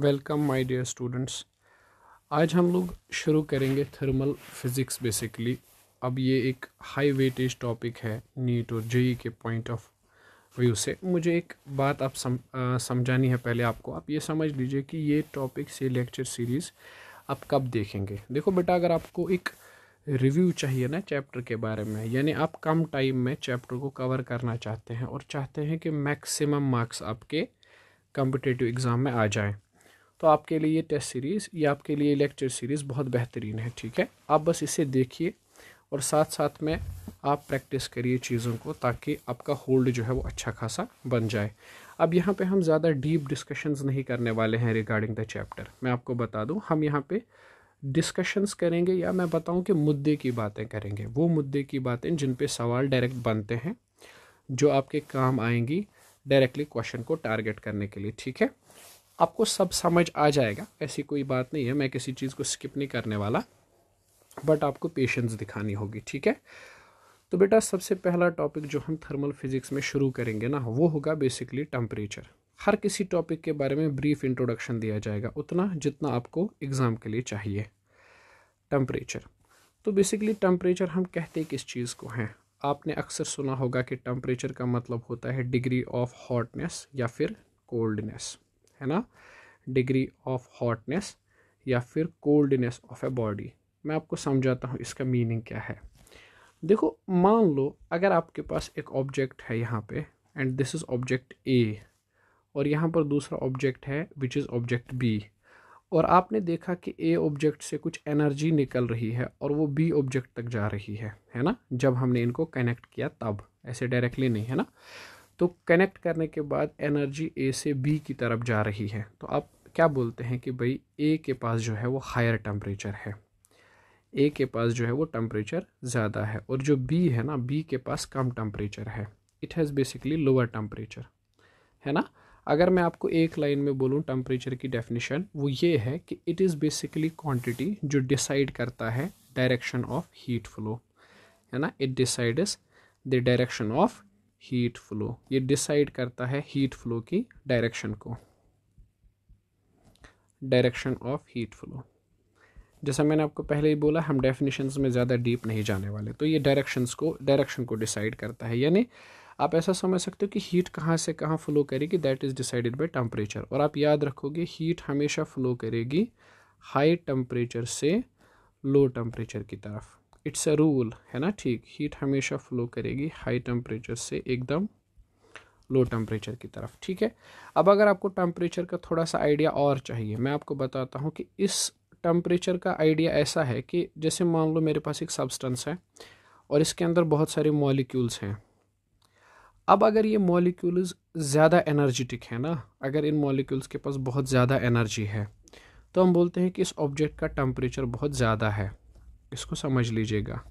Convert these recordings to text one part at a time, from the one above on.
Welcome my dear students आज हम लोग शुरू करेंगे थर्मल फिज़िक्स बेसिकली अब ये एक हाई वेटेज टॉपिक है नीट और जेई e के पॉइंट ऑफ व्यू से मुझे एक बात आप सम, आ, समझानी है पहले आपको आप ये समझ लीजिए कि ये टॉपिक्स ये लेक्चर सीरीज़ आप कब देखेंगे देखो बेटा अगर आपको एक रिव्यू चाहिए ना चैप्टर के बारे में यानी आप कम टाइम में चैप्टर को कवर करना चाहते हैं और चाहते हैं कि मैक्सिमम मार्क्स आपके कम्पिटेटिव एग्ज़ाम में आ जाएँ तो आपके लिए ये टेस्ट सीरीज़ या आपके लिए लेक्चर सीरीज़ बहुत बेहतरीन है ठीक है आप बस इसे देखिए और साथ साथ में आप प्रैक्टिस करिए चीज़ों को ताकि आपका होल्ड जो है वो अच्छा खासा बन जाए अब यहाँ पे हम ज़्यादा डीप डिस्कशंस नहीं करने वाले हैं रिगार्डिंग द चैप्टर मैं आपको बता दूँ हम यहाँ पे डिस्कशंस करेंगे या मैं बताऊँ कि मुद्दे की बातें करेंगे वो मुद्दे की बातें जिन पर सवाल डायरेक्ट बनते हैं जो आपके काम आएंगी डायरेक्टली क्वेश्चन को टारगेट करने के लिए ठीक है आपको सब समझ आ जाएगा ऐसी कोई बात नहीं है मैं किसी चीज़ को स्किप नहीं करने वाला बट आपको पेशेंस दिखानी होगी ठीक है तो बेटा सबसे पहला टॉपिक जो हम थर्मल फिजिक्स में शुरू करेंगे ना वो होगा बेसिकली टम्परेचर हर किसी टॉपिक के बारे में ब्रीफ इंट्रोडक्शन दिया जाएगा उतना जितना आपको एग्ज़ाम के लिए चाहिए टेम्परेचर तो बेसिकली टेम्परेचर हम कहते किस चीज़ को हैं आपने अक्सर सुना होगा कि टम्परेचर का मतलब होता है डिग्री ऑफ हॉटनेस या फिर कोल्डनेस है ना डिग्री ऑफ हॉटनेस या फिर कोल्डनेस ऑफ ए बॉडी मैं आपको समझाता हूँ इसका मीनिंग क्या है देखो मान लो अगर आपके पास एक ऑब्जेक्ट है यहाँ पे and this is object A और यहाँ पर दूसरा ऑब्जेक्ट है विच इज़ ऑब्जेक्ट बी और आपने देखा कि ए ऑब्जेक्ट से कुछ एनर्जी निकल रही है और वो बी ऑब्जेक्ट तक जा रही है है ना जब हमने इनको कनेक्ट किया तब ऐसे डायरेक्टली नहीं है ना तो कनेक्ट करने के बाद एनर्जी ए से बी की तरफ जा रही है तो आप क्या बोलते हैं कि भाई ए के पास जो है वो हायर टेम्परेचर है ए के पास जो है वो टेम्परेचर ज़्यादा है और जो बी है ना बी के पास कम टम्परेचर है it has basically lower temperature है ना अगर मैं आपको एक लाइन में बोलूँ टम्परेचर की डेफिनेशन वो ये है कि इट इज़ बेसिकली क्वांटिटी जो डिसाइड करता है डायरेक्शन ऑफ हीट फ्लो है ना it decide the direction of heat flow ये डिसाइड करता है हीट फ्लो की डायरेक्शन को डायरेक्शन ऑफ हीट फ्लो जैसा मैंने आपको पहले ही बोला हम डेफिनेशंस में ज़्यादा डीप नहीं जाने वाले तो ये डायरेक्शंस को डायरेक्शन को डिसाइड करता है यानी आप ऐसा समझ सकते हो कि हीट कहाँ से कहाँ फ़्लो करेगी that is decided by temperature और आप याद रखोगे हीट हमेशा फ़्लो करेगी हाई टेम्परेचर से लो टेम्परेचर की तरफ इट्स अ रूल है ना ठीक हीट हमेशा फ्लो करेगी हाई टेम्परेचर से एकदम लो टेम्परेचर की तरफ ठीक है अब अगर आपको टेम्परेचर का थोड़ा सा आइडिया और चाहिए मैं आपको बताता हूँ कि इस टेम्परेचर का आइडिया ऐसा है कि जैसे मान लो मेरे पास एक सब्सटेंस है और इसके अंदर बहुत सारे मॉलिक्यूल्स हैं अब अगर ये मॉलिक्यूल्स ज़्यादा एनर्जेटिक है ना अगर इन मॉलिक्यूल्स के पास बहुत ज़्यादा एनर्जी है तो हम बोलते हैं कि इस ऑब्जेक्ट का टेम्परेचर बहुत ज़्यादा है इसको समझ लीजिएगा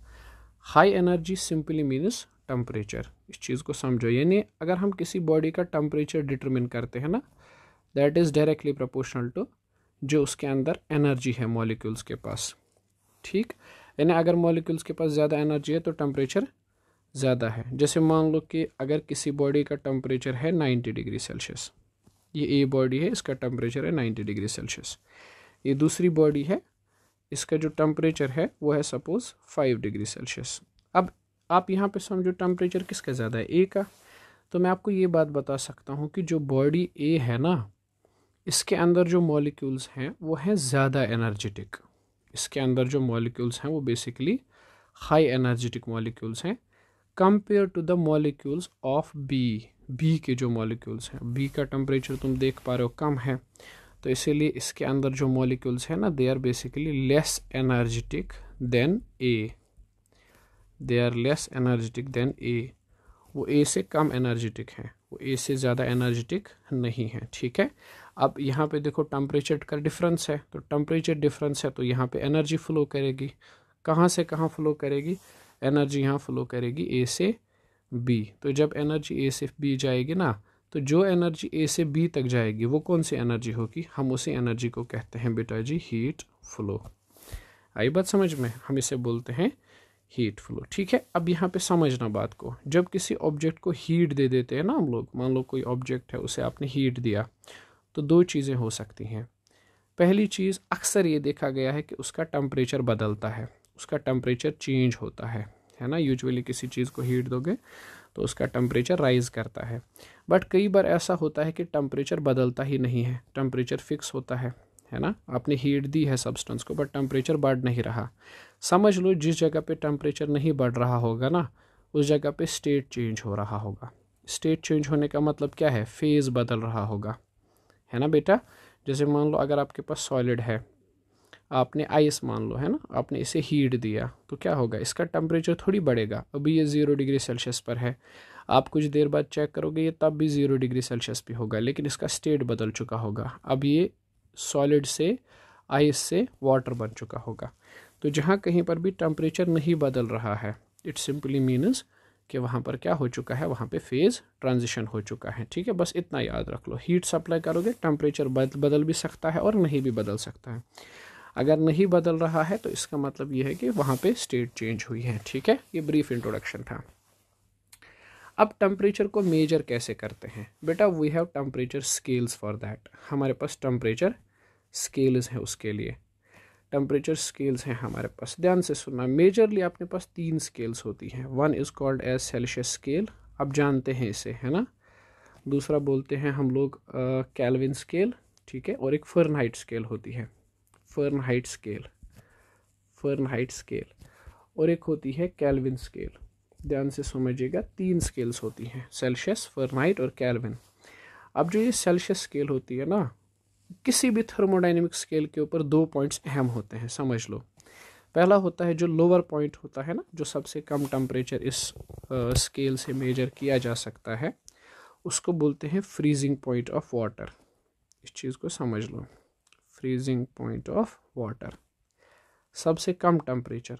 high energy simply means temperature इस चीज़ को समझो यानी अगर हम किसी बॉडी का टम्परेचर डिटरमिन करते हैं ना that is directly proportional to जो उसके अंदर एनर्जी है मॉलिक्यूल्स के पास ठीक यानी अगर मॉलिक्यूल्स के पास ज़्यादा एनर्जी है तो टम्परेचर ज़्यादा है जैसे मान लो कि अगर किसी बॉडी का टम्परेचर है 90 डिग्री सेल्सियस ये ए बॉडी है इसका टम्परेचर है 90 डिग्री सेल्सियस ये दूसरी बॉडी है इसका जो टेम्परेचर है वो है सपोज़ फाइव डिग्री सेल्सियस अब आप यहाँ पे समझो टेम्परेचर किसका ज़्यादा है ए का तो मैं आपको ये बात बता सकता हूँ कि जो बॉडी ए है ना इसके अंदर जो मॉलिक्यूल्स हैं वो हैं ज़्यादा एनर्जेटिक इसके अंदर जो मॉलिक्यूल्स हैं वो बेसिकली हाई एनर्जेटिक मॉलिक्यूल्स हैं compare to the molecules of B B के जो मॉलिक्यूल्स हैं बी का टेम्परेचर तुम देख पा रहे हो कम है तो इसीलिए इसके अंदर जो मॉलिक्यूल्स हैं ना they are basically less energetic than A they are less energetic than A वो ए से कम एनर्जेटिक हैं वो ए से ज़्यादा एनर्जेटिक नहीं है ठीक है अब यहाँ पे देखो टम्परेचर का डिफरेंस है तो टम्परेचर डिफरेंस है तो यहाँ पे एनर्जी फ्लो करेगी कहाँ से कहाँ फ्लो करेगी एनर्जी यहाँ फ्लो करेगी ए से बी तो जब एनर्जी ए से बी जाएगी ना तो जो एनर्जी ए से बी तक जाएगी वो कौन सी एनर्जी होगी हम उसी एनर्जी को कहते हैं बेटा जी हीट फ्लो आई बात समझ में हम इसे बोलते हैं हीट फ्लो ठीक है अब यहाँ पे समझना बात को जब किसी ऑब्जेक्ट को हीट दे देते हैं ना हम लोग मान लो कोई ऑब्जेक्ट है उसे आपने हीट दिया तो दो चीज़ें हो सकती हैं पहली चीज़ अक्सर ये देखा गया है कि उसका टेम्परेचर बदलता है उसका टेम्परेचर चेंज होता है है ना यूजुअली किसी चीज़ को हीट दोगे तो उसका टम्परेचर राइज़ करता है बट कई बार ऐसा होता है कि टम्परेचर बदलता ही नहीं है टम्परेचर फिक्स होता है है ना आपने हीट दी है सब्सटेंस को बट टम्परेचर बढ़ नहीं रहा समझ लो जिस जगह पे टम्परेचर नहीं बढ़ रहा होगा ना उस जगह पे स्टेट चेंज हो रहा होगा स्टेट चेंज होने का मतलब क्या है फेज़ बदल रहा होगा है ना बेटा जैसे मान लो अगर आपके पास सॉलिड है आपने आइस मान लो है ना आपने इसे हीट दिया तो क्या होगा इसका टेम्परेचर थोड़ी बढ़ेगा अभी ये ज़ीरो डिग्री सेल्सियस पर है आप कुछ देर बाद चेक करोगे ये तब भी ज़ीरो डिग्री सेल्सियस पर होगा लेकिन इसका स्टेट बदल चुका होगा अब ये सॉलिड से आइस से वाटर बन चुका होगा तो जहाँ कहीं पर भी टेम्परेचर नहीं बदल रहा है इट सिंपली मीनस कि वहाँ पर क्या हो चुका है वहाँ पे फेज़ ट्रांजिशन हो चुका है ठीक है बस इतना याद रख लो हीट सप्लाई करोगे टेम्परेचर बदल भी सकता है और नहीं भी बदल सकता है अगर नहीं बदल रहा है तो इसका मतलब ये है कि वहाँ पे स्टेट चेंज हुई है ठीक है ये ब्रीफ इंट्रोडक्शन था अब टम्परेचर को मेजर कैसे करते हैं बेटा we have temperature scales for that हमारे पास टम्परेचर स्केल्स हैं उसके लिए टेम्परेचर स्केल्स हैं हमारे पास ध्यान से सुनना मेजरली अपने पास तीन स्केल्स होती हैं one is called as Celsius scale आप जानते हैं इसे है ना दूसरा बोलते हैं हम लोग कैलविन स्केल ठीक है और एक फर्नहाइट स्केल होती है Fahrenheit scale Fahrenheit scale और एक होती है कैलविन स्केल ध्यान से समझिएगा तीन स्केल्स होती हैं सेल्सियस फरनाइट और कैलविन अब जो ये सेल्सियस स्केल होती है ना किसी भी थर्मोडाइनमिक स्केल के ऊपर दो पॉइंट्स अहम होते हैं समझ लो पहला होता है जो लोअर पॉइंट होता है ना जो सबसे कम टम्परेचर इस स्केल से मेजर किया जा सकता है उसको बोलते हैं फ्रीजिंग पॉइंट ऑफ वाटर इस चीज़ को समझ लो फ्रीजिंग पॉइंट ऑफ वाटर सबसे कम टम्परेचर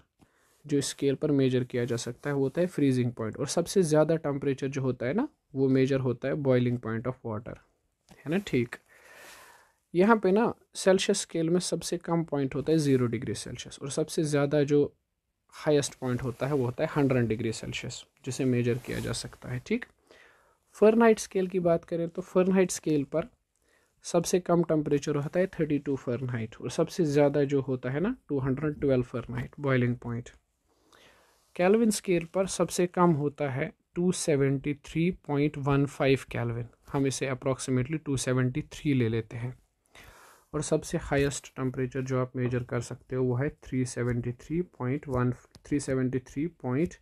जो स्केल पर मेजर किया जा सकता है वो होता है फ्रीजिंग पॉइंट और सबसे ज़्यादा टम्परेचर जो होता है ना वो मेजर होता है बॉइलिंग पॉइंट ऑफ वाटर है ना ठीक यहाँ पे ना सेल्सियस स्केल में सबसे कम पॉइंट होता है ज़ीरो डिग्री सेल्सियस और सबसे ज़्यादा जो हाईएस्ट पॉइंट होता है वो होता है हंड्रेड डिग्री सेल्सियस जिसे मेजर किया जा सकता है ठीक फर्नहाइट स्केल की बात करें तो फर्नहाइट स्केल पर सबसे कम टेम्परेचर होता है थर्टी टू फर्नहाइट और सबसे ज़्यादा जो होता है ना two hundred twelve Fahrenheit boiling point Kelvin scale पर सबसे कम होता है two seventy three point one five Kelvin हम इसे अप्रॉक्सीमेटली टू सेवेंटी थ्री ले लेते हैं और सबसे हाईएस्ट टेम्परेचर जो आप मेजर कर सकते हो वो है three seventy three point one three seventy three point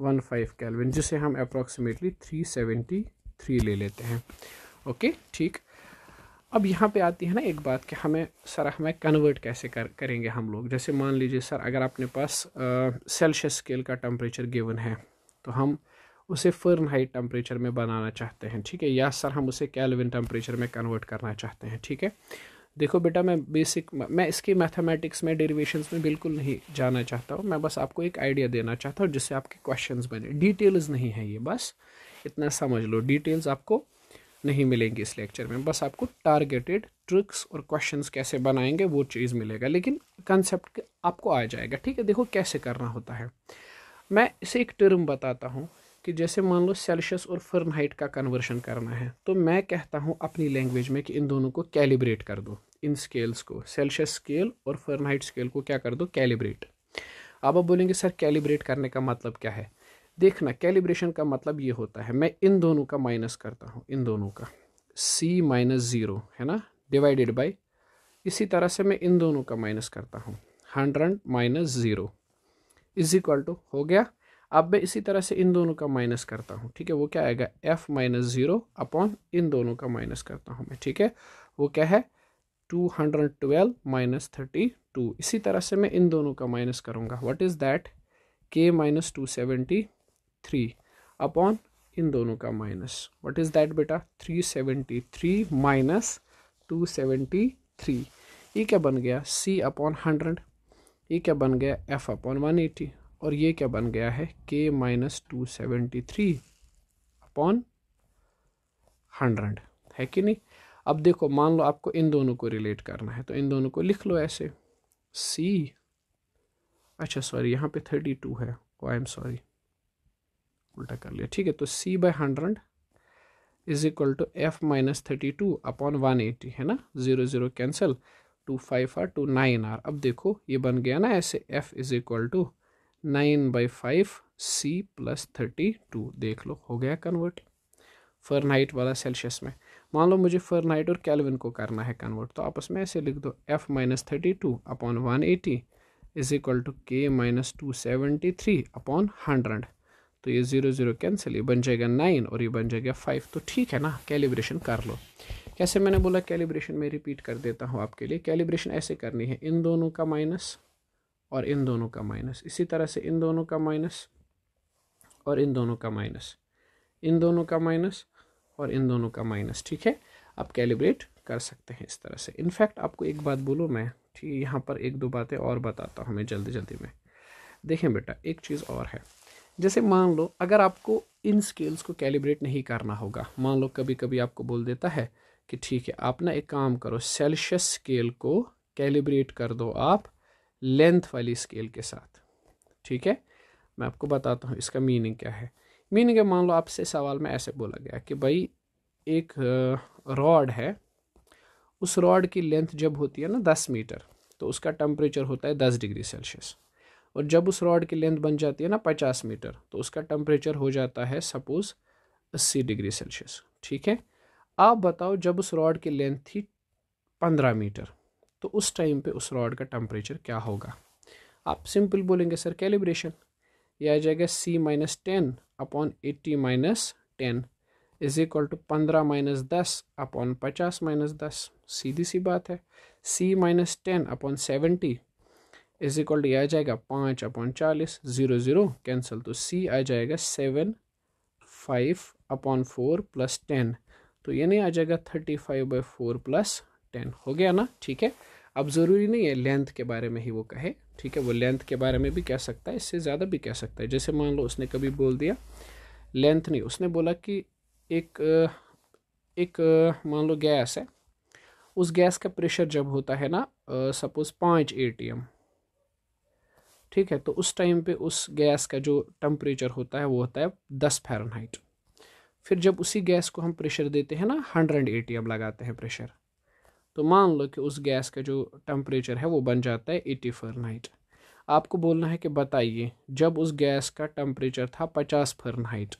one five Kelvin जिसे हम अप्रॉक्सीमेटली थ्री सेवेंटी थ्री ले लेते हैं ओके ठीक अब यहाँ पे आती है ना एक बात कि हमें सर हमें कन्वर्ट कैसे कर करेंगे हम लोग जैसे मान लीजिए सर अगर अपने पास सेल्सियस स्केल का टेम्परेचर गिवन है तो हम उसे फर्न हाइट टेम्परेचर में बनाना चाहते हैं ठीक है या सर हम उसे कैलविन टेम्परेचर में कन्वर्ट करना चाहते हैं ठीक है देखो बेटा मैं बेसिक मैं इसके मैथमेटिक्स में डेरिवेशन में बिल्कुल नहीं जाना चाहता हूँ मैं बस आपको एक आइडिया देना चाहता हूँ जिससे आपके क्वेश्चन बने डिटेल्स नहीं है ये बस इतना समझ लो डिटेल्स आपको नहीं मिलेंगी इस लेक्चर में बस आपको टारगेटेड ट्रिक्स और क्वेश्चंस कैसे बनाएंगे वो चीज़ मिलेगा लेकिन कंसेप्ट आपको आ जाएगा ठीक है देखो कैसे करना होता है मैं इसे एक टर्म बताता हूँ कि जैसे मान लो सेल्सियस और फर्नहाइट का कन्वर्शन करना है तो मैं कहता हूँ अपनी लैंग्वेज में कि इन दोनों को कैलिब्रेट कर दो इन स्केल्स को सेल्शियस स्केल और फर्नहाइट स्केल को क्या कर दो कैलिब्रेट अब आप बोलेंगे सर कैलिब्रेट करने का मतलब क्या है देखना कैलिब्रेशन का मतलब ये होता है मैं इन दोनों का माइनस करता हूँ इन दोनों का सी माइनस ज़ीरो है ना डिवाइडेड बाई इसी तरह से मैं इन दोनों का माइनस करता हूँ hundred minus zero is equal to हो गया अब मैं इसी तरह से इन दोनों का माइनस करता हूँ ठीक है वो क्या आएगा एफ माइनस ज़ीरो अपॉन इन दोनों का माइनस करता हूँ मैं ठीक है वो क्या है two hundred twelve minus thirty two इसी तरह से मैं इन दोनों का माइनस करूँगा what is that K minus two seventy three upon इन दोनों का माइनस व्हाट इज़ दैट बेटा three seventy three minus two seventy three ये क्या बन गया सी अपॉन हंड्रेड ये क्या बन गया एफ अपॉन वन एटी और ये क्या बन गया है K minus two seventy three upon hundred है कि नहीं अब देखो मान लो आपको इन दोनों को रिलेट करना है तो इन दोनों को लिख लो ऐसे सी अच्छा सॉरी यहाँ पे थर्टी टू है ओ आई एम सॉरी उल्टा कर लिया ठीक है तो C by hundred is equal to F minus thirty two upon one eighty है ना zero zero cancel two five are two nine are अब देखो ये बन गया ना ऐसे F is equal to nine by five C plus thirty two देख लो हो गया कन्वर्ट फरनाइट वाला सेल्सियस में मान लो मुझे फरनाइट और कैलविन को करना है कन्वर्ट तो आपस में ऐसे लिख दो F minus thirty two upon one eighty is equal to K minus two seventy three upon hundred तो ये ज़ीरो ज़ीरो कैंसिल ये बन जाएगा नाइन और ये बन जाएगा फाइव तो ठीक है ना कैलिब्रेशन कर लो कैसे मैंने बोला कैलिब्रेशन मैं रिपीट कर देता हूँ आपके लिए कैलिब्रेशन ऐसे करनी है इन दोनों का माइनस और इन दोनों का माइनस इसी तरह से इन दोनों का माइनस और इन दोनों का माइनस इन दोनों का माइनस और इन दोनों का माइनस ठीक है आप कैलिब्रेट कर सकते हैं इस तरह से इनफैक्ट आपको एक बात बोलूँ मैं ठीक है यहाँ पर एक दो बातें और बताता हूँ मैं जल्दी जल्दी में देखें बेटा एक चीज़ और है जैसे मान लो अगर आपको इन स्केल्स को कैलिब्रेट नहीं करना होगा मान लो कभी कभी आपको बोल देता है कि ठीक है आप ना एक काम करो सेल्शियस स्केल को कैलिब्रेट कर दो आप लेंथ वाली स्केल के साथ ठीक है मैं आपको बताता हूँ इसका मीनिंग क्या है मीनिंग मान लो आपसे सवाल में ऐसे बोला गया कि भाई एक रॉड है उस रॉड की लेंथ जब होती है ना दस मीटर तो उसका टम्परेचर होता है दस डिग्री सेल्सियस और जब उस रॉड की लेंथ बन जाती है ना पचास मीटर तो उसका टेम्परेचर हो जाता है सपोज़ अस्सी डिग्री सेल्सियस ठीक है आप बताओ जब उस रॉड की लेंथ थी पंद्रह मीटर तो उस टाइम पे उस रॉड का टेम्परेचर क्या होगा आप सिंपल बोलेंगे सर कैलिब्रेशन या आ जाएगा C minus ten upon eighty minus ten is equal to पंद्रह माइनस दस अपॉन पचास माइनस दस सीधी सी बात है C minus ten upon seventy is equal to आ जाएगा पाँच अपॉन चालीस ज़ीरो ज़ीरो कैंसिल तो सी आ जाएगा seven five upon four plus ten तो ये नहीं आ जाएगा thirty five by four plus ten हो गया ना ठीक है अब ज़रूरी नहीं है लेंथ के बारे में ही वो कहे ठीक है वो लेंथ के बारे में भी कह सकता है इससे ज़्यादा भी कह सकता है जैसे मान लो उसने कभी बोल दिया लेंथ नहीं उसने बोला कि एक एक मान लो गैस है उस गैस का प्रेशर जब होता है ना सपोज़ पाँच ए टी एम ठीक है तो उस टाइम पे उस गैस का जो टम्परेचर होता है वो होता है दस फेरनहाइट फिर जब उसी गैस को हम प्रेशर देते हैं ना हंड्रेड एटी अब लगाते हैं प्रेशर तो मान लो कि उस गैस का जो टम्परेचर है वो बन जाता है एटी फेरनहाइट आपको बोलना है कि बताइए जब उस गैस का टम्परेचर था पचास फेरनहाइट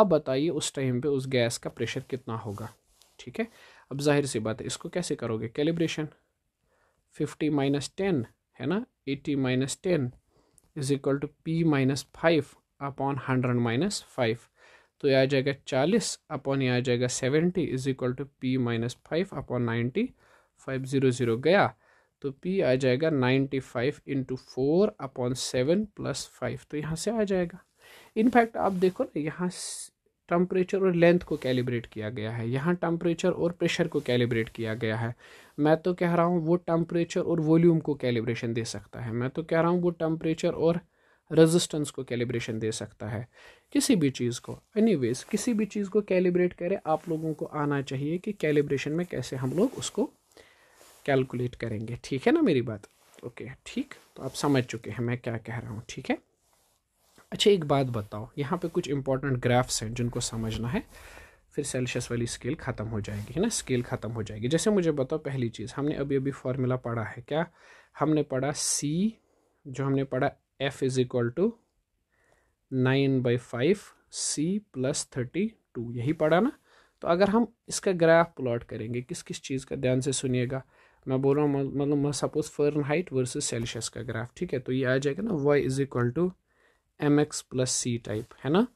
आप बताइए उस टाइम पे उस गैस का प्रेशर कितना होगा ठीक है अब जाहिर सी बात है इसको कैसे करोगे कैलिब्रेशन फिफ्टी माइनस टेन है ना eighty minus ten is equal to P minus five upon hundred minus five तो यह आ जाएगा चालीस अपॉन ये आ जाएगा seventy is equal to P minus five upon ninety five zero zero गया तो पी आ जाएगा ninety five into four upon seven plus five तो यहाँ से आ जाएगा इनफैक्ट आप देखो ना यहाँ टम्परेचर और लेंथ को कैलिब्रेट किया गया है यहाँ टम्परेचर और प्रेशर को कैलिब्रेट किया गया है मैं तो कह रहा हूँ वो टम्परेचर और वॉल्यूम को कैलिब्रेशन दे सकता है मैं तो कह रहा हूँ वो टम्परेचर और रेजिस्टेंस को कैलिब्रेशन दे सकता है किसी भी चीज़ को एनी किसी भी चीज़ को कैलिब्रेट करें आप लोगों को आना चाहिए कि कैलिब्रेशन में कैसे हम लोग उसको कैलकुलेट करेंगे ठीक है ना मेरी बात ओके ठीक तो आप समझ चुके हैं मैं क्या कह रहा हूँ ठीक है अच्छा एक बात बताओ यहाँ पे कुछ इंपॉर्टेंट ग्राफ्स हैं जिनको समझना है फिर सेल्सियस वाली स्केल ख़त्म हो जाएगी है ना स्केल ख़त्म हो जाएगी जैसे मुझे बताओ पहली चीज़ हमने अभी अभी फॉर्मूला पढ़ा है क्या हमने पढ़ा सी जो हमने पढ़ा F is equal to nine by five C plus thirty two यही पढ़ा ना तो अगर हम इसका ग्राफ प्लॉट करेंगे किस किस चीज़ का ध्यान से सुनिएगा मैं बोल रहा हूँ मतलब suppose Fahrenheit versus Celsius का ग्राफ ठीक है तो ये आ जाएगा ना Y is equal to M X plus C type है ना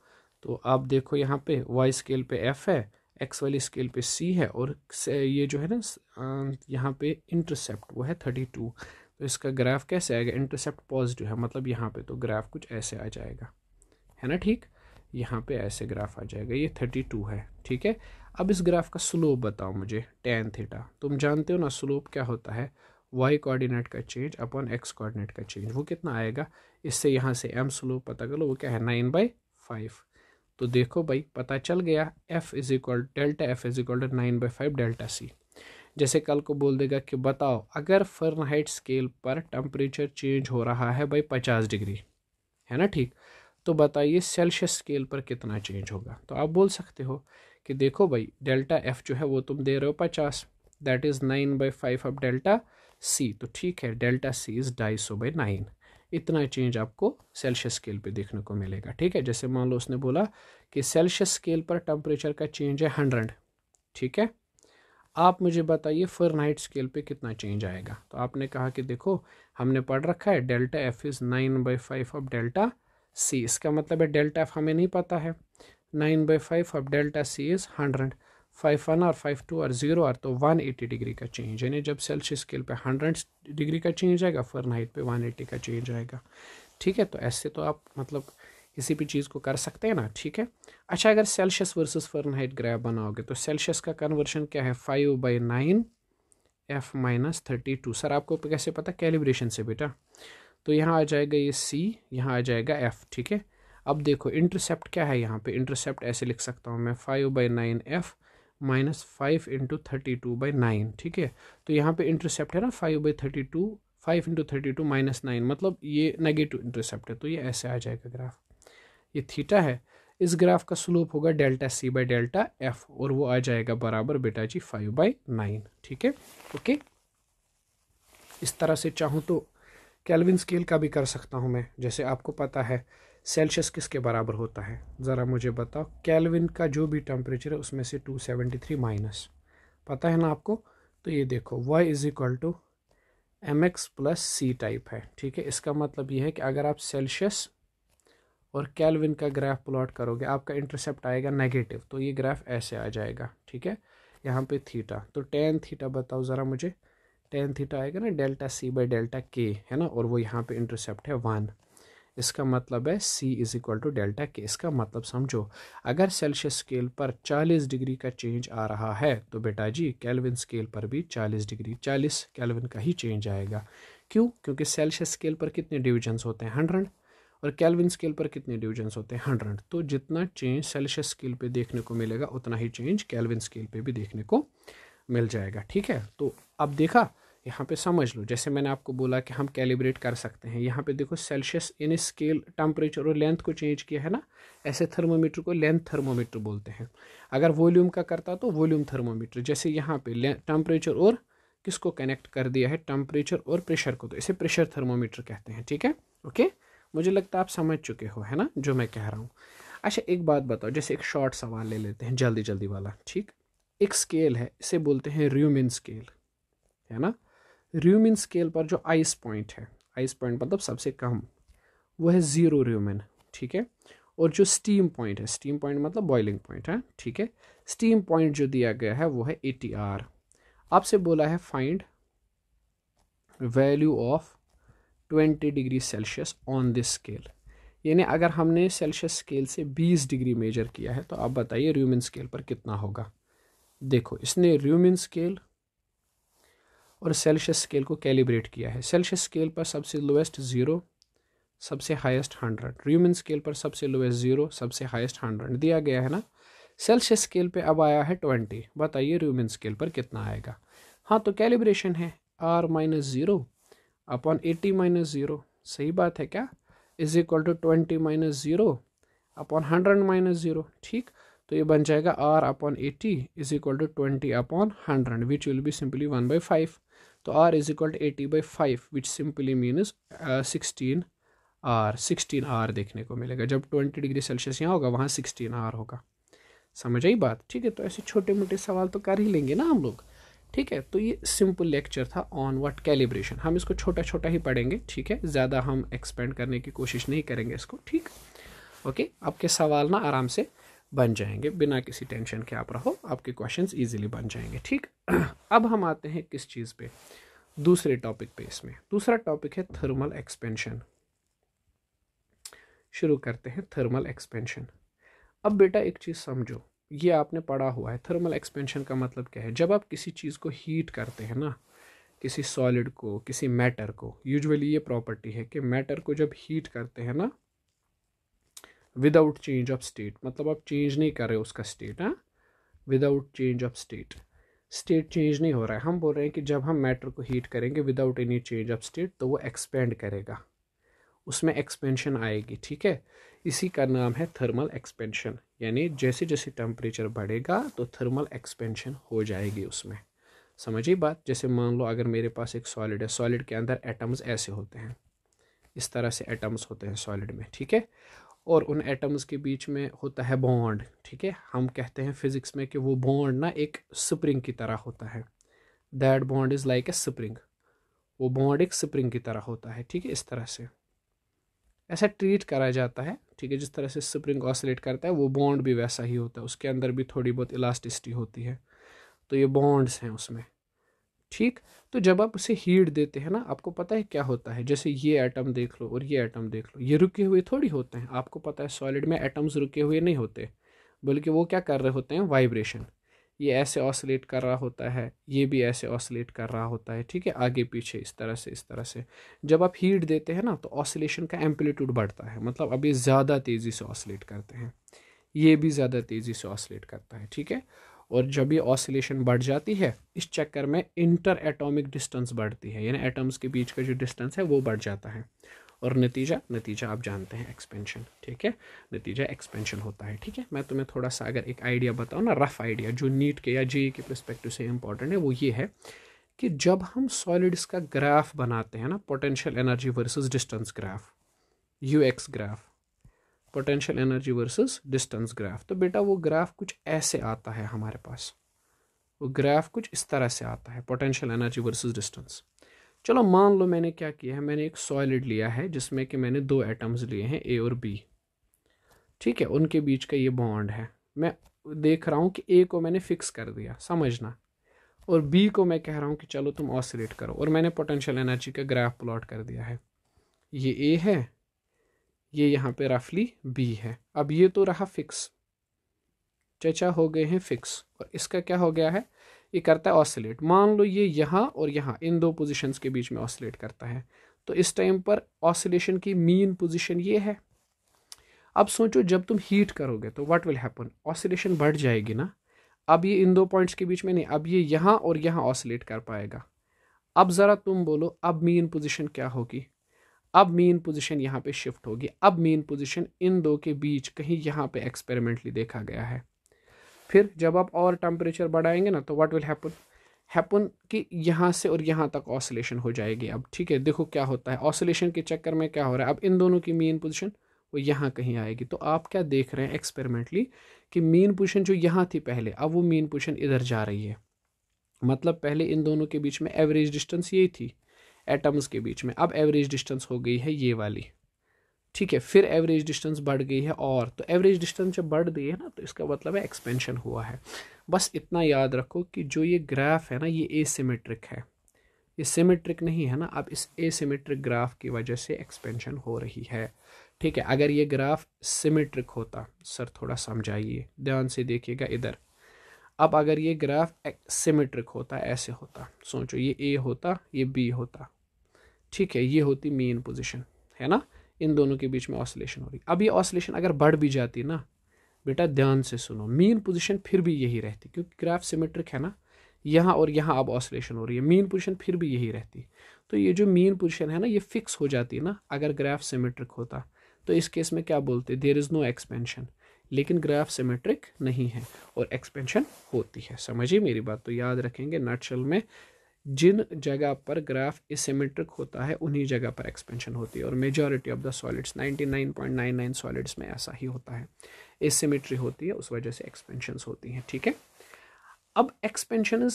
तो आप देखो यहाँ पे वाई स्केल पे एफ है एक्स वाली स्केल पे सी है और ये जो है ना यहाँ पे इंटरसेप्ट वो है थर्टी टू तो इसका ग्राफ कैसे आएगा इंटरसेप्ट पॉजिटिव है मतलब यहाँ पे तो ग्राफ कुछ ऐसे आ जाएगा है ना ठीक यहाँ पे ऐसे ग्राफ आ जाएगा ये थर्टी टू है ठीक है अब इस ग्राफ का स्लोप बताओ मुझे टेन थीटा तुम जानते हो ना स्लोप क्या होता है वाई कोऑर्डिनेट का चेंज अपॉन एक्स कोऑर्डिनेट का चेंज वो कितना आएगा इससे यहाँ से एम स्लोप पता कर लो वो क्या है नाइन बाई फाइव तो देखो भाई पता चल गया F is equal delta F is equal to nine by five delta C जैसे कल को बोल देगा कि बताओ अगर फर्नहाइट स्केल पर टेम्परेचर चेंज हो रहा है बाई पचास डिग्री है ना ठीक तो बताइए सेल्सियस स्केल पर कितना चेंज होगा तो आप बोल सकते हो कि देखो भाई डेल्टा एफ जो है वो तुम दे रहे हो पचास that is nine by five अब डेल्टा सी तो ठीक है डेल्टा सी इज़ ढाई सौ बाई नाइन इतना चेंज आपको सेल्सियस स्केल पे देखने को मिलेगा ठीक है जैसे मान लो उसने बोला कि सेल्सियस स्केल पर टेम्परेचर का चेंज है हंड्रेड ठीक है आप मुझे बताइए फर नाइट स्केल पे कितना चेंज आएगा तो आपने कहा कि देखो हमने पढ़ रखा है delta F is nine by five of delta C इसका मतलब है डेल्टा एफ हमें नहीं पता है nine by five of delta C is hundred five one और फाइव टू और ज़ीरो और तो वन एटी डिग्री का चेंज यानी जब सेल्सियस स्केल पे हंड्रेड डिग्री का चेंज आएगा नाइट पर वन एटी का चेंज आएगा ठीक है तो ऐसे तो आप मतलब किसी भी चीज़ को कर सकते हैं ना ठीक है अच्छा अगर सेल्सियस वर्सेस फरनहाइट ग्राफ बनाओगे तो सेल्सियस का कन्वर्शन क्या है five by nine F minus thirty two sir आपको कैसे पता कैलिब्रेशन से बेटा तो यहाँ आ जाएगा ये सी यहाँ आ जाएगा एफ़ ठीक है अब देखो इंटरसेप्ट क्या है यहाँ पे इंटरसेप्ट ऐसे लिख सकता हूँ मैं five by nine F minus five into thirty two by nine ठीक है तो यहाँ पे इंटरसेप्ट है ना five by thirty two five into thirty two minus nine मतलब ये नेगेटिव इंटरसेप्ट है तो ये ऐसे आ जाएगा ग्राफ ये थीटा है इस ग्राफ का स्लोप होगा delta C by delta F और वो आ जाएगा बराबर बेटा जी फाइव बाई नाइन ठीक है ओके इस तरह से चाहूँ तो कैलविन स्केल का भी कर सकता हूँ मैं जैसे आपको पता है सेल्सियस किसके बराबर होता है ज़रा मुझे बताओ कैलविन का जो भी टेम्परेचर है उसमें से 273 माइनस पता है ना आपको तो ये देखो Y is equal to M X plus C type है ठीक है इसका मतलब ये है कि अगर आप सेल्सियस और कैलविन का ग्राफ प्लॉट करोगे आपका इंटरसेप्ट आएगा नेगेटिव तो ये ग्राफ ऐसे आ जाएगा ठीक है यहाँ पे थीटा तो टेन थीटा बताओ ज़रा मुझे टेन थीटा आएगा ना डेल्टा सी बाई डेल्टा के है ना और वो यहाँ पे इंटरसेप्ट है वन इसका मतलब है C is equal to delta के इसका मतलब समझो अगर सेल्सियस स्केल पर 40 डिग्री का चेंज आ रहा है तो बेटा जी कैलविन स्केल पर भी 40 डिग्री 40 कैलविन का ही चेंज आएगा क्यों क्योंकि सेल्सियस स्केल पर कितने डिविजन्स होते हैं हंड्रेड और कैलविन स्केल पर कितने डिविजन्स होते हैं हंड्रेड तो जितना चेंज सेल्शियस स्केल पर देखने को मिलेगा उतना ही चेंज कैलविन स्केल पर भी देखने को मिल जाएगा ठीक है तो अब देखा यहाँ पे समझ लो जैसे मैंने आपको बोला कि हम कैलिब्रेट कर सकते हैं यहाँ पे देखो सेल्सियस इन स्केल टेम्परेचर और लेंथ को चेंज किया है ना ऐसे थर्मोमीटर को लेंथ थर्मोमीटर बोलते हैं अगर वॉल्यूम का करता तो वॉल्यूम थर्मोमीटर जैसे यहाँ पे टेम्परेचर और किसको कनेक्ट कर दिया है टेम्परेचर और प्रेशर को तो इसे प्रेशर थर्मोमीटर कहते हैं ठीक है ओके मुझे लगता है आप समझ चुके हो है ना जो मैं कह रहा हूँ अच्छा एक बात बताओ जैसे एक शॉर्ट सवाल ले लेते हैं जल्दी जल्दी वाला ठीक एक स्केल है इसे बोलते हैं र्यूमिन स्केल है ना र्यूमिन स्केल पर जो आइस पॉइंट है आइस पॉइंट मतलब सबसे कम वो है ज़ीरो र्यूमिन ठीक है और जो स्टीम पॉइंट है स्टीम पॉइंट मतलब बॉइलिंग पॉइंट है ठीक है स्टीम पॉइंट जो दिया गया है वो है एटी आर आपसे बोला है find value of twenty degree Celsius on this scale यानी अगर हमने सेल्सियस स्केल से बीस डिग्री मेजर किया है तो आप बताइए र्यूमिन स्केल पर कितना होगा देखो इसने र्यूमिन स्केल और सेल्शियस स्केल को कैलिब्रेट किया है सेल्शियस स्केल पर सबसे लोएस्ट ज़ीरो सबसे हाईएस्ट हंड्रेड र्यूमन स्केल पर सबसे लोएस्ट ज़ीरो सबसे हाईएस्ट हंड्रेड दिया गया है ना सेल्शियस स्केल पे अब आया है ट्वेंटी बताइए र्यूमन स्केल पर कितना आएगा हाँ तो कैलिब्रेशन है R minus zero upon eighty minus zero सही बात है क्या is equal to twenty minus zero upon hundred minus zero ठीक तो ये बन जाएगा R upon eighty is equal to twenty upon hundred which will be simply one by five तो R is equal to eighty by five which simply means sixteen R sixteen R देखने को मिलेगा जब ट्वेंटी डिग्री सेल्सियस यहाँ होगा वहाँ sixteen R होगा समझ आई बात ठीक है तो ऐसे छोटे मोटे सवाल तो कर ही लेंगे ना हम लोग ठीक है तो ये सिंपल लेक्चर था ऑन वाट कैलिब्रेशन हम इसको छोटा छोटा ही पढ़ेंगे ठीक है ज़्यादा हम एक्सपेंड करने की कोशिश नहीं करेंगे इसको ठीक ओके आपके सवाल ना आराम से बन जाएंगे बिना किसी टेंशन के आप रहो आपके क्वेश्चन ईजिली बन जाएंगे ठीक अब हम आते हैं किस चीज़ पे दूसरे टॉपिक पे इसमें दूसरा टॉपिक है थर्मल एक्सपेंशन शुरू करते हैं थर्मल एक्सपेंशन अब बेटा एक चीज़ समझो ये आपने पढ़ा हुआ है थर्मल एक्सपेंशन का मतलब क्या है जब आप किसी चीज़ को हीट करते हैं ना किसी सॉलिड को किसी मैटर को यूजुअली ये प्रॉपर्टी है कि मैटर को जब हीट करते हैं ना विदाउट चेंज ऑफ स्टेट मतलब आप चेंज नहीं कर रहे उसका स्टेट हाँ without change of state state change नहीं हो रहा है हम बोल रहे हैं कि जब हम मैटर को हीट करेंगे without any change of state तो वो एक्सपेंड करेगा उसमें एक्सपेंशन आएगी ठीक है इसी का नाम है थर्मल एक्सपेंशन यानी जैसे जैसे टेम्परेचर बढ़ेगा तो थर्मल एक्सपेंशन हो जाएगी उसमें समझिए बात जैसे मान लो अगर मेरे पास एक सॉलिड है सॉलिड के अंदर एटम्स ऐसे होते हैं इस तरह से एटम्स होते हैं सॉलिड में ठीक है और उन एटम्स के बीच में होता है बॉन्ड ठीक है हम कहते हैं फिज़िक्स में कि वो बॉन्ड ना एक स्प्रिंग की तरह होता है that bond is like a spring वो बॉन्ड एक स्प्रिंग की तरह होता है ठीक है इस तरह से ऐसा ट्रीट करा जाता है ठीक है जिस तरह से स्प्रिंग ऑसलेट करता है वो बॉन्ड भी वैसा ही होता है उसके अंदर भी थोड़ी बहुत इलास्टिसिटी होती है तो ये बॉन्ड्स हैं उसमें ठीक तो जब आप उसे हीट देते हैं ना आपको पता है क्या होता है जैसे ये एटम देख लो और ये एटम देख लो ये रुके हुए थोड़ी होते हैं आपको पता है सॉलिड में एटम्स रुके हुए नहीं होते बल्कि वो क्या कर रहे होते हैं वाइब्रेशन ये ऐसे ऑसलेट कर रहा होता है ये भी ऐसे ऑसलेट कर रहा होता है ठीक है आगे पीछे इस तरह से इस तरह से जब आप हीट देते हैं ना तो ऑसलेशन का एम्पलीट्यूड बढ़ता है मतलब अब ये ज़्यादा तेज़ी से ऑसलेट करते हैं ये भी ज़्यादा तेज़ी से ऑसलेट करता है ठीक है और जब ये ऑसिलेशन बढ़ जाती है इस चक्कर में इंटर एटॉमिक डिस्टेंस बढ़ती है यानी एटम्स के बीच का जो डिस्टेंस है वो बढ़ जाता है और नतीजा नतीजा आप जानते हैं एक्सपेंशन ठीक है नतीजा एक्सपेंशन होता है ठीक है मैं तुम्हें थोड़ा सा अगर एक आइडिया बताऊँ ना रफ आइडिया जो नीट के या जे e के परस्पेक्टिव से इम्पॉर्टेंट है वो ये है कि जब हम सॉलिड्स का ग्राफ बनाते हैं ना potential energy versus distance graph U X graph potential energy versus distance graph तो बेटा वो ग्राफ कुछ ऐसे आता है हमारे पास वो ग्राफ कुछ इस तरह से आता है पोटेंशियल एनर्जी वर्सेस डिस्टेंस चलो मान लो मैंने क्या किया है मैंने एक सॉलिड लिया है जिसमें कि मैंने दो एटम्स लिए हैं ए और बी ठीक है उनके बीच का ये बॉन्ड है मैं देख रहा हूँ कि ए को मैंने फिक्स कर दिया समझना और बी को मैं कह रहा हूँ कि चलो तुम ऑसिलेट करो और मैंने पोटेंशियल एनर्जी का ग्राफ प्लॉट कर दिया है ये ए है ये यहाँ पे रफली बी है अब ये तो रहा फिक्स चचा हो गए हैं फिक्स और इसका क्या हो गया है ये करता है ऑसिलेट मान लो ये यहाँ और यहाँ इन दो पोजीशंस के बीच में ऑसिलेट करता है तो इस टाइम पर ऑसिलेशन की मेन पोजीशन ये है अब सोचो जब तुम हीट करोगे तो व्हाट विल हैपन ऑसिलेशन बढ़ जाएगी ना अब ये इन दो पॉइंट्स के बीच में नहीं अब ये यहाँ और यहाँ ऑसिलेट कर पाएगा अब ज़रा तुम बोलो अब मेन पोजिशन क्या होगी अब मेन पोजीशन यहाँ पे शिफ्ट होगी अब मेन पोजीशन इन दो के बीच कहीं यहाँ पे एक्सपेरिमेंटली देखा गया है फिर जब आप और टेम्परेचर बढ़ाएंगे ना तो व्हाट विल हैपन हैपन कि यहाँ से और यहाँ तक ऑसोलेशन हो जाएगी अब ठीक है देखो क्या होता है ऑसोलेशन के चक्कर में क्या हो रहा है अब इन दोनों की मेन पोजिशन वो यहाँ कहीं आएगी तो आप क्या देख रहे हैं एक्सपेरिमेंटली कि मेन पोजिशन जो यहाँ थी पहले अब वो मेन पोजिशन इधर जा रही है मतलब पहले इन दोनों के बीच में एवरेज डिस्टेंस यही थी एटम्स के बीच में अब एवरेज डिस्टेंस हो गई है ये वाली ठीक है फिर एवरेज डिस्टेंस बढ़ गई है और तो एवरेज डिस्टेंस जब बढ़ गई है ना तो इसका मतलब है एक्सपेंशन हुआ है बस इतना याद रखो कि जो ये ग्राफ है ना ये एसिमेट्रिक है ये सिमेट्रिक नहीं है ना अब इस एसिमेट्रिक ग्राफ की वजह से एक्सपेंशन हो रही है ठीक है अगर ये ग्राफ सिमेट्रिक होता सर थोड़ा समझाइए ध्यान से देखिएगा इधर अब अगर ये ग्राफ सिमेट्रिक होता ऐसे होता सोचो ये ए होता ये बी होता ठीक है ये होती मेन पोजिशन है ना इन दोनों के बीच में ऑसलेशन हो रही अब ये ऑसलेशन अगर बढ़ भी जाती ना बेटा ध्यान से सुनो मेन पोजिशन फिर भी यही रहती क्योंकि ग्राफ सिमेट्रिक है ना यहाँ और यहाँ अब ऑसलेशन हो रही है मेन पोजिशन फिर भी यही रहती तो ये जो मेन पोजिशन है ना ये फिक्स हो जाती ना अगर ग्राफ सिमेट्रिक होता तो इस केस में क्या बोलते देर इज़ नो एक्सपेंशन लेकिन ग्राफ सिमेट्रिक नहीं है और एक्सपेंशन होती है समझिए मेरी बात तो याद रखेंगे नटशल में जिन जगह पर ग्राफ इसमेट्रिक होता है उन्हीं जगह पर एक्सपेंशन होती है और majority of the solids 99.99 solids में ऐसा ही होता है इसमेट्री होती है उस वजह से एक्सपेंशंस होती हैं ठीक है अब एक्सपेंशन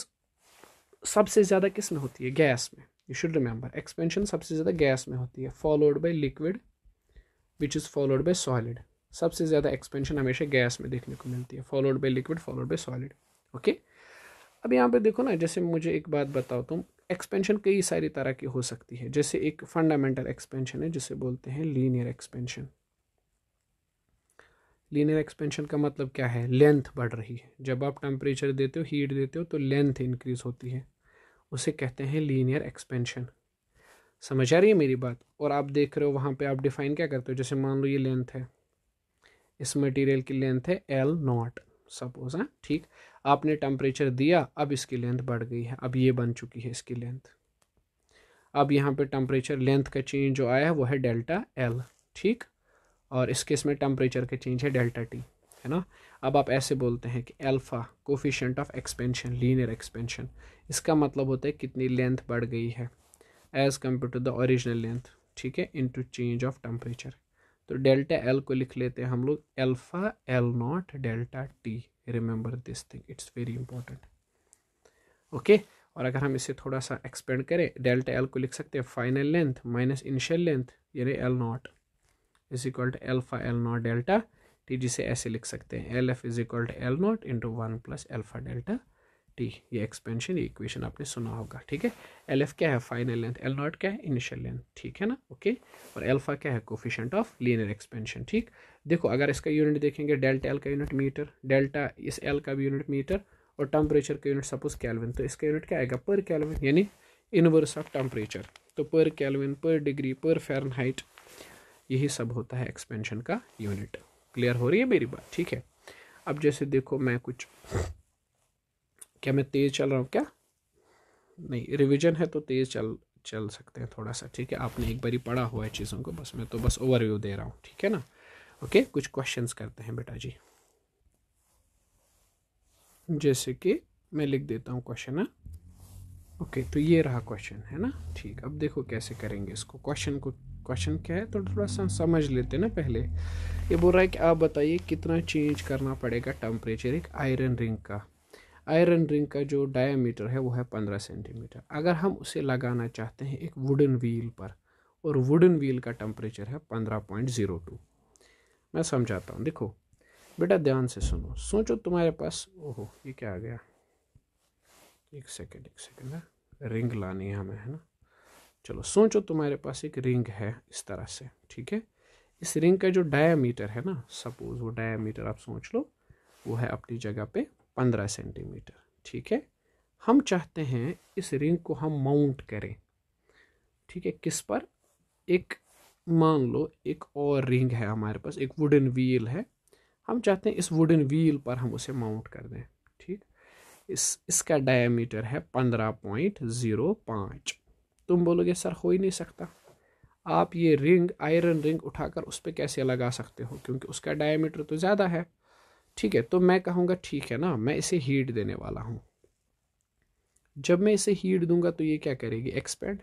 सबसे ज़्यादा किस में होती है गैस में यू शुड रिमेंबर एक्सपेंशन सबसे ज़्यादा गैस में होती है followed by liquid which is followed by solid सबसे ज़्यादा एक्सपेंशन हमेशा गैस में देखने को मिलती है followed by liquid followed by solid okay अब यहाँ पे देखो ना जैसे मुझे एक बात बताओ तुम एक्सपेंशन कई सारी तरह की हो सकती है जैसे एक फंडामेंटल एक्सपेंशन है जिसे बोलते हैं लीनियर एक्सपेंशन लीनियर एक्सपेंशन का मतलब क्या है लेंथ बढ़ रही है जब आप टेम्परेचर देते हो हीट देते हो तो लेंथ इंक्रीज होती है उसे कहते हैं लीनियर एक्सपेंशन समझ आ रही है मेरी बात और आप देख रहे हो वहाँ पे आप डिफाइन क्या करते हो जैसे मान लो ये लेंथ है इस मटेरियल की लेंथ है एल नॉट सपोज हाँ ठीक आपने टेम्परेचर दिया अब इसकी लेंथ बढ़ गई है अब ये बन चुकी है इसकी लेंथ अब यहाँ पे टेम्परेचर लेंथ का चेंज जो आया है वो है डेल्टा एल ठीक और इस केस में टेम्परेचर का चेंज है डेल्टा टी है ना अब आप ऐसे बोलते हैं कि alpha coefficient of expansion linear expansion इसका मतलब होता है कितनी लेंथ बढ़ गई है as compare to the original length ठीक है इनटू चेंज ऑफ टेम्परेचर तो डेल्टा एल को लिख लेते हैं हम लोग alpha L not delta T remember this thing it's very important okay और अगर हम इसे थोड़ा सा एक्सपेंड करें डेल्टा एल को लिख सकते हैं final length minus initial length यानी L not is equal to alpha L not delta T जिसे ऐसे लिख सकते हैं L F is equal to L not into one plus alpha delta T ये एक्सपेंशन ये इक्वेशन आपने सुना होगा ठीक है एल एफ क्या है फाइनल लेंथ एल नॉट क्या है इनिशियल लेंथ ठीक है ना ओके और एल्फा क्या है कोफिशेंट ऑफ लीनर एक्सपेंशन ठीक देखो अगर इसका यूनिट देखेंगे डेल्टा एल का यूनिट मीटर डेल्टा इस एल का भी यूनिट मीटर और टेम्परेचर का यूनिट सपोज कैलविन तो इसका यूनिट क्या आएगा पर कैलविन यानी इनवर्स ऑफ टेम्परेचर तो पर कैलविन पर डिग्री पर फेरन यही सब होता है एक्सपेंशन का यूनिट क्लियर हो रही है मेरी बात ठीक है अब जैसे देखो मैं कुछ क्या मैं तेज़ चल रहा हूँ क्या नहीं रिवीजन है तो तेज़ चल चल सकते हैं थोड़ा सा ठीक है आपने एक बारी पढ़ा हुआ है चीज़ों को बस मैं तो बस ओवरव्यू दे रहा हूँ ठीक है ना ओके कुछ क्वेश्चंस करते हैं बेटा जी जैसे कि मैं लिख देता हूँ क्वेश्चन है ओके तो ये रहा क्वेश्चन है ना ठीक अब देखो कैसे करेंगे इसको क्वेश्चन को क्वेश्चन क्या है तो थोड़ा सा समझ लेते ना पहले ये बोल रहा है कि आप बताइए कितना चेंज करना पड़ेगा टेम्परेचर एक आयरन रिंग का आयरन रिंग का जो डायमीटर है वो है पंद्रह सेंटीमीटर अगर हम उसे लगाना चाहते हैं एक वुडन व्हील पर और वुडन व्हील का टेम्परेचर है पंद्रह पॉइंट ज़ीरो टू मैं समझाता हूँ देखो बेटा ध्यान से सुनो सोचो तुम्हारे पास ओहो ये क्या आ गया एक सेकेंड एक सेकेंड है हाँ, रिंग लानी है हमें है ना चलो सोचो तुम्हारे पास एक रिंग है इस तरह से ठीक है इस रिंग का जो डायमीटर है ना सपोज वो डायमीटर आप सोच लो वो है अपनी जगह पे पंद्रह सेंटीमीटर ठीक है हम चाहते हैं इस रिंग को हम माउंट करें ठीक है किस पर एक मान लो एक और रिंग है हमारे पास एक वुडन व्हील है हम चाहते हैं इस वुडन व्हील पर हम उसे माउंट कर दें ठीक इस इसका डायमीटर है पंद्रह पॉइंट ज़ीरो पाँच तुम बोलोगे सर हो ही नहीं सकता आप ये रिंग आयरन रिंग उठाकर उस पर कैसे लगा सकते हो क्योंकि उसका डायमीटर तो ज़्यादा है ठीक है तो मैं कहूँगा ठीक है ना मैं इसे हीट देने वाला हूँ जब मैं इसे हीट दूंगा तो ये क्या करेगी एक्सपेंड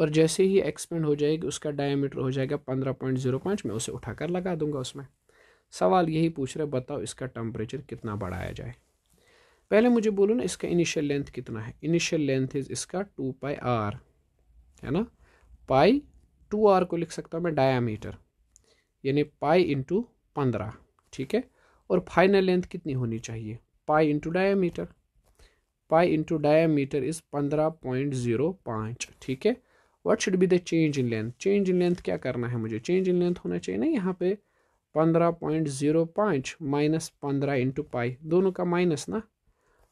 और जैसे ही एक्सपेंड हो जाएगी उसका डायमीटर हो जाएगा पंद्रह पॉइंट जीरो पाँच मैं उसे उठाकर लगा दूंगा उसमें सवाल यही पूछ रहे बताओ इसका टेम्परेचर कितना बढ़ाया जाए पहले मुझे बोलो ना इसका इनिशियल लेंथ कितना है इनिशियल लेंथ इज इसका टू पाई आर है ना पाई टू आर को लिख सकता हूँ मैं डायामीटर यानी पाई इंटू पंद्रह ठीक है और फाइनल लेंथ कितनी होनी चाहिए pi into diameter pi into diameter is पंद्रह पॉइंट जीरो पाँच ठीक है what should be the change in length change in length क्या करना है मुझे चेंज इन लेंथ होना चाहिए ना यहाँ पे पंद्रह पॉइंट जीरो पाँच माइनस पंद्रह इंटू पाई दोनों का माइनस ना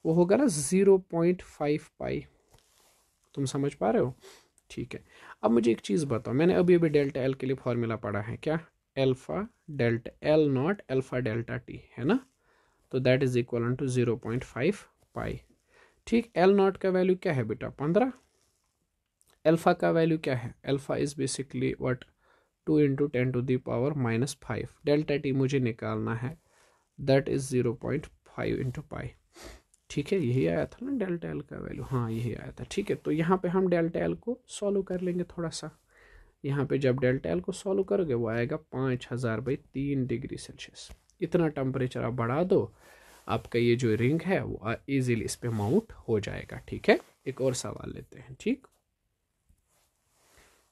वो होगा ना ज़ीरो पॉइंट फाइव पाई तुम समझ पा रहे हो ठीक है अब मुझे एक चीज़ बताओ मैंने अभी अभी डेल्टा एल के लिए फॉर्मूला पढ़ा है क्या alpha delta L naught alpha delta T है ना तो that is equal to zero point five pi ठीक एल नॉट का वैल्यू क्या है बेटा पंद्रह एल्फा का वैल्यू क्या है alpha is basically what two into ten to the power minus five delta T मुझे निकालना है that is zero point five into pi ठीक है यही आया था ना डेल्टा एल का वैल्यू हाँ यही आया था ठीक है तो यहाँ पे हम डेल्टा एल को सॉल्व कर लेंगे थोड़ा सा यहाँ पे जब डेल्टा एल को सॉल्व करोगे वो आएगा पाँच हज़ार बाई तीन डिग्री सेल्सियस इतना टेम्परेचर आप बढ़ा दो आपका ये जो रिंग है वो ईजिली इस पर माउंट हो जाएगा ठीक है एक और सवाल लेते हैं ठीक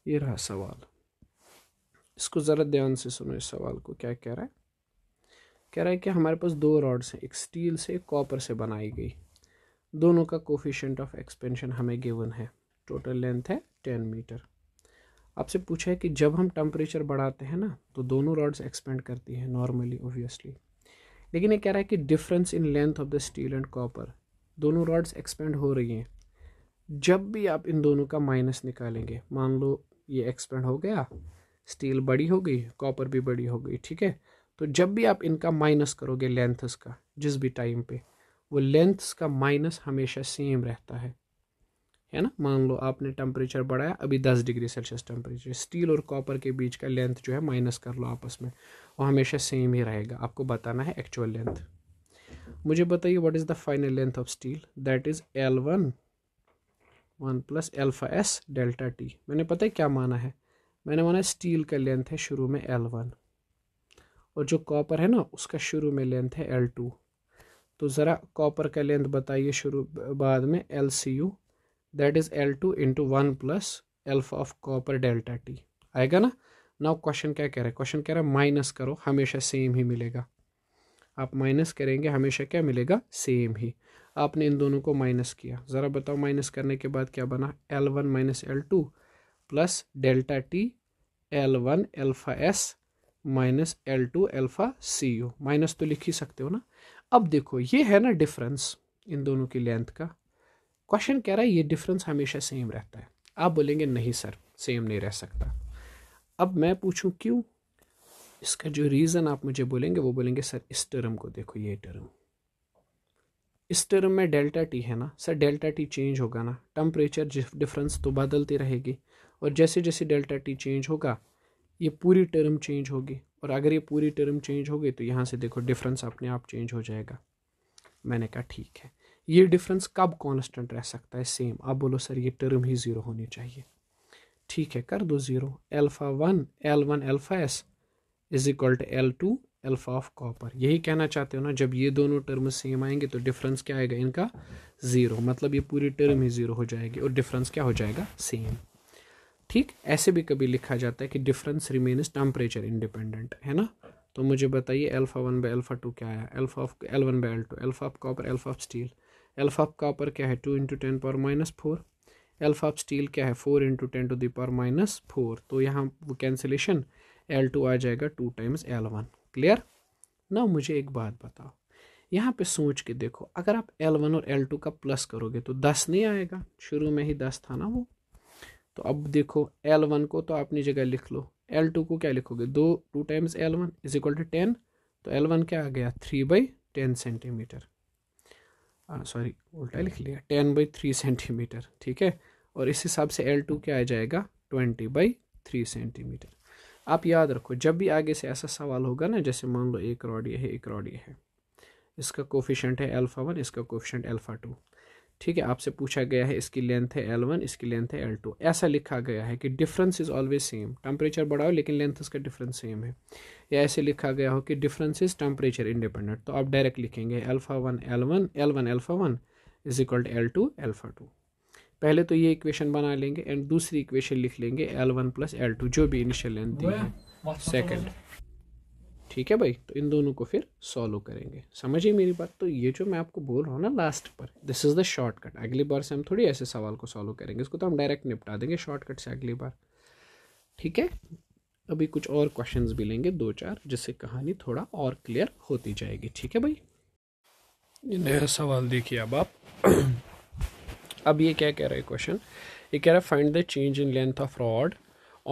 ये रहा सवाल इसको ज़रा ध्यान से सुनो इस सवाल को क्या कह रहा है कह रहा है कि हमारे पास दो रॉड्स हैं एक स्टील से एक कॉपर से बनाई गई दोनों का कोफिशेंट ऑफ एक्सपेंशन हमें गिवन है टोटल लेंथ है टेन मीटर आपसे पूछा है कि जब हम टम्परेचर बढ़ाते हैं ना तो दोनों रॉड्स एक्सपेंड करती हैं नॉर्मली ओबियसली लेकिन ये कह रहा है कि difference in length of the steel and copper दोनों रॉड्स एक्सपेंड हो रही हैं जब भी आप इन दोनों का माइनस निकालेंगे मान लो ये एक्सपेंड हो गया स्टील बड़ी हो गई कॉपर भी बड़ी हो गई ठीक है तो जब भी आप इनका माइनस करोगे लेंथस का जिस भी टाइम पे वो लेंथस का माइनस हमेशा सेम रहता है है ना मान लो आपने टेम्परेचर बढ़ाया अभी दस डिग्री सेल्सियस टेम्परेचर स्टील और कॉपर के बीच का लेंथ जो है माइनस कर लो आपस में वो हमेशा सेम ही रहेगा आपको बताना है एक्चुअल लेंथ मुझे बताइए what is the final length of steel that is L one one plus alpha S delta T मैंने पता है क्या माना है मैंने माना स्टील का लेंथ है शुरू में एल वन और जो कॉपर है ना उसका शुरू में लेंथ है एल टू तो ज़रा कॉपर का लेंथ बताइए शुरू बाद में L C U that is L two into one plus alpha of copper delta T आएगा ना ना क्वेश्चन क्या कह रहा है क्वेश्चन कह रहा है माइनस करो हमेशा सेम ही मिलेगा आप माइनस करेंगे हमेशा क्या मिलेगा सेम ही आपने इन दोनों को माइनस किया ज़रा बताओ माइनस करने के बाद क्या बना L one minus L two plus delta T L one alpha S minus L two alpha C U minus तो लिख ही सकते हो ना अब देखो ये है ना डिफरेंस इन दोनों की लेंथ का क्वेश्चन कह रहा है ये डिफरेंस हमेशा सेम रहता है आप बोलेंगे नहीं सर सेम नहीं रह सकता अब मैं पूछूं क्यों इसका जो रीज़न आप मुझे बोलेंगे वो बोलेंगे सर इस टर्म को देखो ये टर्म इस टर्म में डेल्टा टी है ना सर डेल्टा टी चेंज होगा ना टम्परेचर डिफरेंस तो बदलती रहेगी और जैसे जैसे डेल्टा टी चेंज होगा ये पूरी टर्म चेंज होगी और अगर ये पूरी टर्म चेंज होगी तो यहाँ से देखो डिफरेंस अपने आप चेंज हो जाएगा मैंने कहा ठीक है ये डिफरेंस कब कांस्टेंट रह सकता है सेम आप बोलो सर ये टर्म ही ज़ीरो होनी चाहिए ठीक है कर दो zero alpha one L one alpha S is equal to L two alpha of copper यही कहना चाहते हो ना जब ये दोनों टर्म सेम आएंगे तो डिफरेंस क्या आएगा इनका ज़ीरो मतलब ये पूरी टर्म ही ज़ीरो हो जाएगी और डिफरेंस क्या हो जाएगा सेम ठीक ऐसे भी कभी लिखा जाता है कि डिफरेंस रिमेन्स टेम्परेचर इंडिपेंडेंट है ना तो मुझे बताइए alpha one by alpha two क्या आया alpha of L one by L two alpha of copper alpha of steel alpha of copper क्या है टू इंटू टेन पर माइनस फोर एल्फाफ स्टील क्या है four into ten to the power minus four तो यहाँ वो कैंसिलेशन एल टू आ जाएगा two times L one clear ना मुझे एक बात बताओ यहाँ पे सोच के देखो अगर आप एल वन और एल टू का प्लस करोगे तो दस नहीं आएगा शुरू में ही दस था ना वो तो अब देखो एल वन को तो अपनी जगह लिख लो एल टू को क्या लिखोगे दो two times L one is equal to ten तो एल वन क्या आ गया three by ten centimetre sorry उल्टा लिख लिया टेन बाई थ्री सेंटीमीटर ठीक है और इस हिसाब से एल टू क्या आ जाएगा ट्वेंटी बाई थ्री सेंटीमीटर आप याद रखो जब भी आगे से ऐसा सवाल होगा ना जैसे मान लो एक रॉड ये है एक रॉड ये है इसका कोफिशेंट है एल्फ़ा वन इसका कोफिशेंट एल्फ़ा टू ठीक है आपसे पूछा गया है इसकी लेंथ है एल वन इसकी लेंथ है एल टू ऐसा लिखा गया है कि difference is always same temperature बढ़ाओ लेकिन लेंथ उसका डिफरेंस सेम है या ऐसे लिखा गया हो कि डिफरेंस इज़ टेम्परेचर इंडिपेंडेंट तो आप डायरेक्ट लिखेंगे alpha one L one L one alpha one is equal to L two alpha two पहले तो ये इक्वेशन बना लेंगे एंड दूसरी इक्वेशन लिख लेंगे L one plus L two जो भी इनिशियल लेंथ दी है सेकेंड ठीक है भाई तो इन दोनों को फिर सॉल्व करेंगे समझिए मेरी बात तो ये जो मैं आपको बोल रहा हूँ ना लास्ट पर दिस इज़ द शॉर्टकट अगली बार से हम थोड़ी ऐसे सवाल को सॉल्व करेंगे इसको तो हम डायरेक्ट निपटा देंगे शॉर्टकट से अगली बार ठीक है अभी कुछ और क्वेश्चंस भी लेंगे दो चार जिससे कहानी थोड़ा और क्लियर होती जाएगी ठीक है भाई नया सवाल देखिए अब आप अब ये क्या कह रहे हैं क्वेश्चन ये कह रहा है find the change in length of rod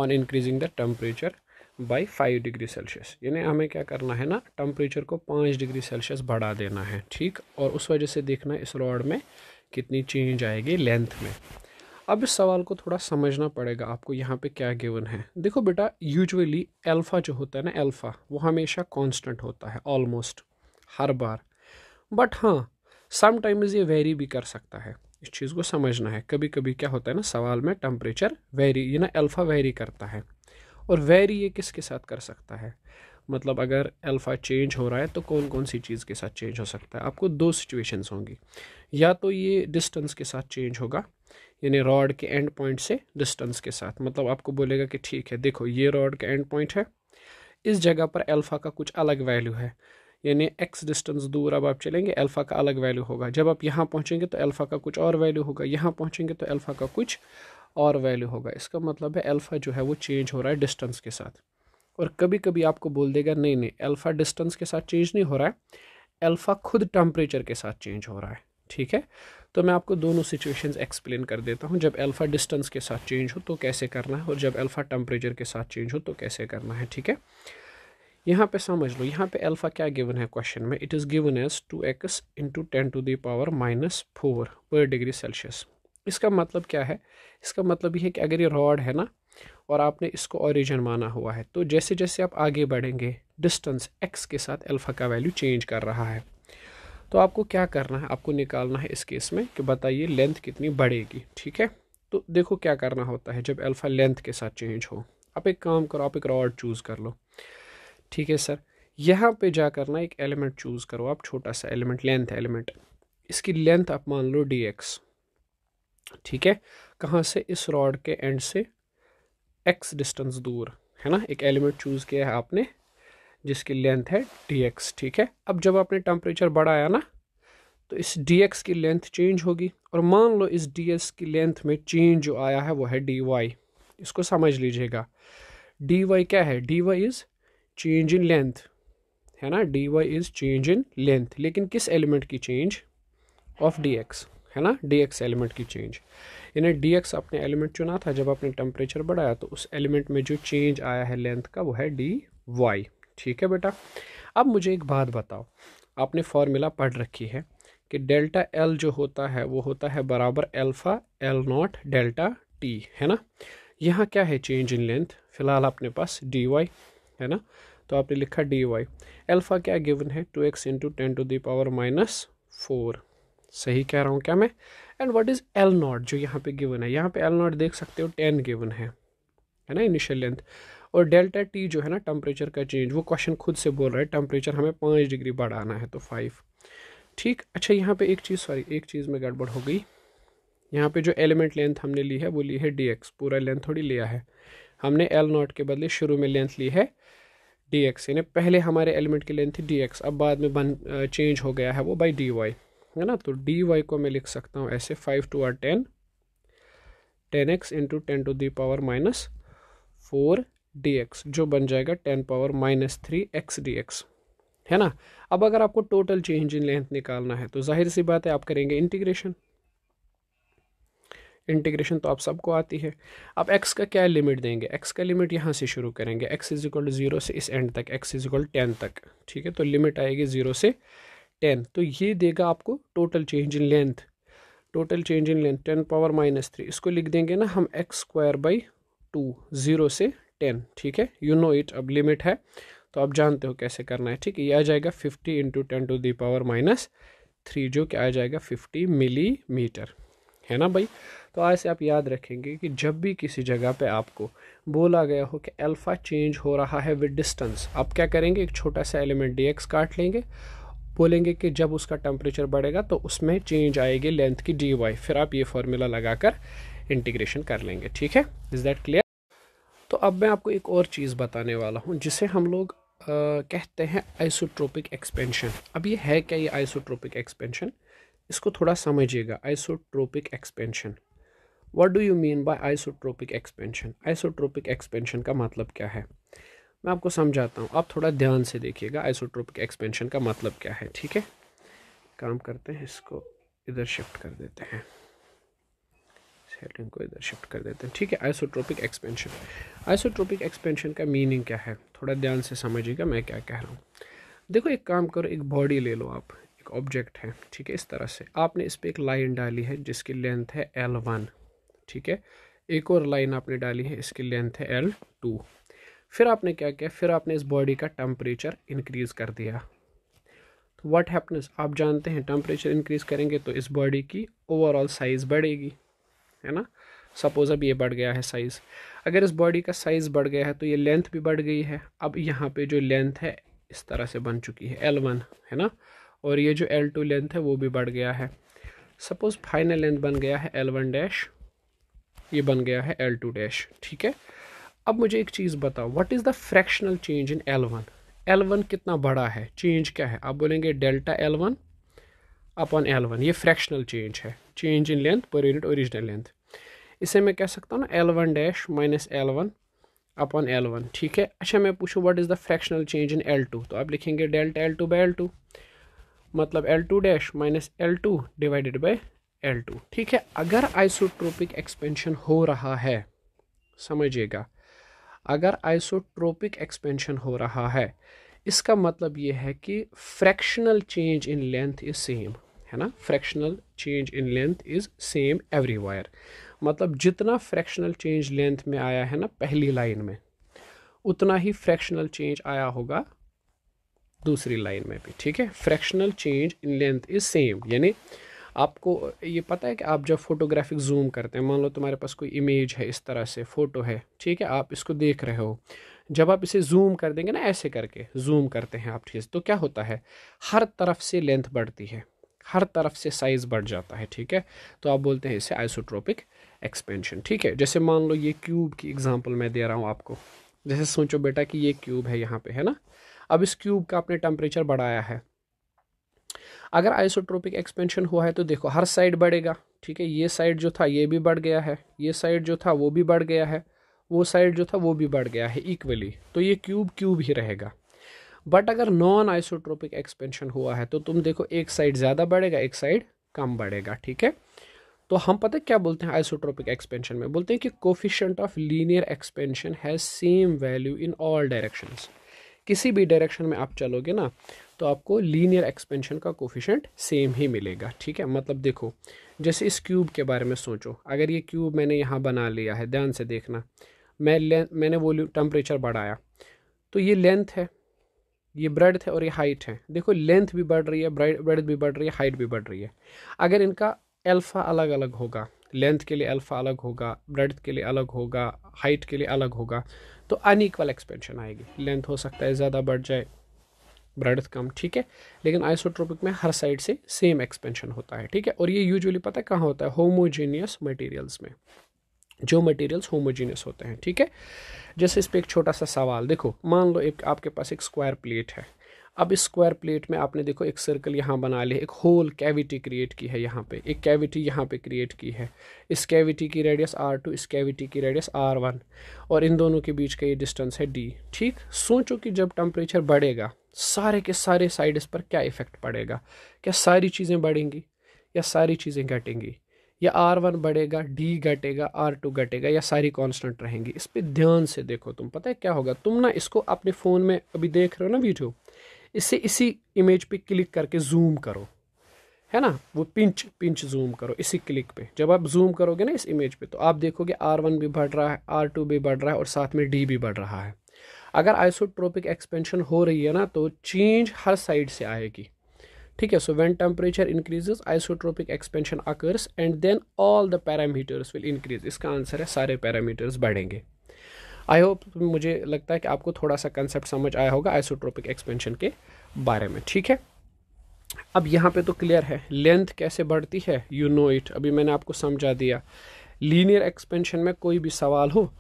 on increasing the temperature by five degree Celsius यानी हमें क्या करना है ना टम्परेचर को पाँच डिग्री सेल्सियस बढ़ा देना है ठीक और उस वजह से देखना इस रॉड में कितनी चेंज आएगी लेंथ में अब इस सवाल को थोड़ा समझना पड़ेगा आपको यहाँ पे क्या गिवन है देखो बेटा यूजुअली अल्फ़ा जो होता है ना अल्फ़ा वो हमेशा कांस्टेंट होता है ऑलमोस्ट हर बार बट हाँ समटाइम्स ये वेरी भी कर सकता है इस चीज़ को समझना है कभी कभी क्या होता है ना सवाल में टेम्परेचर वेरी ये ना अल्फ़ा वेरी करता है और वेरी ये किसके साथ कर सकता है मतलब अगर अल्फ़ा चेंज हो रहा है तो कौन कौन सी चीज़ के साथ चेंज हो सकता है आपको दो सिचुएशंस होंगी या तो ये डिस्टेंस के साथ चेंज होगा यानी रॉड के एंड पॉइंट से डिस्टेंस के साथ मतलब आपको बोलेगा कि ठीक है देखो ये रॉड का एंड पॉइंट है इस जगह पर अल्फ़ा का कुछ अलग वैल्यू है यानी एक्स डिस्टेंस दूर अब आप चलेंगे अल्फ़ा का अलग वैल्यू होगा जब आप यहाँ पहुँचेंगे तो अल्फ़ा का कुछ और वैल्यू होगा यहाँ पहुँचेंगे तो अल्फ़ा का कुछ और वैल्यू होगा इसका मतलब है अल्फ़ा जो है वो चेंज हो रहा है डिस्टेंस के साथ और कभी कभी आपको बोल देगा नहीं नहीं अल्फ़ा डिस्टेंस के साथ चेंज नहीं हो रहा है अल्फ़ा खुद टम्परेचर के साथ चेंज हो रहा है ठीक है तो मैं आपको दोनों सिचुएशंस एक्सप्लेन कर देता हूँ जब अल्फ़ा डिस्टेंस के साथ चेंज हो तो कैसे करना है और जब अल्फ़ा टम्परेचर के साथ चेंज हो तो कैसे करना है ठीक है यहाँ पे समझ लो यहाँ पे अल्फ़ा क्या गिवन है क्वेश्चन में it is given as two x into ten to the power minus four per degree Celsius इसका मतलब क्या है इसका मतलब ये है कि अगर ये रॉड है ना और आपने इसको ओरिजिन माना हुआ है तो जैसे जैसे आप आगे बढ़ेंगे डिस्टेंस एक्स के साथ अल्फ़ा का वैल्यू चेंज कर रहा है तो आपको क्या करना है आपको निकालना है इस केस में कि बताइए लेंथ कितनी बढ़ेगी ठीक है तो देखो क्या करना होता है जब अल्फ़ा लेंथ के साथ चेंज हो आप एक काम करो आप एक रॉड चूज़ कर लो ठीक है सर यहाँ पे जा करना एक एलिमेंट चूज़ करो आप छोटा सा एलिमेंट लेंथ एलिमेंट इसकी लेंथ आप मान लो डी एक्स ठीक है कहाँ से इस रॉड के एंड से एक्स डिस्टेंस दूर है ना एक एलिमेंट चूज़ किया है आपने जिसकी लेंथ है डी एक्स ठीक है अब जब आपने टेम्परेचर बढ़ाया ना तो इस डी एक्स की लेंथ चेंज होगी और मान लो इस डी एक्स की लेंथ में चेंज जो आया है वो है डी वाई इसको समझ लीजिएगा डी वाई क्या है d y is change in length है ना d y is change in length लेकिन किस एलिमेंट की चेंज ऑफ डी एक्स है ना डी एक्स एलिमेंट की चेंज यानी डी एक्स आपने एलिमेंट चुना था जब आपने टेम्परेचर बढ़ाया तो उस एलिमेंट में जो चेंज आया है लेंथ का वो है डी वाई ठीक है बेटा अब मुझे एक बात बताओ आपने फॉर्मूला पढ़ रखी है कि डेल्टा एल जो होता है वो होता है बराबर alpha L not delta T है ना यहाँ क्या है चेंज इन लेंथ फ़िलहाल अपने पास डी वाई है ना तो आपने लिखा डी वाई एल्फ़ा क्या गिवन है two x into ten to the power minus four सही कह रहा हूँ क्या मैं and what is L naught जो यहाँ पे गिवन है यहाँ पे एल नॉट देख सकते हो टेन गिवन है है ना इनिशियल लेंथ और डेल्टा टी जो है ना टेम्परेचर का चेंज वो क्वेश्चन खुद से बोल रहा है टेम्परेचर हमें पाँच डिग्री बढ़ाना है तो फाइव ठीक अच्छा यहाँ पे एक चीज़ सॉरी एक चीज़ में गड़बड़ हो गई यहाँ पे जो एलिमेंट लेंथ हमने ली है वो ली है डी एक्स पूरा लेंथ थोड़ी लिया है हमने एल नॉट के बदले शुरू में लेंथ ली है डी एक्स यानी पहले हमारे एलिमेंट की लेंथ थी डी एक्स अब बाद में बन चेंज हो गया है वो बाई डी वाई है ना तो डी वाई को मैं लिख सकता हूँ ऐसे five two R ten ten x into ten to the power minus four d x जो बन जाएगा ten power minus three x d x है ना अब अगर आपको टोटल चेंज इन लेंथ निकालना है तो जाहिर सी बात है आप करेंगे इंटीग्रेशन इंटीग्रेशन तो आप सबको आती है अब एक्स का क्या लिमिट देंगे एक्स का लिमिट यहाँ से शुरू करेंगे x is equal to zero से इस एंड तक एक्स इज इक्वल टेन तक ठीक है तो लिमिट आएगी ज़ीरो से टेन तो ये देगा आपको total change in length total change in length ten power minus three इसको लिख देंगे ना हम x square by two zero से टेन ठीक है यू नो इट अब लिमिट है तो आप जानते हो कैसे करना है ठीक है ये आ जाएगा fifty into ten to the power minus three जो कि आ जाएगा फिफ्टी मीटर है ना भाई तो आज से आप याद रखेंगे कि जब भी किसी जगह पे आपको बोला गया हो कि अल्फ़ा चेंज हो रहा है विद डिस्टेंस आप क्या करेंगे एक छोटा सा एलिमेंट डी एक्स काट लेंगे बोलेंगे कि जब उसका टेम्परेचर बढ़ेगा तो उसमें चेंज आएगी लेंथ की डी वाई फिर आप ये फार्मूला लगाकर इंटीग्रेशन कर लेंगे ठीक है इज़ दैट क्लियर तो अब मैं आपको एक और चीज़ बताने वाला हूँ जिसे हम लोग आ, कहते हैं आइसोट्रोपिक एक्सपेंशन अब ये है क्या ये आइसोट्रोपिक एक्सपेंशन इसको थोड़ा समझिएगा isotropic expansion what do you mean by isotropic expansion isotropic expansion का मतलब क्या है मैं आपको समझाता हूँ आप थोड़ा ध्यान से देखिएगा आइसोट्रोपिक एक्सपेंशन का मतलब क्या है ठीक है काम करते हैं इसको इधर शिफ्ट कर देते हैं सेटिंग को इधर शिफ्ट कर देते हैं ठीक है आइसोट्रोपिक एक्सपेंशन आइसोट्रोपिक एक्सपेंशन का मीनिंग क्या है थोड़ा ध्यान से समझिएगा मैं क्या कह रहा हूँ देखो एक काम करो एक बॉडी ले लो आप एक ऑब्जेक्ट है ठीक है इस तरह से आपने इस पर एक लाइन डाली है जिसकी लेंथ है एल वन ठीक है एक और लाइन आपने डाली है इसकी लेंथ है एल टू फिर आपने क्या किया फिर आपने इस बॉडी का टेम्परेचर इंक्रीज़ कर दिया तो व्हाट हैपनेस आप जानते हैं टेम्परेचर इंक्रीज़ करेंगे तो इस बॉडी की ओवरऑल साइज़ बढ़ेगी है ना सपोज़ अब ये बढ़ गया है साइज़ अगर इस बॉडी का साइज़ बढ़ गया है तो ये लेंथ भी बढ़ गई है अब यहाँ पे जो लेंथ है इस तरह से बन चुकी है एल वन है ना और ये जो एल टू लेंथ है वो भी बढ़ गया है सपोज़ फाइनल लेंथ बन गया है एल वन डैश ये बन गया है एल टू डैश ठीक है अब मुझे एक चीज़ बताओ what is the fractional change in L one L one कितना बड़ा है चेंज क्या है आप बोलेंगे delta L one upon L one ये फ्रैक्शनल चेंज है change in length per unit original length इसे मैं कह सकता हूँ ना L one dash minus L one upon L one ठीक है अच्छा मैं पूछूँ what is the fractional change in L two तो आप लिखेंगे delta L two by L two मतलब L two dash minus L two divided by L two ठीक है अगर आइसोट्रोपिक एक्सपेंशन हो रहा है समझिएगा अगर आइसोट्रोपिक एक्सपेंशन हो रहा है इसका मतलब ये है कि fractional change in length is same है ना fractional change in length is same every wire मतलब जितना फ्रैक्शनल चेंज लेंथ में आया है ना पहली लाइन में उतना ही फ्रैक्शनल चेंज आया होगा दूसरी लाइन में भी ठीक है fractional change in length is same यानी आपको ये पता है कि आप जब फोटोग्राफिक जूम करते हैं मान लो तुम्हारे पास कोई इमेज है इस तरह से फ़ोटो है ठीक है आप इसको देख रहे हो जब आप इसे जूम कर देंगे ना ऐसे करके जूम करते हैं आप ठीक है तो क्या होता है हर तरफ से लेंथ बढ़ती है हर तरफ से साइज़ बढ़ जाता है ठीक है तो आप बोलते हैं इसे आइसोट्रोपिक एक्सपेंशन ठीक है जैसे मान लो ये क्यूब की एग्जांपल मैं दे रहा हूँ आपको जैसे सोचो बेटा कि ये क्यूब है यहाँ पे है ना अब इस क्यूब का आपने टेम्परेचर बढ़ाया है अगर आइसोट्रोपिक एक्सपेंशन हुआ है तो देखो हर साइड बढ़ेगा ठीक है ये साइड जो था ये भी बढ़ गया है ये साइड जो था वो भी बढ़ गया है वो साइड जो था वो भी बढ़ गया है इक्वली तो ये क्यूब क्यूब ही रहेगा बट अगर नॉन आइसोट्रोपिक एक्सपेंशन हुआ है तो तुम देखो एक साइड ज़्यादा बढ़ेगा एक साइड कम बढ़ेगा ठीक है तो हम पता क्या बोलते हैं आइसोट्रोपिक एक्सपेंशन में बोलते हैं कि coefficient of linear expansion has same value in all directions किसी भी डायरेक्शन में आप चलोगे ना तो आपको लीनियर एक्सपेंशन का कोफिशेंट सेम ही मिलेगा ठीक है मतलब देखो जैसे इस क्यूब के बारे में सोचो अगर ये क्यूब मैंने यहाँ बना लिया है ध्यान से देखना मैं मैंने वॉल्यूम टेम्परेचर बढ़ाया तो ये लेंथ है ये ब्रेड है और ये हाइट है देखो लेंथ भी बढ़ रही है ब्रेड भी बढ़ रही है हाइट भी बढ़ रही है अगर इनका अल्फ़ा अलग अलग होगा लेंथ के लिए अल्फ़ा अलग होगा ब्रेड के लिए अलग होगा हाइट के लिए अलग होगा तो अनईक्वल एक्सपेंशन आएगी लेंथ हो सकता है ज़्यादा बढ़ जाए ब्राइडथ कम ठीक है लेकिन आइसोट्रोपिक में हर साइड से सेम एक्सपेंशन होता है ठीक है और ये यूजुअली पता है कहाँ होता है होमोजेनियस मटेरियल्स में जो मटेरियल्स होमोजीनियस होते हैं ठीक है जैसे इस पर एक छोटा सा सवाल देखो मान लो एक आपके पास एक स्क्वायर प्लेट है अब इस स्क्वायर प्लेट में आपने देखो एक सर्कल यहाँ बना लिया एक होल कैविटी क्रिएट की है यहाँ पे एक कैविटी यहाँ पे क्रिएट की है इस कैविटी की रेडियस आर टू इस कैविटी की रेडियस आर वन और इन दोनों के बीच का ये डिस्टेंस है डी ठीक सोचो कि जब टम्परेचर बढ़ेगा सारे के सारे साइड्स पर क्या इफ़ेक्ट पड़ेगा क्या सारी चीज़ें बढ़ेंगी या सारी चीज़ें घटेंगी या आर वन बढ़ेगा डी घटेगा आर टू घटेगा या सारी कांस्टेंट रहेंगी इस पर ध्यान से देखो तुम पता है क्या होगा तुम ना इसको अपने फ़ोन में अभी देख रहे हो ना वीडियो इसे इसी इमेज पे क्लिक करके जूम करो है ना वो पिंच पिंच जूम करो इसी क्लिक पे जब आप जूम करोगे ना इस इमेज पे तो आप देखोगे आर वन भी बढ़ रहा है आर टू भी बढ़ रहा है और साथ में डी भी बढ़ रहा है अगर आइसोट्रोपिक एक्सपेंशन हो रही है ना तो चेंज हर साइड से आएगी ठीक है so when temperature increase isotropic expansion occurs and then all the parameters will increase इसका आंसर है सारे पैरामीटर्स बढ़ेंगे आई होप मुझे लगता है कि आपको थोड़ा सा कंसेप्ट समझ आया होगा आइसोट्रोपिक एक्सपेंशन के बारे में ठीक है अब यहाँ पे तो क्लियर है लेंथ कैसे बढ़ती है यू नो इट अभी मैंने आपको समझा दिया लीनियर एक्सपेंशन में कोई भी सवाल हो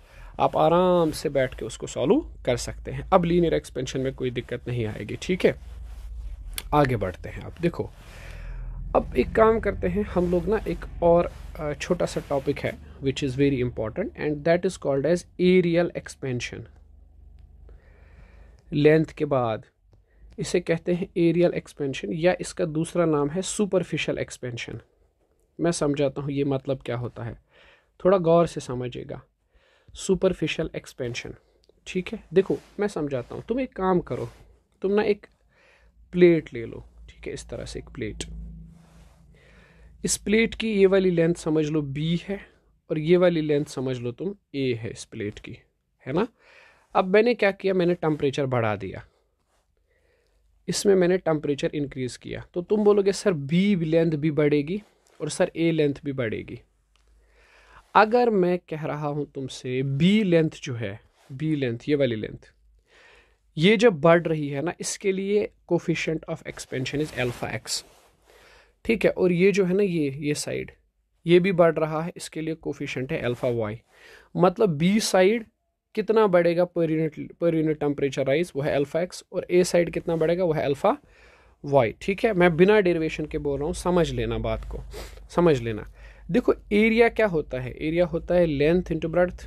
आप आराम से बैठ के उसको सॉल्व कर सकते हैं अब लीनियर एक्सपेंशन में कोई दिक्कत नहीं आएगी ठीक है आगे बढ़ते हैं आप देखो अब एक काम करते हैं हम लोग ना एक और छोटा सा टॉपिक है which is very important and that is called as aerial expansion length के बाद इसे कहते हैं एरियल एक्सपेंशन या इसका दूसरा नाम है सुपरफिशियल एक्सपेंशन मैं समझाता हूँ ये मतलब क्या होता है थोड़ा गौर से समझिएगा सुपरफिशियल एक्सपेंशन ठीक है देखो मैं समझाता हूँ तुम एक काम करो तुम ना एक प्लेट ले लो ठीक है इस तरह से एक प्लेट इस प्लेट की ये वाली लेंथ समझ लो बी है और ये वाली लेंथ समझ लो तुम ए है इस प्लेट की है ना अब मैंने क्या किया मैंने टम्परेचर बढ़ा दिया इसमें मैंने टम्परेचर इंक्रीज़ किया तो तुम बोलोगे सर बी लेंथ भी बढ़ेगी और सर ए लेंथ भी बढ़ेगी अगर मैं कह रहा हूँ तुमसे बी लेंथ जो है बी लेंथ ये वाली लेंथ ये जब बढ़ रही है ना इसके लिए coefficient of expansion is alpha x ठीक है और ये जो है ना ये ये साइड ये भी बढ़ रहा है इसके लिए कोफिशेंट है अल्फ़ा वाई मतलब बी साइड कितना बढ़ेगा per unit per unit temperature rise वह है अल्फ़ा एक्स और ए साइड कितना बढ़ेगा वह है अल्फ़ा वाई ठीक है मैं बिना डेरिवेशन के बोल रहा हूँ समझ लेना बात को समझ लेना देखो एरिया क्या होता है एरिया होता है लेंथ इंटू ब्रेथ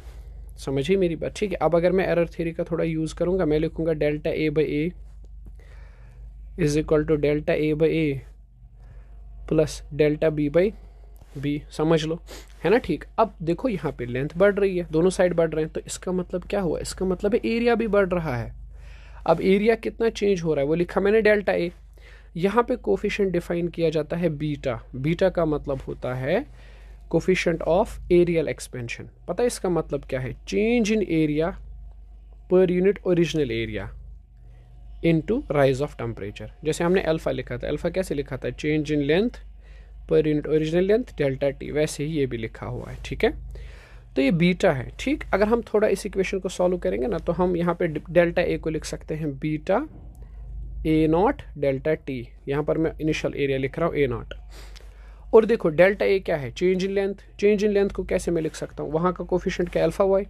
समझिए मेरी बात ठीक है अब अगर मैं एरर थ्योरी का थोड़ा यूज़ करूँगा मैं लिखूँगा delta A by A is equal to delta A by A plus delta B by B समझ लो है ना ठीक अब देखो यहाँ पे लेंथ बढ़ रही है दोनों साइड बढ़ रहे हैं तो इसका मतलब क्या हुआ इसका मतलब है एरिया भी बढ़ रहा है अब एरिया कितना चेंज हो रहा है वो लिखा मैंने डेल्टा ए यहाँ पे कोफिशेंट डिफाइन किया जाता है बीटा बीटा का मतलब होता है कोफिशेंट ऑफ एरियल एक्सपेंशन पता है इसका मतलब क्या है change in area per unit original area into rise of temperature जैसे हमने अल्फ़ा लिखा था अल्फ़ा कैसे लिखा था change in length per unit original length delta T वैसे ही ये भी लिखा हुआ है ठीक है तो ये बीटा है ठीक अगर हम थोड़ा इस इक्वेशन को सॉल्व करेंगे ना तो हम यहाँ पे डेल्टा ए को लिख सकते हैं beta A naught delta T यहाँ पर मैं इनिशियल एरिया लिख रहा हूँ ए नॉट और देखो डेल्टा ए क्या है change in length change in length को कैसे मैं लिख सकता हूँ वहाँ का कोफिशेंट क्या alpha Y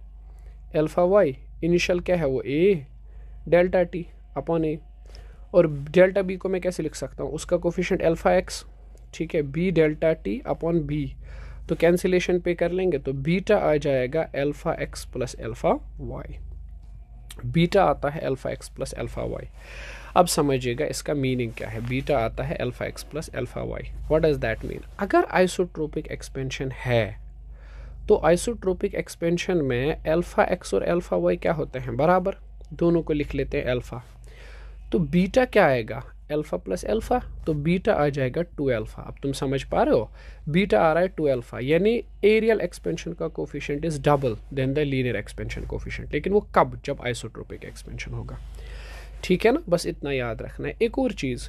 alpha y initial क्या है वो A delta T upon A और डेल्टा बी को मैं कैसे लिख सकता हूँ उसका कोफिशेंट अल्फ़ा एक्स ठीक है B delta T upon B तो कैंसिलेशन पे कर लेंगे तो बीटा आ जाएगा alpha x plus alpha y beta आता है alpha x plus alpha y अब समझिएगा इसका मीनिंग क्या है बीटा आता है alpha x plus alpha y what does that mean अगर आइसोट्रोपिक एक्सपेंशन है तो आइसोट्रोपिक एक्सपेंशन में अल्फ़ा एक्स और अल्फ़ा वाई क्या होते हैं बराबर दोनों को लिख लेते हैं अल्फ़ा तो बीटा क्या आएगा अल्फ़ा प्लस अल्फ़ा तो बीटा आ जाएगा टू अल्फ़ा अब तुम समझ पा रहे हो बीटा आ रहा है टू अल्फ़ा यानी एरियल एक्सपेंशन का coefficient is double than the linear expansion coefficient लेकिन वो कब जब आइसोट्रोपिक एक्सपेंशन होगा ठीक है ना बस इतना याद रखना है एक और चीज़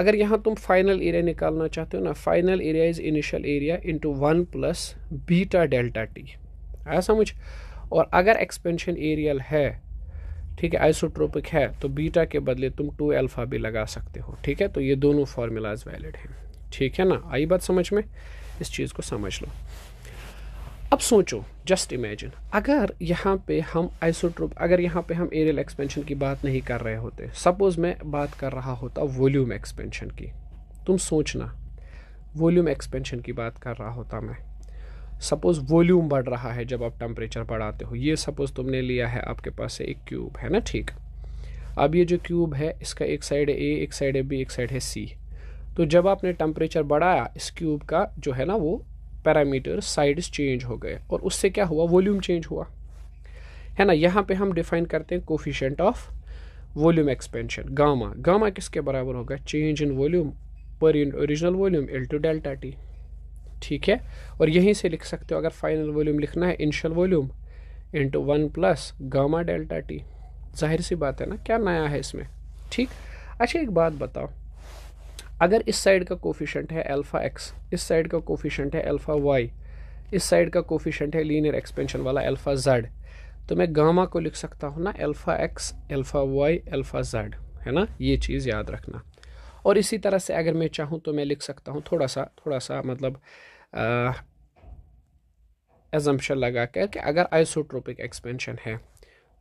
अगर यहाँ तुम फाइनल एरिया निकालना चाहते हो ना final area is initial area into one plus beta delta T आया समझ और अगर एक्सपेंशन एरियल है ठीक है आइसोट्रोपिक है तो बीटा के बदले तुम टू अल्फ़ा भी लगा सकते हो ठीक है तो ये दोनों फार्मूलाज वैलिड हैं ठीक है ना आई बात समझ में इस चीज़ को समझ लो अब सोचो जस्ट इमेजिन अगर यहाँ पे हम आइसोट्रोप अगर यहाँ पे हम एरियल एक्सपेंशन की बात नहीं कर रहे होते सपोज़ मैं बात कर रहा होता वॉल्यूम एक्सपेंशन की तुम सोचना वॉल्यूम एक्सपेंशन की बात कर रहा होता मैं सपोज़ वॉल्यूम बढ़ रहा है जब आप टेम्परेचर बढ़ाते हो ये सपोज़ तुमने लिया है आपके पास से एक क्यूब है ना ठीक अब ये जो क्यूब है इसका एक साइड है ए एक साइड है बी एक साइड है सी तो जब आपने टेम्परेचर बढ़ाया इस क्यूब का जो है ना वो पैरामीटर साइड्स चेंज हो गए और उससे क्या हुआ वॉल्यूम चेंज हुआ है ना यहाँ पे हम डिफाइन करते हैं coefficient of volume expansion gamma gamma किसके बराबर होगा चेंज इन वॉल्यूम पर in original volume L to delta T ठीक है और यहीं से लिख सकते हो अगर फाइनल वॉल्यूम लिखना है initial volume into one plus gamma delta T जाहिर सी बात है ना क्या नया है इसमें ठीक अच्छा एक बात बताओ अगर इस साइड का कोफिशेंट है अल्फ़ा एक्स इस साइड का कोफिशेंट है अल्फ़ा वाई इस साइड का कोफिशेंट है लीनियर एक्सपेंशन वाला अल्फ़ा जेड तो मैं गामा को लिख सकता हूँ ना alpha X alpha Y alpha Z है ना ये चीज़ याद रखना और इसी तरह से अगर मैं चाहूँ तो मैं लिख सकता हूँ थोड़ा सा थोड़ा सा मतलब एजम्पन लगा कर कि अगर आइसोट्रोपिक एक्सपेंशन है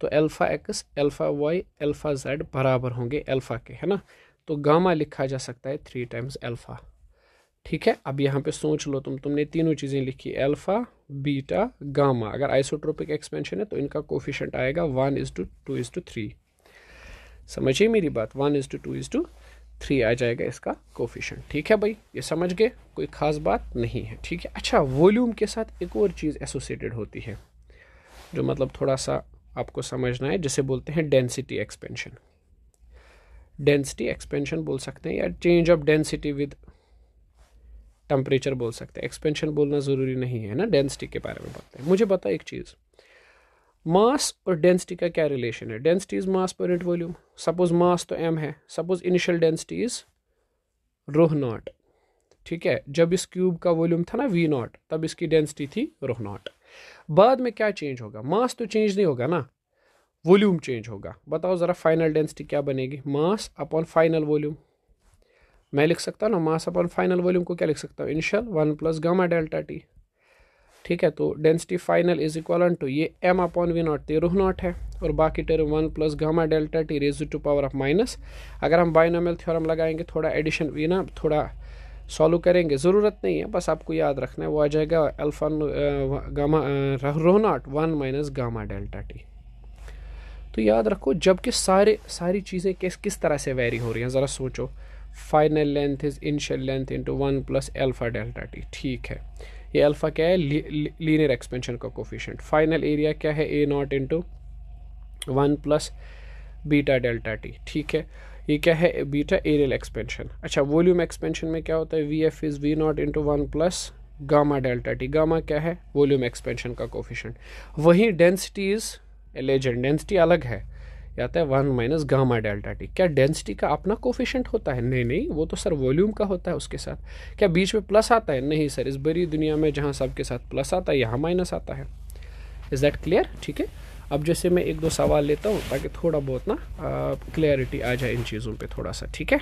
तो alpha X alpha Y alpha Z बराबर होंगे अल्फ़ा के है ना तो गामा लिखा जा सकता है थ्री टाइम्स अल्फ़ा ठीक है अब यहाँ पे सोच लो तुम तुमने तीनों चीज़ें लिखी अल्फ़ा बीटा गामा अगर आइसोट्रोपिक एक्सपेंशन है तो इनका कोफिशेंट आएगा one is to two two is to समझिए मेरी बात one is to two two is to आ जाएगा इसका कोफिशेंट ठीक है भाई ये समझ गए कोई ख़ास बात नहीं है ठीक है अच्छा वॉल्यूम के साथ एक और चीज़ एसोसिएटेड होती है जो मतलब थोड़ा सा आपको समझना है जिसे बोलते हैं डेंसिटी एक्सपेंशन डेंसिटी एक्सपेंशन बोल सकते हैं या change of density with temperature बोल सकते हैं एक्सपेंशन बोलना ज़रूरी नहीं है ना डेंसिटी के बारे में बोलते हैं मुझे बता एक चीज़ मास और डेंसिटी का क्या रिलेशन है density is mass per unit volume suppose मास तो एम है suppose initial density is rho naught ठीक है जब इस क्यूब का वॉल्यूम था ना वी नॉट तब इसकी डेंसिटी थी रोह नॉट बाद में क्या चेंज होगा मास तो चेंज नहीं होगा ना वॉल्यूम चेंज होगा बताओ ज़रा फाइनल डेंसिटी क्या बनेगी मास अपॉन फाइनल वॉल्यूम मैं लिख सकता हूँ ना मास अपॉन फाइनल वॉल्यूम को क्या लिख सकता हूँ initial one plus gamma delta T ठीक है तो density final is equal to ये एम अपॉन वी नॉट तेरह नॉट है और बाकी term one plus gamma delta T raise to power of minus अगर हम बाइनोमियल थ्योरम लगाएंगे थोड़ा एडिशन ये ना थोड़ा सॉल्व करेंगे ज़रूरत नहीं है बस आपको याद रखना है वो आ जाएगा alpha gamma naught one minus gamma delta T तो याद रखो जबकि सारे सारी चीज़ें किस किस तरह से वेरी हो रही हैं ज़रा सोचो final length is initial length into one plus alpha delta T ठीक है ये अल्फ़ा क्या है लीनियर एक्सपेंशन का कोफिशेंट फाइनल एरिया क्या है A naught into one plus beta delta T ठीक है ये क्या है बीटा एरियल एक्सपेंशन अच्छा वॉल्यूम एक्सपेंशन में क्या होता है V F is V naught into one plus gamma delta T gamma क्या है वॉल्यूम एक्सपेंशन का कोफिशेंट वहीं डेंसिटीज़ लेजेंड डेंसिटी अलग है आता है one minus gamma delta T क्या डेंसिटी का अपना कोफिशेंट होता है नहीं नहीं वो तो सर वॉल्यूम का होता है उसके साथ क्या बीच में प्लस आता है नहीं सर इस बड़ी दुनिया में जहाँ सबके साथ प्लस आता है यहाँ माइनस आता है इज़ दैट क्लियर ठीक है अब जैसे मैं एक दो सवाल लेता हूँ ताकि थोड़ा बहुत ना क्लियरिटी आ जाए इन चीज़ों पर थोड़ा सा ठीक है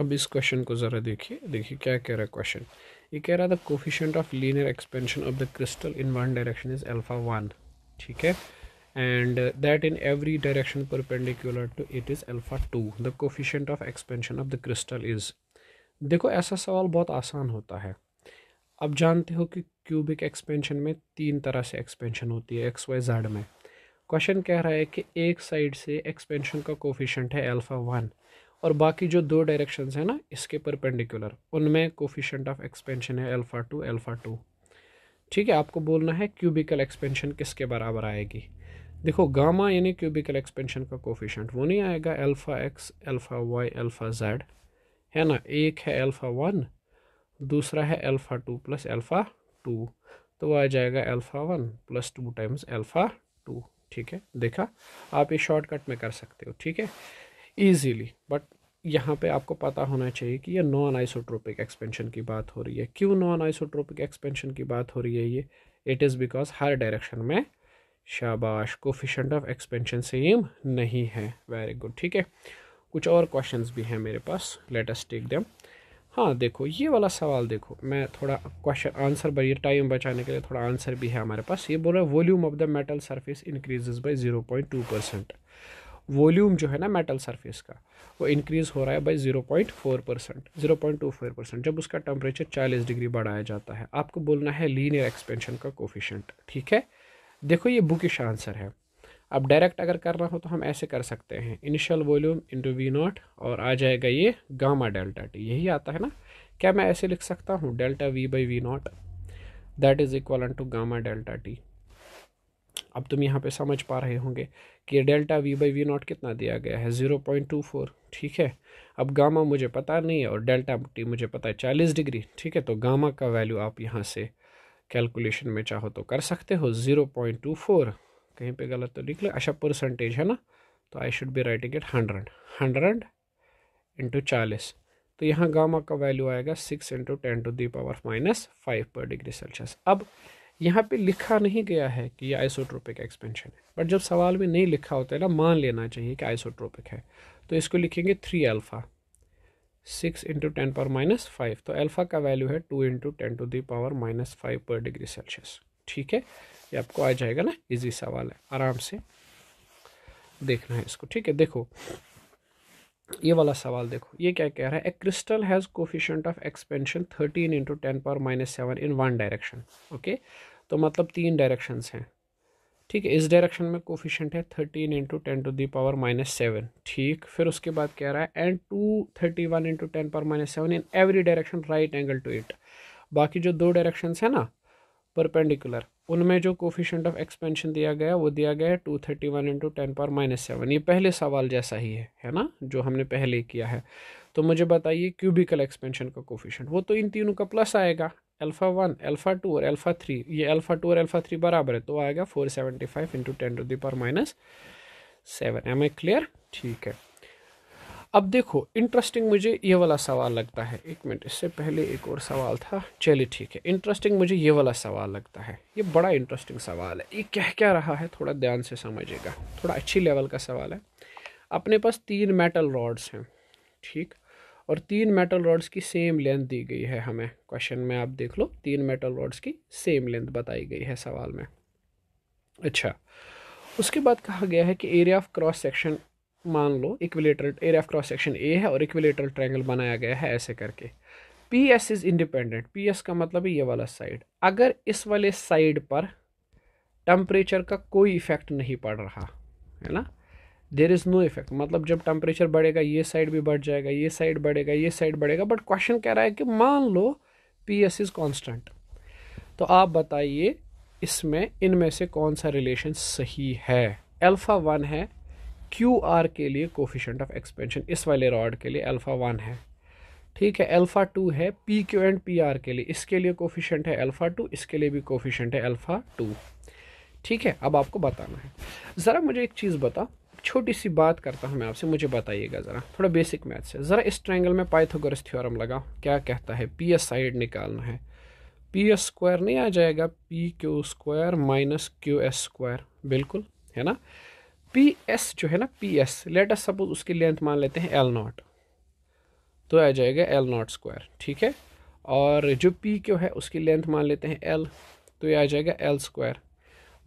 अब इस क्वेश्चन को ज़रा देखिए देखिए क्या कह रहा है क्वेश्चन ये कह रहा था coefficient of linear expansion of the crystal in one direction is alpha one ठीक है and uh, that in every direction perpendicular to it is alpha 2 the coefficient of expansion of the crystal is देखो ऐसा सवाल बहुत आसान होता है अब जानते हो कि क्यूबिक एक्सपेंशन में तीन तरह से एक्सपेंशन होती है एक्स वाई जेड में क्वेश्चन कह रहा है कि एक साइड से एक्सपेंशन का कोफिशेंट है अल्फ़ा वन और बाकी जो दो डायरेक्शन है ना इसके परपेंडिकुलर उनमें कोफिशेंट ऑफ एक्सपेंशन है अल्फ़ा टू अल्फ़ा टू ठीक है आपको बोलना है क्यूबिकल एक्सपेंशन किसके बराबर आएगी देखो गामा यानी क्यूबिकल एक्सपेंशन का कोफिशेंट वो नहीं आएगा alpha X alpha Y alpha Z है ना एक है अल्फ़ा वन दूसरा है alpha two plus alpha two तो आ जाएगा alpha one plus two times alpha two ठीक है देखा आप ये शॉर्टकट में कर सकते हो ठीक है ईजीली बट यहाँ पे आपको पता होना चाहिए कि ये नॉन आइसोट्रोपिक एक्सपेंशन की बात हो रही है क्यों नॉन आइसोट्रोपिक एक्सपेंशन की बात हो रही है ये इट इज़ बिकॉज हर डायरेक्शन में शाबाश कोफिशेंट ऑफ एक्सपेंशन सेम नहीं है वेरी गुड ठीक है कुछ और क्वेश्चंस भी हैं मेरे पास लेट अस टेक देम हाँ देखो ये वाला सवाल देखो मैं थोड़ा क्वेश्चन आंसर बढ़िया टाइम बचाने के लिए थोड़ा आंसर भी है हमारे पास ये बोल रहा है volume of the metal surface increases by zero point two percent volume जो है ना मेटल सरफेस का वो इंक्रीज़ हो रहा है by zero point four percent zero point two four percent जब उसका टेम्परेचर चालीस डिग्री बढ़ाया जाता है आपको बोलना है लीनियर एक्सपेंशन का कोफिशेंट ठीक है देखो ये बुकिश आंसर है अब डायरेक्ट अगर करना हो तो हम ऐसे कर सकते हैं initial volume into V naught और आ जाएगा ये गामा डेल्टा टी यही आता है ना क्या मैं ऐसे लिख सकता हूँ delta V by V naught that is equal to gamma delta T अब तुम यहाँ पे समझ पा रहे होंगे कि delta V by V naught कितना दिया गया है ज़ीरो पॉइंट टू फोर ठीक है अब गामा मुझे पता नहीं है और डेल्टा टी मुझे पता है चालीस डिग्री ठीक है तो गामा का वैल्यू आप यहाँ से कैलकुलेशन में चाहो तो कर सकते हो ज़ीरो पॉइंट टू फोर कहीं पे गलत तो निकले अच्छा परसेंटेज है ना तो I should be writing it hundred hundred into चालीस तो यहाँ गामा का वैल्यू आएगा six into ten to the power minus five पर डिग्री सेल्सियस अब यहाँ पे लिखा नहीं गया है कि ये आइसोट्रोपिक एक्सपेंशन है बट जब सवाल में नहीं लिखा होता है ना मान लेना चाहिए कि आइसोट्रोपिक है तो इसको लिखेंगे three alpha six into ten power minus five तो अल्फ़ा का वैल्यू है two into ten to the power minus five पर डिग्री सेल्सियस ठीक है ये आपको आ जाएगा ना इजी सवाल है आराम से देखना है इसको ठीक है देखो ये वाला सवाल देखो ये क्या कह रहा है a crystal has coefficient of expansion thirteen into ten power minus seven in one direction okay तो मतलब तीन डायरेक्शंस हैं ठीक है इस डायरेक्शन में कोफिशेंट है thirteen into ten to the power minus seven ठीक फिर उसके बाद कह रहा है and two thirty one into ten power minus seven in every direction right angle to it बाकी जो दो डायरेक्शन है ना परपेंडिकुलर उनमें जो कोफिशेंट ऑफ एक्सपेंशन दिया गया वो दिया गया है two thirty one into ten power minus seven ये पहले सवाल जैसा ही है है ना जो हमने पहले किया है तो मुझे बताइए क्यूबिकल एक्सपेंशन का कोफिशेंट वो तो इन तीनों का प्लस आएगा अल्फ़ा वन अल्फ़ा टू और अल्फ़ा थ्री ये अल्फ़ा टू और अल्फ़ा थ्री बराबर है तो आएगा four seventy five into ten to the power minus seven am I clear ठीक है अब देखो इंटरेस्टिंग मुझे ये वाला सवाल लगता है एक मिनट इससे पहले एक और सवाल था चलिए ठीक है इंटरेस्टिंग मुझे ये वाला सवाल लगता है ये बड़ा इंटरेस्टिंग सवाल है ये क्या क्या रहा है थोड़ा ध्यान से समझिएगा थोड़ा अच्छी लेवल का सवाल है अपने पास तीन मेटल रॉड्स हैं ठीक और तीन मेटल रॉड्स की सेम लेंथ दी गई है हमें क्वेश्चन में आप देख लो तीन मेटल रॉड्स की सेम लेंथ बताई गई है सवाल में अच्छा उसके बाद कहा गया है कि एरिया ऑफ क्रॉस सेक्शन मान लो equilateral area of cross section A है और इक्विलेटरल ट्रायंगल बनाया गया है ऐसे करके P S is independent P S का मतलब है ये वाला साइड अगर इस वाले साइड पर टम्परेचर का कोई इफेक्ट नहीं पड़ रहा है ना देर इज़ नो इफेक्ट मतलब जब टेम्परेचर बढ़ेगा ये साइड भी बढ़ जाएगा ये साइड बढ़ेगा ये साइड बढ़ेगा बट क्वेश्चन कह रहा है कि मान लो पी एस इज़ कॉन्स्टेंट तो आप बताइए इसमें इनमें से कौन सा रिलेशन सही है अल्फ़ा वन है क्यू आर के लिए कोफिशेंट ऑफ एक्सपेंशन इस वाले रॉड के लिए अल्फ़ा वन है ठीक है अल्फ़ा टू है P Q and P R के लिए इसके लिए कोफिशेंट है अल्फ़ा टू इसके लिए भी कोफिशेंट है अल्फ़ा टू ठीक है अब आपको बताना है ज़रा मुझे एक चीज़ बताओ छोटी सी बात करता हूँ मैं आपसे मुझे बताइएगा ज़रा थोड़ा बेसिक मैथ से ज़रा इस ट्रायंगल में पाइथागोरस थ्योरम लगा क्या कहता है पी एस साइड निकालना है पी एस स्क्वायर नहीं आ जाएगा P Q square minus Q S square बिल्कुल है ना पी एस जो है ना P S let us suppose उसकी लेंथ मान लेते हैं एल नॉट तो आ जाएगा एल नॉट स्क्वायर ठीक है और जो पी क्यू है उसकी लेंथ मान लेते हैं एल तो ये आ जाएगा एल स्क्वायर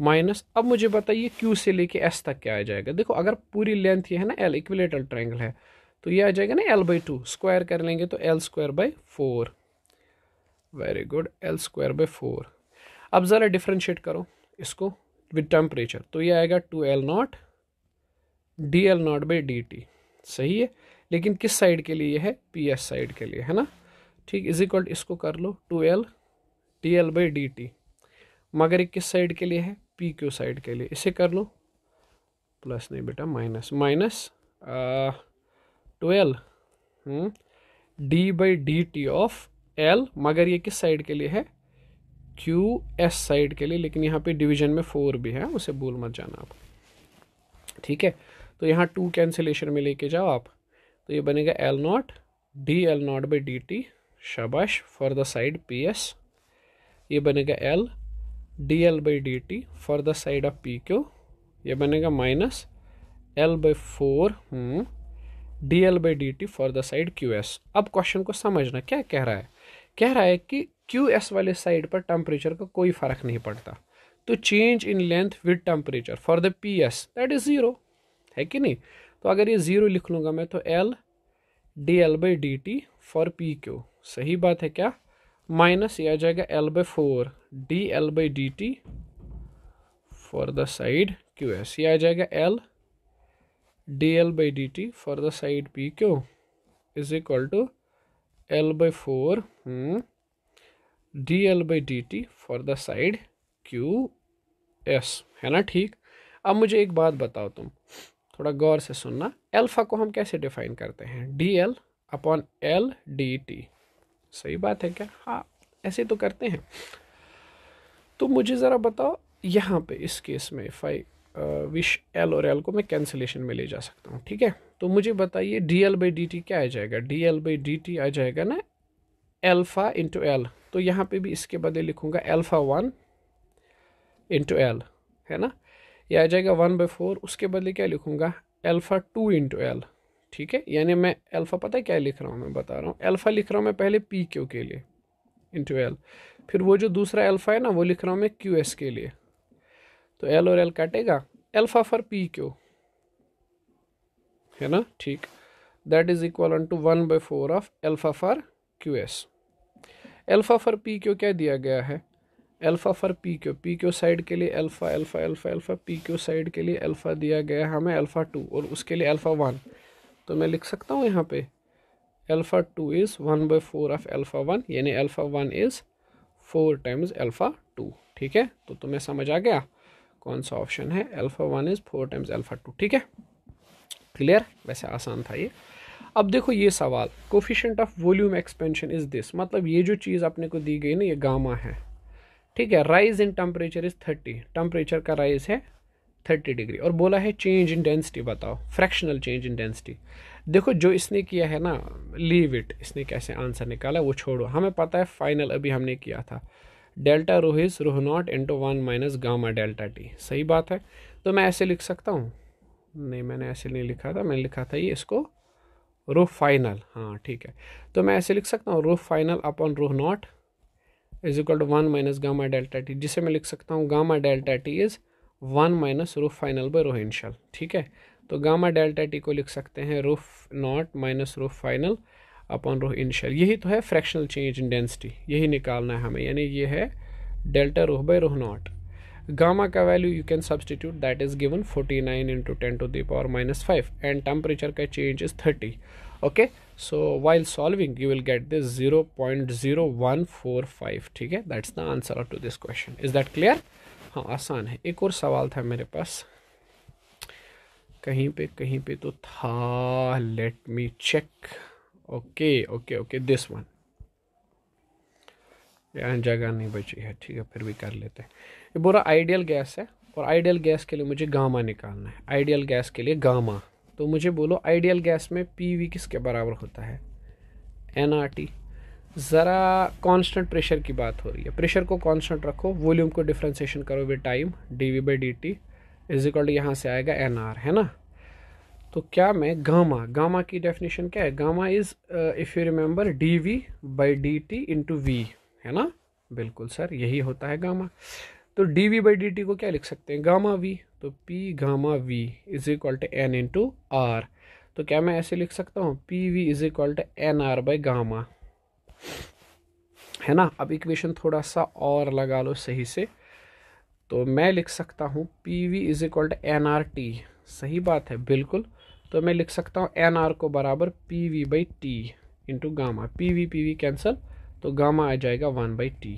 माइनस अब मुझे बताइए क्यू से लेके एस तक क्या आ जाएगा देखो अगर पूरी लेंथ ये है ना एल इक्विलेटरल ट्रायंगल है तो ये आ जाएगा ना एल बाई टू स्क्वायर कर लेंगे तो L square by four very good L square by four अब ज़रा डिफ्रेंशिएट करो इसको विद टेम्परेचर तो ये आएगा two L naught D L naught by D T सही है लेकिन किस साइड के लिए है पी एस साइड के लिए है ना ठीक इज इक्वल इसको कर लो two L D L by D T मगर ये किस साइड के लिए है पी क्यू साइड के लिए इसे कर लो प्लस नहीं बेटा minus minus twelve hmm, D by D T of L मगर ये किस साइड के लिए है क्यू एस साइड के लिए लेकिन यहाँ पे डिवीजन में फोर भी है उसे भूल मत जाना आप ठीक है तो यहाँ टू कैंसिलेशन में लेके जाओ आप तो ये बनेगा L naught D L naught by D T शाबाश for the side P S ये बनेगा L D L by D T for the side of P Q ये बनेगा minus L by four D L by D T for the side Q S अब question को समझना क्या कह रहा है कह रहा है कि क्यू एस वाले साइड पर टेम्परेचर का कोई फर्क नहीं पड़ता तो change in length with temperature for the P S that is zero है कि नहीं तो अगर ये ज़ीरो लिख लूँगा मैं तो L D L by D T for P Q सही बात है क्या माइनस ये आ जाएगा L by four D L by D T for the side Q S ये आ जाएगा L D L by D T for the side P Q is equal to L by four D L by D T for the side Q S है ना ठीक अब मुझे एक बात बताओ तुम थोड़ा गौर से सुनना एल्फ़ा को हम कैसे डिफाइन करते हैं D L upon L D T सही बात है क्या हाँ ऐसे तो करते हैं तो मुझे ज़रा बताओ यहाँ पे इस केस में इफ आई विश एल और एल को मैं कैंसिलेशन में ले जा सकता हूँ ठीक है तो मुझे बताइए D L by D T क्या आ जाएगा D L by D T आ जाएगा ना एल्फ़ा इंटू एल तो यहाँ पे भी इसके बदले लिखूँगा एल्फ़ा वन इंटू एल है ना ये आ जाएगा वन बाई फोर उसके बदले क्या लिखूँगा एल्फ़ा टू इंटू एल ठीक है यानी मैं अल्फ़ा पता है क्या लिख रहा हूँ मैं बता रहा हूँ अल्फ़ा लिख रहा हूँ मैं पहले पी क्यू के लिए इन टू एल फिर वो जो दूसरा अल्फ़ा है ना वो लिख रहा हूँ मैं क्यू एस के लिए तो एल और एल काटेगा अल्फ़ा फॉर पी क्यू है ना ठीक that is equal to one by four of alpha for Q S alpha for P Q क्या दिया गया है alpha for P Q P Q side के लिए alpha alpha alpha alpha P Q side के लिए एल्फा दिया गया है हमें अल्फ़ा टू और उसके लिए एल्फा वन तो मैं लिख सकता हूँ यहाँ पे alpha two is one by four of alpha one यानी alpha one is four times alpha two ठीक है तो तुम्हें समझ आ गया कौन सा ऑप्शन है alpha one is four times alpha two ठीक है क्लियर वैसे आसान था ये अब देखो ये सवाल coefficient of volume expansion is this मतलब ये जो चीज़ अपने को दी गई ना ये गामा है ठीक है rise in temperature is thirty temperature का राइज है थर्टी डिग्री और बोला है चेंज इन डेंसिटी बताओ फ्रैक्शनल चेंज इन डेंसिटी देखो जो इसने किया है ना लीव इट इसने कैसे आंसर निकाला वो छोड़ो हमें पता है फाइनल अभी हमने किया था delta rho is naught into one minus gamma delta T सही बात है तो मैं ऐसे लिख सकता हूँ नहीं मैंने ऐसे नहीं लिखा था मैंने लिखा था ये इसको रो फाइनल हाँ ठीक है तो मैं ऐसे लिख सकता हूँ rho final upon rho naught is equal to one minus gamma delta T जिसे मैं लिख सकता हूँ gamma delta T is one minus rho final by rho initial ठीक है तो गामा डेल्टा टी को लिख सकते हैं rho naught minus rho final upon rho initial यही तो है फ्रैक्शनल चेंज इन डेंसिटी यही निकालना है हमें यानी ये है delta rho by rho naught gamma का value you can substitute that is given 49 nine into ten to the power minus five and temperature का change is 30 okay so while solving you will get this 0.0145 ठीक है that's the answer to this question is that clear हाँ आसान है एक और सवाल था मेरे पास कहीं पे कहीं पे तो था let me check okay okay okay this one यहाँ जगह नहीं बची है ठीक है फिर भी कर लेते हैं ये बोरा आइडियल गैस है और आइडियल गैस के लिए मुझे गामा निकालना है आइडियल गैस के लिए गामा तो मुझे बोलो आइडियल गैस में पी वी किसके बराबर होता है एन आर टी ज़रा कांस्टेंट प्रेशर की बात हो रही है प्रेशर को कांस्टेंट रखो वॉल्यूम को डिफ्रेंशिएशन करो with time D V by D T is equal to यहाँ से आएगा एन आर है ना तो क्या मैं गामा गामा की डेफिनेशन क्या है gamma is if you remember D V by D T into V है ना बिल्कुल सर यही होता है गामा तो D V by D T को क्या लिख सकते हैं गामा वी तो P gamma V is equal to N into R तो क्या मैं ऐसे लिख सकता हूँ P V is equal to N R by gamma है ना अब इक्वेशन थोड़ा सा और लगा लो सही से तो मैं लिख सकता हूँ P V is equal to N R T सही बात है बिल्कुल तो मैं लिख सकता हूँ एन आर को बराबर P V by T into gamma P V P V cancel तो गामा आ जाएगा वन बाई टी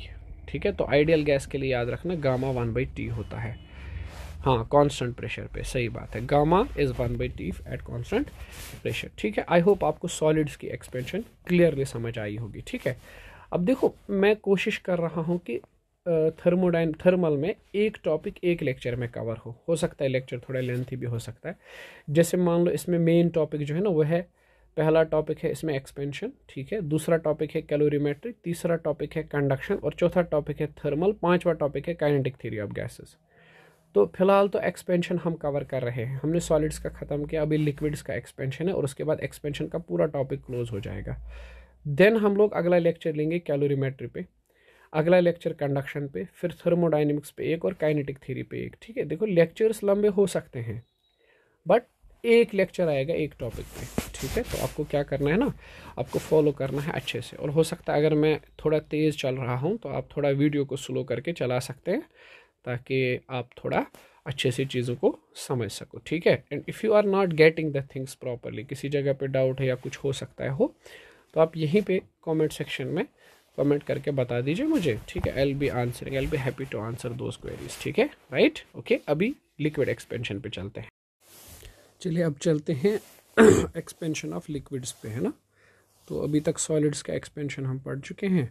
ठीक है तो आइडियल गैस के लिए याद रखना गामा वन बाई टी होता है हाँ कांस्टेंट प्रेशर पे सही बात है gamma is one by T at constant pressure ठीक है आई होप आपको सॉलिड्स की एक्सपेंशन क्लियरली समझ आई होगी ठीक है अब देखो मैं कोशिश कर रहा हूँ कि थर्मोडाइन थर्मल में एक टॉपिक एक लेक्चर में कवर हो हो सकता है लेक्चर थोड़ा लेंथी भी हो सकता है जैसे मान लो इसमें मेन टॉपिक जो है ना वह है पहला टॉपिक है इसमें एक्सपेंशन ठीक है दूसरा टॉपिक है कैलोरीमेट्रिक तीसरा टॉपिक है कंडक्शन और चौथा टॉपिक है थर्मल पांचवा टॉपिक है काइनेटिक थ्योरी ऑफ गैसेस तो फिलहाल तो एक्सपेंशन हम कवर कर रहे हैं हमने सॉलिड्स का ख़त्म किया अभी लिक्विड्स का एक्सपेंशन है और उसके बाद एक्सपेंशन का पूरा टॉपिक क्लोज हो जाएगा देन हम लोग अगला लेक्चर लेंगे कैलोरीमेट्री पे अगला लेक्चर कंडक्शन पे फिर थर्मोडाइनमिक्स पे एक और काइनेटिक थ्योरी पे एक ठीक है देखो लेक्चर्स लंबे हो सकते हैं बट एक लेक्चर आएगा एक टॉपिक पे ठीक है तो आपको क्या करना है ना आपको फॉलो करना है अच्छे से और हो सकता है अगर मैं थोड़ा तेज़ चल रहा हूँ तो आप थोड़ा वीडियो को स्लो करके चला सकते हैं ताकि आप थोड़ा अच्छे से चीज़ों को समझ सको ठीक है and if you are not getting the things properly किसी जगह पे डाउट है या कुछ हो सकता है हो तो आप यहीं पे कमेंट सेक्शन में कमेंट करके बता दीजिए मुझे ठीक है I be answering I be happy to answer those queries ठीक है राइट ओके अभी लिक्विड एक्सपेंशन पे चलते हैं चलिए अब चलते हैं एक्सपेंशन ऑफ लिक्विड्स पे है ना तो अभी तक सॉलिड्स का एक्सपेंशन हम पढ़ चुके हैं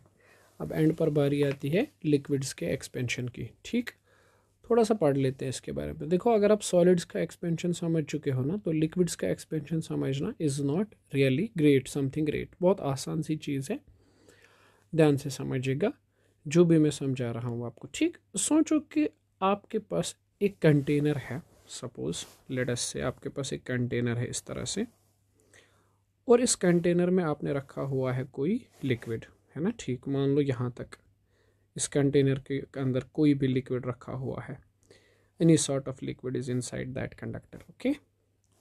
अब एंड पर बारी आती है लिक्विड्स के एक्सपेंशन की ठीक थोड़ा सा पढ़ लेते हैं इसके बारे में देखो अगर आप सॉलिड्स का एक्सपेंशन समझ चुके हो ना तो लिक्विड्स का एक्सपेंशन समझना is not really great something great बहुत आसान सी चीज़ है ध्यान से समझिएगा जो भी मैं समझा रहा हूँ आपको ठीक सोचो कि आपके पास एक कंटेनर है सपोज़ लेटस से आपके पास एक कंटेनर है इस तरह से और इस कंटेनर में आपने रखा हुआ है कोई लिक्विड है ना ठीक मान लो यहाँ तक इस कंटेनर के अंदर कोई भी लिक्विड रखा हुआ है any sort of liquid is inside that conductor okay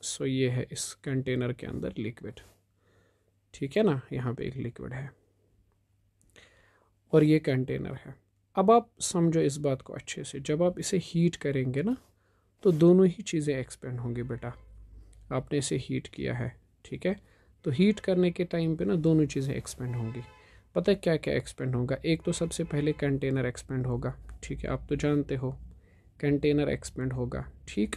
so ये है इस कंटेनर के अंदर लिक्विड ठीक है ना यहाँ पे एक लिक्विड है और ये कंटेनर है अब आप समझो इस बात को अच्छे से जब आप इसे हीट करेंगे ना तो दोनों ही चीज़ें एक्सपेंड होंगी बेटा आपने इसे हीट किया है ठीक है तो हीट करने के टाइम पे ना दोनों चीज़ें एक्सपेंड होंगी पता है क्या क्या एक्सपेंड होगा एक तो सबसे पहले कंटेनर एक्सपेंड होगा ठीक है आप तो जानते हो कंटेनर एक्सपेंड होगा ठीक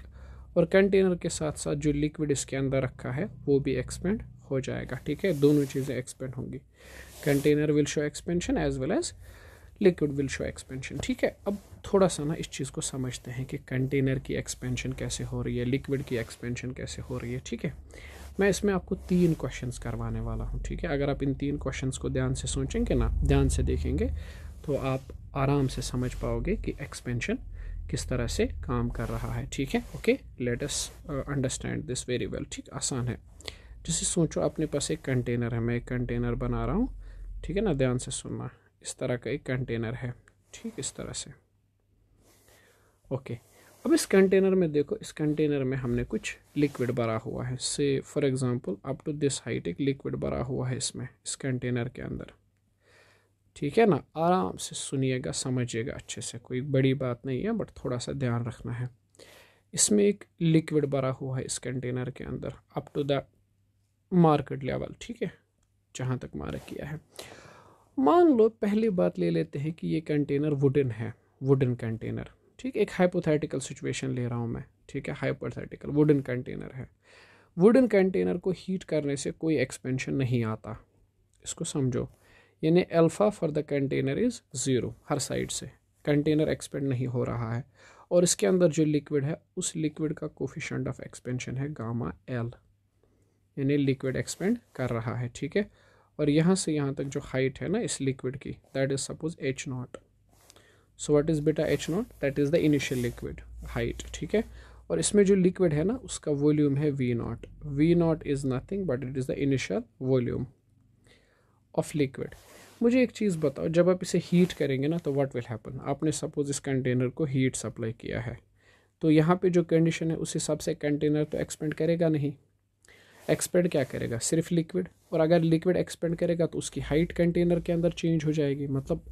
और कंटेनर के साथ साथ जो लिक्विड इसके अंदर रखा है वो भी एक्सपेंड हो जाएगा ठीक है दोनों चीज़ें एक्सपेंड होंगी container will show expansion as well as liquid will show expansion ठीक है अब थोड़ा सा ना इस चीज़ को समझते हैं कि कंटेनर की एक्सपेंशन कैसे हो रही है लिक्विड की एक्सपेंशन कैसे हो रही है ठीक है मैं इसमें आपको तीन क्वेश्चन करवाने वाला हूँ ठीक है अगर आप इन तीन क्वेश्चन को ध्यान से सोचेंगे ना ध्यान से देखेंगे तो आप आराम से समझ पाओगे कि एक्सपेंशन किस तरह से काम कर रहा है ठीक है okay let us understand this very well ठीक आसान है जैसे सोचो अपने पास एक कंटेनर है मैं एक कंटेनर बना रहा हूँ ठीक है ना ध्यान से सुनना इस तरह का एक कंटेनर है ठीक इस तरह से ओके okay. अब इस कंटेनर में देखो इस कंटेनर में हमने कुछ लिक्विड भरा हुआ है से for example up to this height एक लिक्विड भरा हुआ है इसमें इस कंटेनर के अंदर ठीक है ना आराम से सुनिएगा समझिएगा अच्छे से कोई बड़ी बात नहीं है बट थोड़ा सा ध्यान रखना है इसमें एक लिक्विड भरा हुआ है इस कंटेनर के अंदर up to the marked level ठीक है जहाँ तक मारा किया है मान लो पहली बात ले लेते हैं कि ये कंटेनर वुडन है वुडन कंटेनर ठीक एक हाइपोथेटिकल सिचुएशन ले रहा हूँ मैं ठीक है हाइपोथेटिकल वुडन कंटेनर है वुडन कंटेनर को हीट करने से कोई एक्सपेंशन नहीं आता इसको समझो यानी alpha for the container is zero हर साइड से कंटेनर एक्सपेंड नहीं हो रहा है और इसके अंदर जो लिक्विड है उस लिक्विड का कोफिशेंट ऑफ एक्सपेंशन है गामा एल यानी लिक्विड एक्सपेंड कर रहा है ठीक है और यहाँ से यहाँ तक जो हाइट है ना इस लिक्विड की that is suppose H naught so what is बेटा H naught that is the initial liquid height ठीक है और इसमें जो लिक्विड है ना उसका वॉल्यूम है V naught V naught is nothing but it is the initial volume of liquid मुझे एक चीज़ बताओ जब आप इसे हीट करेंगे ना तो वट विल हैपन आपने सपोज़ इस कंटेनर को हीट सप्लाई किया है तो यहाँ पे जो कंडीशन है उस हिसाब से कंटेनर तो एक्सपेंड करेगा नहीं एक्सपेंड क्या करेगा सिर्फ लिक्विड और अगर लिक्विड एक्सपेंड करेगा तो उसकी हाइट कंटेनर के अंदर चेंज हो जाएगी मतलब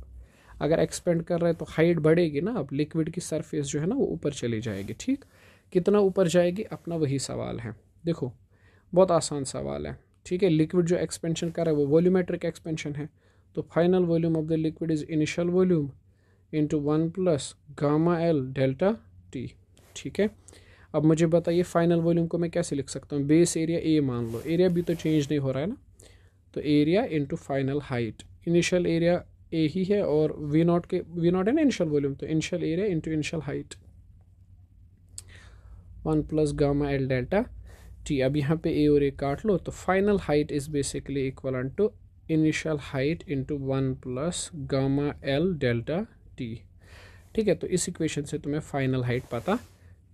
अगर एक्सपेंड कर रहे हैं तो हाइट बढ़ेगी ना अब लिक्विड की सरफेस जो है ना वो ऊपर चली जाएगी ठीक कितना ऊपर जाएगी अपना वही सवाल है देखो बहुत आसान सवाल है ठीक है लिक्विड जो एक्सपेंशन कर रहा है वो वॉल्यूमेट्रिक एक्सपेंशन है तो final volume of the liquid is initial volume into one plus gamma L delta T ठीक है अब मुझे बताइए फाइनल वॉल्यूम को मैं कैसे लिख सकता हूँ बेस एरिया ए मान लो एरिया भी तो चेंज नहीं हो रहा है ना तो area into final height initial area A ही है और वी नॉट के वी नॉट है ना इनिशियल वॉल्यूम तो initial area into initial height one plus gamma L delta T अब यहाँ पे ए और ए काट लो तो final height is basically equal to initial height into one plus gamma L delta T ठीक है तो इस इक्वेशन से तुम्हें फाइनल हाइट पता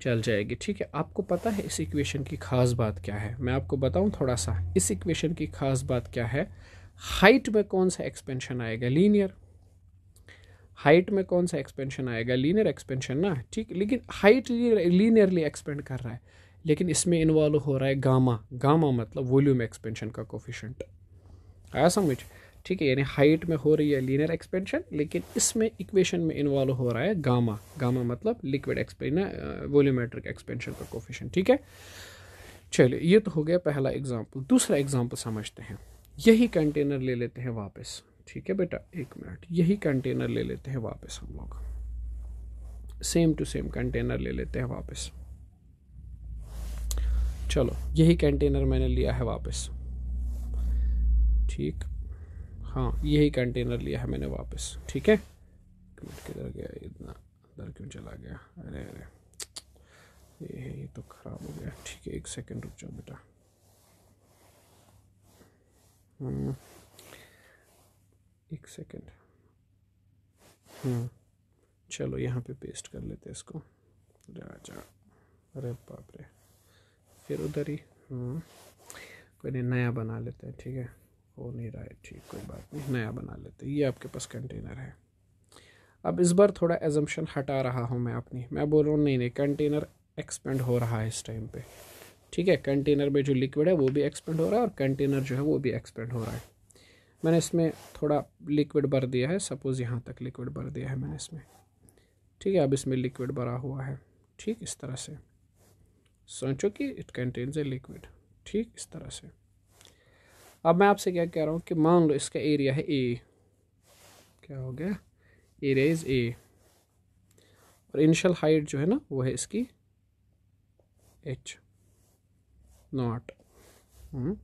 चल जाएगी ठीक है आपको पता है इस इक्वेशन की खास बात क्या है मैं आपको बताऊँ थोड़ा सा इस इक्वेशन की खास बात क्या है हाइट में कौन सा एक्सपेंशन आएगा लीनियर हाइट में कौन सा एक्सपेंशन आएगा लीनियर एक्सपेंशन ना ठीक लेकिन हाइट लीनियरली एक्सपेंड कर रहा है लेकिन इसमें इन्वॉल्व हो रहा है गामा गामा मतलब वॉल्यूम एक्सपेंशन का कोफिशेंट आया समझ ठीक है यानी हाइट में हो रही है लीनियर एक्सपेंशन लेकिन इसमें इक्वेशन में इन्वॉल्व हो रहा है गामा गामा मतलब लिक्विड एक्सपेंशन वॉल्यूमेट्रिक एक्सपेंशन का कोफिशेंट ठीक है चलिए ये तो हो गया पहला एग्जाम्पल दूसरा एग्जाम्पल समझते हैं यही कंटेनर ले लेते हैं वापस ठीक है बेटा एक मिनट यही कंटेनर ले लेते हैं वापस हम लोग सेम टू सेम कंटेनर ले लेते हैं वापस चलो यही कंटेनर मैंने लिया है वापस ठीक हाँ यही कंटेनर लिया है मैंने वापस ठीक है किधर गया इतना अंदर क्यों चला गया अरे अरे ये तो ख़राब हो गया ठीक है एक सेकंड रुक जाओ बेटा हम्म। एक सेकेंड हम्म। चलो यहाँ पे पेस्ट कर लेते इसको राजा अरे बाप रे फिर उधर ही हम्म। कोई नहीं नया बना लेते हैं ठीक है हो नहीं रहा है ठीक कोई बात नहीं नया बना लेते ये आपके पास कंटेनर है अब इस बार थोड़ा एजम्पन हटा रहा हूँ मैं अपनी मैं बोल रहा हूँ नहीं नहीं कंटेनर एक्सपेंड हो रहा है इस टाइम पे ठीक है कंटेनर में जो लिक्विड है वो भी एक्सपेंड हो रहा है और कंटेनर जो है वो भी एक्सपेंड हो रहा है मैंने इसमें थोड़ा लिक्विड भर दिया है सपोज़ यहाँ तक लिक्विड भर दिया है मैंने इसमें ठीक है अब इसमें लिक्विड भरा हुआ है ठीक इस तरह से सोचो कि इट कंटेन्स ए लिक्विड ठीक इस तरह से अब मैं आपसे क्या कह रहा हूँ कि मान लो इसका एरिया है ए क्या हो गया एरिया इज़ ए और इनिशियल हाइट जो है ना वो है इसकी एच नॉट hmm?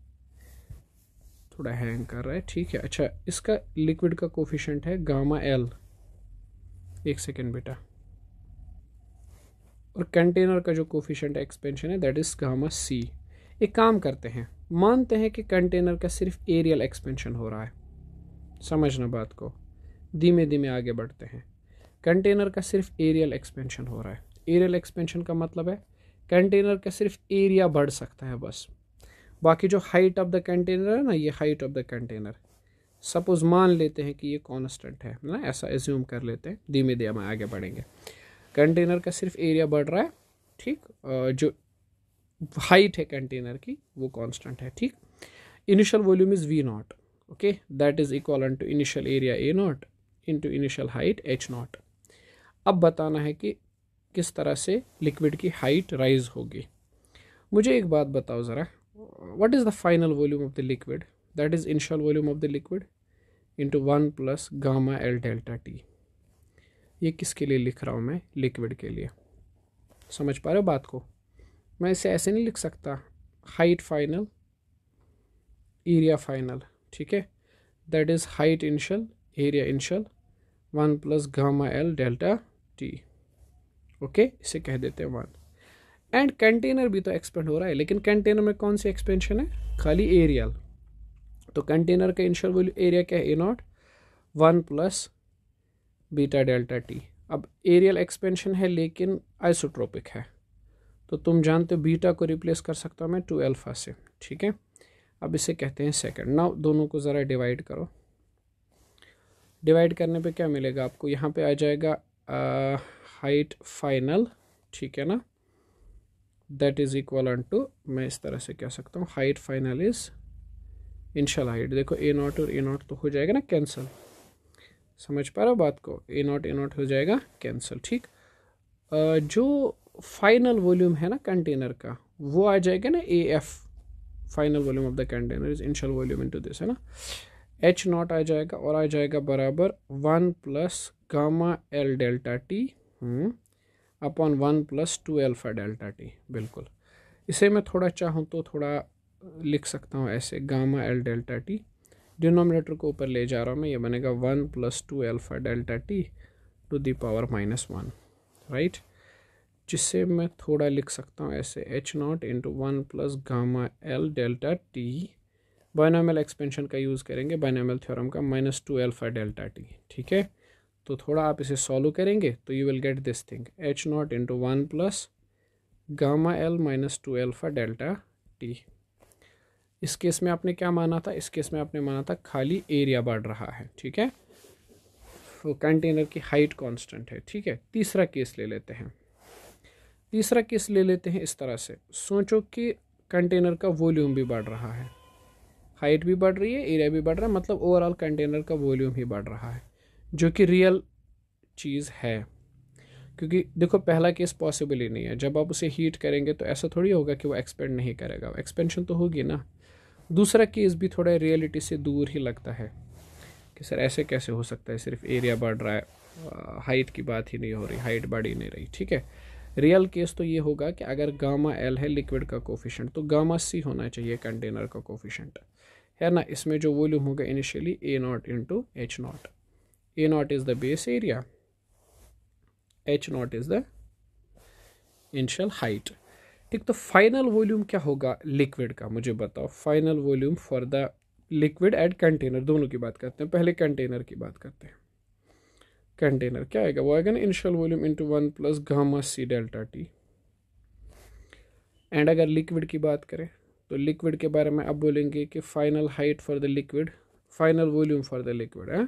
थोड़ा हैंग कर रहा है ठीक है अच्छा इसका लिक्विड का कोफिशेंट है गामा एल एक सेकेंड बेटा और कंटेनर का जो कोफिशेंट एक्सपेंशन है दैट इज़ गामा सी एक काम करते हैं मानते हैं कि कंटेनर का सिर्फ एरियल एक्सपेंशन हो रहा है समझना बात को धीमे धीमे आगे बढ़ते हैं कंटेनर का सिर्फ एरियल एक्सपेंशन हो रहा है एरियल एक्सपेंशन का मतलब है कंटेनर का सिर्फ एरिया बढ़ सकता है बस बाकी जो हाइट ऑफ द कंटेनर है ना ये height of the container suppose मान लेते हैं कि ये कॉन्स्टेंट है ना ऐसा एज्यूम कर लेते हैं धीमे धीमे आगे बढ़ेंगे कंटेनर का सिर्फ एरिया बढ़ रहा है ठीक जो हाइट है कंटेनर की वो कांस्टेंट है ठीक initial volume is V naught okay that is equal to initial area A naught to initial height H naught अब बताना है कि किस तरह से लिक्विड की हाइट राइज होगी मुझे एक बात बताओ ज़रा what is the final volume of the liquid that is initial volume of the liquid into one plus gamma L delta T ये किसके लिए लिख रहा हूँ मैं लिक्विड के लिए समझ पा रहे हो बात को मैं इसे ऐसे नहीं लिख सकता हाइट फाइनल एरिया फाइनल ठीक है that is height initial area initial one plus gamma L delta T okay okay? इसे कह देते हैं वन एंड कंटेनर भी तो एक्सपेंड हो रहा है लेकिन कंटेनर में कौन सी एक्सपेंशन है खाली एरियल तो कंटेनर का इनिशियल वैल्यू एरिया क्या है A naught one plus beta delta T अब एरियल एक्सपेंशन है लेकिन आइसोट्रोपिक है तो तुम जानते हो बीटा को रिप्लेस कर सकता हूँ मैं टू एल्फा से ठीक है अब इसे कहते हैं सेकंड नाउ दोनों को ज़रा डिवाइड करो डिवाइड करने पे क्या मिलेगा आपको यहाँ पे आ जाएगा आ, हाइट फाइनल ठीक है ना दैट इज़ इक्वल टू मैं इस तरह से कह सकता हूँ height final is initial height देखो ए नॉट और ए नॉट तो हो जाएगा ना कैंसल समझ पा रहे हो बात को ए नॉट ए नॉट हो जाएगा कैंसल ठीक जो फाइनल वॉल्यूम है ना कंटेनर का वो आ जाएगा ना A F final volume of the container is initial volume in this है ना एच नॉट आ जाएगा और आ जाएगा बराबर one plus gamma L delta T hmm, upon one plus two alpha delta T बिल्कुल इसे मैं थोड़ा चाहूँ तो थोड़ा लिख सकता हूँ ऐसे gamma L delta T denominator को ऊपर ले जा रहा हूँ मैं ये बनेगा one plus two alpha delta T to the power minus one right जिससे मैं थोड़ा लिख सकता हूँ ऐसे H naught into one plus gamma L delta T binomial expansion का यूज़ करेंगे बायनॉमल थ्योरम का minus two alpha delta T ठीक है तो थोड़ा आप इसे सॉल्व करेंगे तो you will get this thing H naught into one plus gamma L minus two alpha delta T इस केस में आपने क्या माना था इस केस में आपने माना था खाली एरिया बढ़ रहा है ठीक है कंटेनर तो की हाइट कांस्टेंट है ठीक है तीसरा केस ले लेते हैं तीसरा केस ले लेते हैं इस तरह से सोचो कि कंटेनर का वॉल्यूम भी बढ़ रहा है हाइट भी बढ़ रही है एरिया भी बढ़ रहा है मतलब ओवरऑल कंटेनर का वॉल्यूम ही बढ़ रहा है जो कि रियल चीज़ है क्योंकि देखो पहला केस पॉसिबल ही नहीं है जब आप उसे हीट करेंगे तो ऐसा थोड़ी होगा कि वो एक्सपेंड नहीं करेगा एक्सपेंशन तो होगी ना दूसरा केस भी थोड़ा रियलिटी से दूर ही लगता है कि सर ऐसे कैसे हो सकता है सिर्फ एरिया बढ़ रहा है हाइट की बात ही नहीं हो रही हाइट बढ़ ही नहीं रही ठीक है रियल केस तो ये होगा कि अगर गामा एल है लिक्विड का कोफिशेंट तो गामा सी होना चाहिए कंटेनर का कोफिशेंट है ना इसमें जो वॉल्यूम होगा initially A naught into H naught a naught is the base area h naught is the initial height ठीक तो फाइनल वॉल्यूम क्या होगा लिक्विड का मुझे बताओ final volume for the liquid and container दोनों की बात करते हैं पहले कंटेनर की बात करते हैं कंटेनर क्या आएगा वो आएगा ना initial volume into one plus gamma C delta T and अगर लिक्विड की बात करें तो लिक्विड के बारे में अब बोलेंगे कि final height for the liquid final volume for the liquid है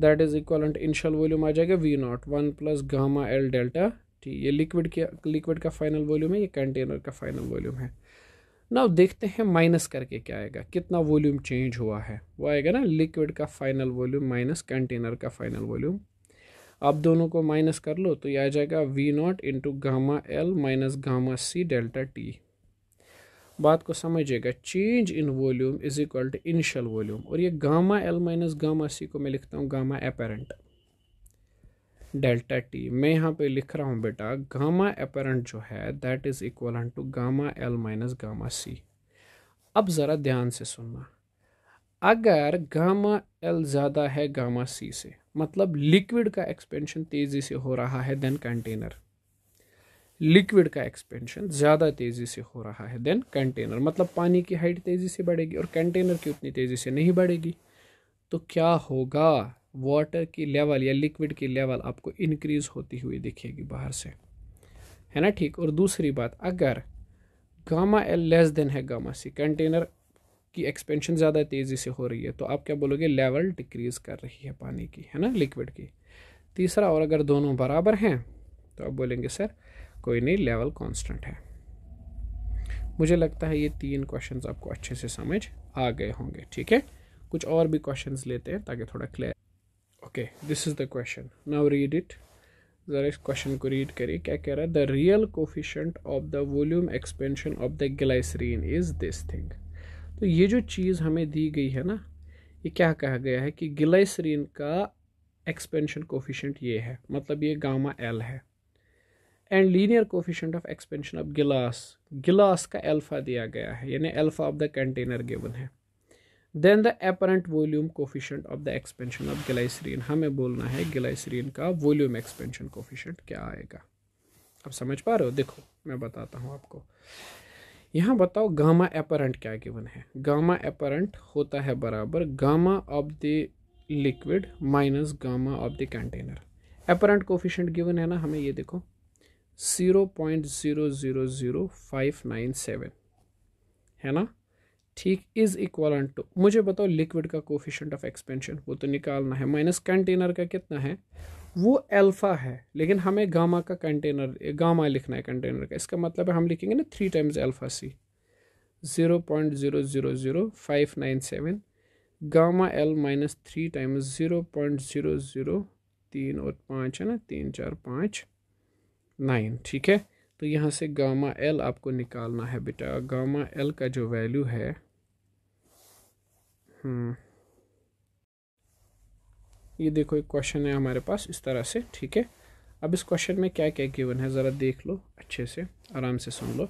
that is equivalent initial volume आ जाएगा V naught one plus gamma L delta T ये लिक्विड के लिक्विड का फाइनल वॉल्यूम है ये कंटेनर का फाइनल वॉल्यूम है ना देखते हैं माइनस करके क्या आएगा कितना वॉल्यूम चेंज हुआ है वो आएगा ना लिक्विड का फाइनल वॉल्यूम माइनस कंटेनर का फाइनल वॉल्यूम आप दोनों को माइनस कर लो तो ये आ जाएगा V naught into gamma L minus gamma C delta T बात को समझिएगा change in volume is equal to initial volume और ये gamma L minus gamma C को मैं लिखता हूँ गामा अपेरेंट डेल्टा टी मैं यहाँ पे लिख रहा हूँ बेटा गामा अपेरेंट जो है that is equal to gamma L minus gamma C अब ज़रा ध्यान से सुनना अगर गामा एल ज़्यादा है गामा सी से मतलब लिक्विड का एक्सपेंशन तेज़ी से हो रहा है देन कंटेनर लिक्विड का एक्सपेंशन ज़्यादा तेज़ी से हो रहा है देन कंटेनर मतलब पानी की हाइट तेज़ी से बढ़ेगी और कंटेनर की उतनी तेज़ी से नहीं बढ़ेगी तो क्या होगा वाटर की लेवल या लिक्विड की लेवल आपको इनक्रीज़ होती हुई दिखेगी बाहर से है ना ठीक और दूसरी बात अगर गामा एल लेस देन है गामा सी कंटेनर की एक्सपेंशन ज़्यादा तेज़ी से हो रही है तो आप क्या बोलोगे लेवल डिक्रीज़ कर रही है पानी की है ना लिक्विड की तीसरा और अगर दोनों बराबर हैं तो आप बोलेंगे सर कोई नहीं लेवल कांस्टेंट है मुझे लगता है ये तीन क्वेश्चंस आपको अच्छे से समझ आ गए होंगे ठीक है कुछ और भी क्वेश्चंस लेते हैं ताकि थोड़ा clear okay this is the question now read it ज़रा इस क्वेश्चन को रीड करिए क्या कह रहा है the real coefficient of the volume expansion of the glycerine is this thing तो ये जो चीज़ हमें दी गई है ना ये क्या कहा गया है कि ग्लाइसरीन का एक्सपेंशन कोफिशेंट ये है मतलब ये गामा एल है and linear coefficient of expansion of glass गिलास का एल्फा दिया गया है यानी alpha of the container given है then the apparent volume coefficient of the expansion of glycerin हमें बोलना है गिलाइसरीन का वॉल्यूम एक्सपेंशन कोफिशेंट क्या आएगा अब समझ पा रहे हो देखो मैं बताता हूँ आपको यहाँ बताओ गामा एपरेंट क्या गिवन है गामा एपरेंट होता है बराबर gamma of the liquid minus gamma of the container apparent coefficient given है ना हमें ये देखो zero point zero zero zero five nine seven है ना ठीक इज़ इक्वलन टू मुझे बताओ लिक्विड का कोफिशेंट ऑफ एक्सपेंशन वो तो निकालना है माइनस कंटेनर का कितना है वो अल्फ़ा है लेकिन हमें गामा का कंटेनर गामा लिखना है कंटेनर का इसका मतलब है हम लिखेंगे ना three times alpha C zero point zero zero zero five nine seven gamma L minus three times zero point zero zero तीन और पाँच है ना तीन चार पाँच नाइन ठीक है तो यहाँ से गामा एल आपको निकालना है बेटा गामा एल का जो वैल्यू है हम्म, ये देखो एक क्वेश्चन है हमारे पास इस तरह से ठीक है अब इस क्वेश्चन में क्या क्या गिवन है ज़रा देख लो अच्छे से आराम से सुन लो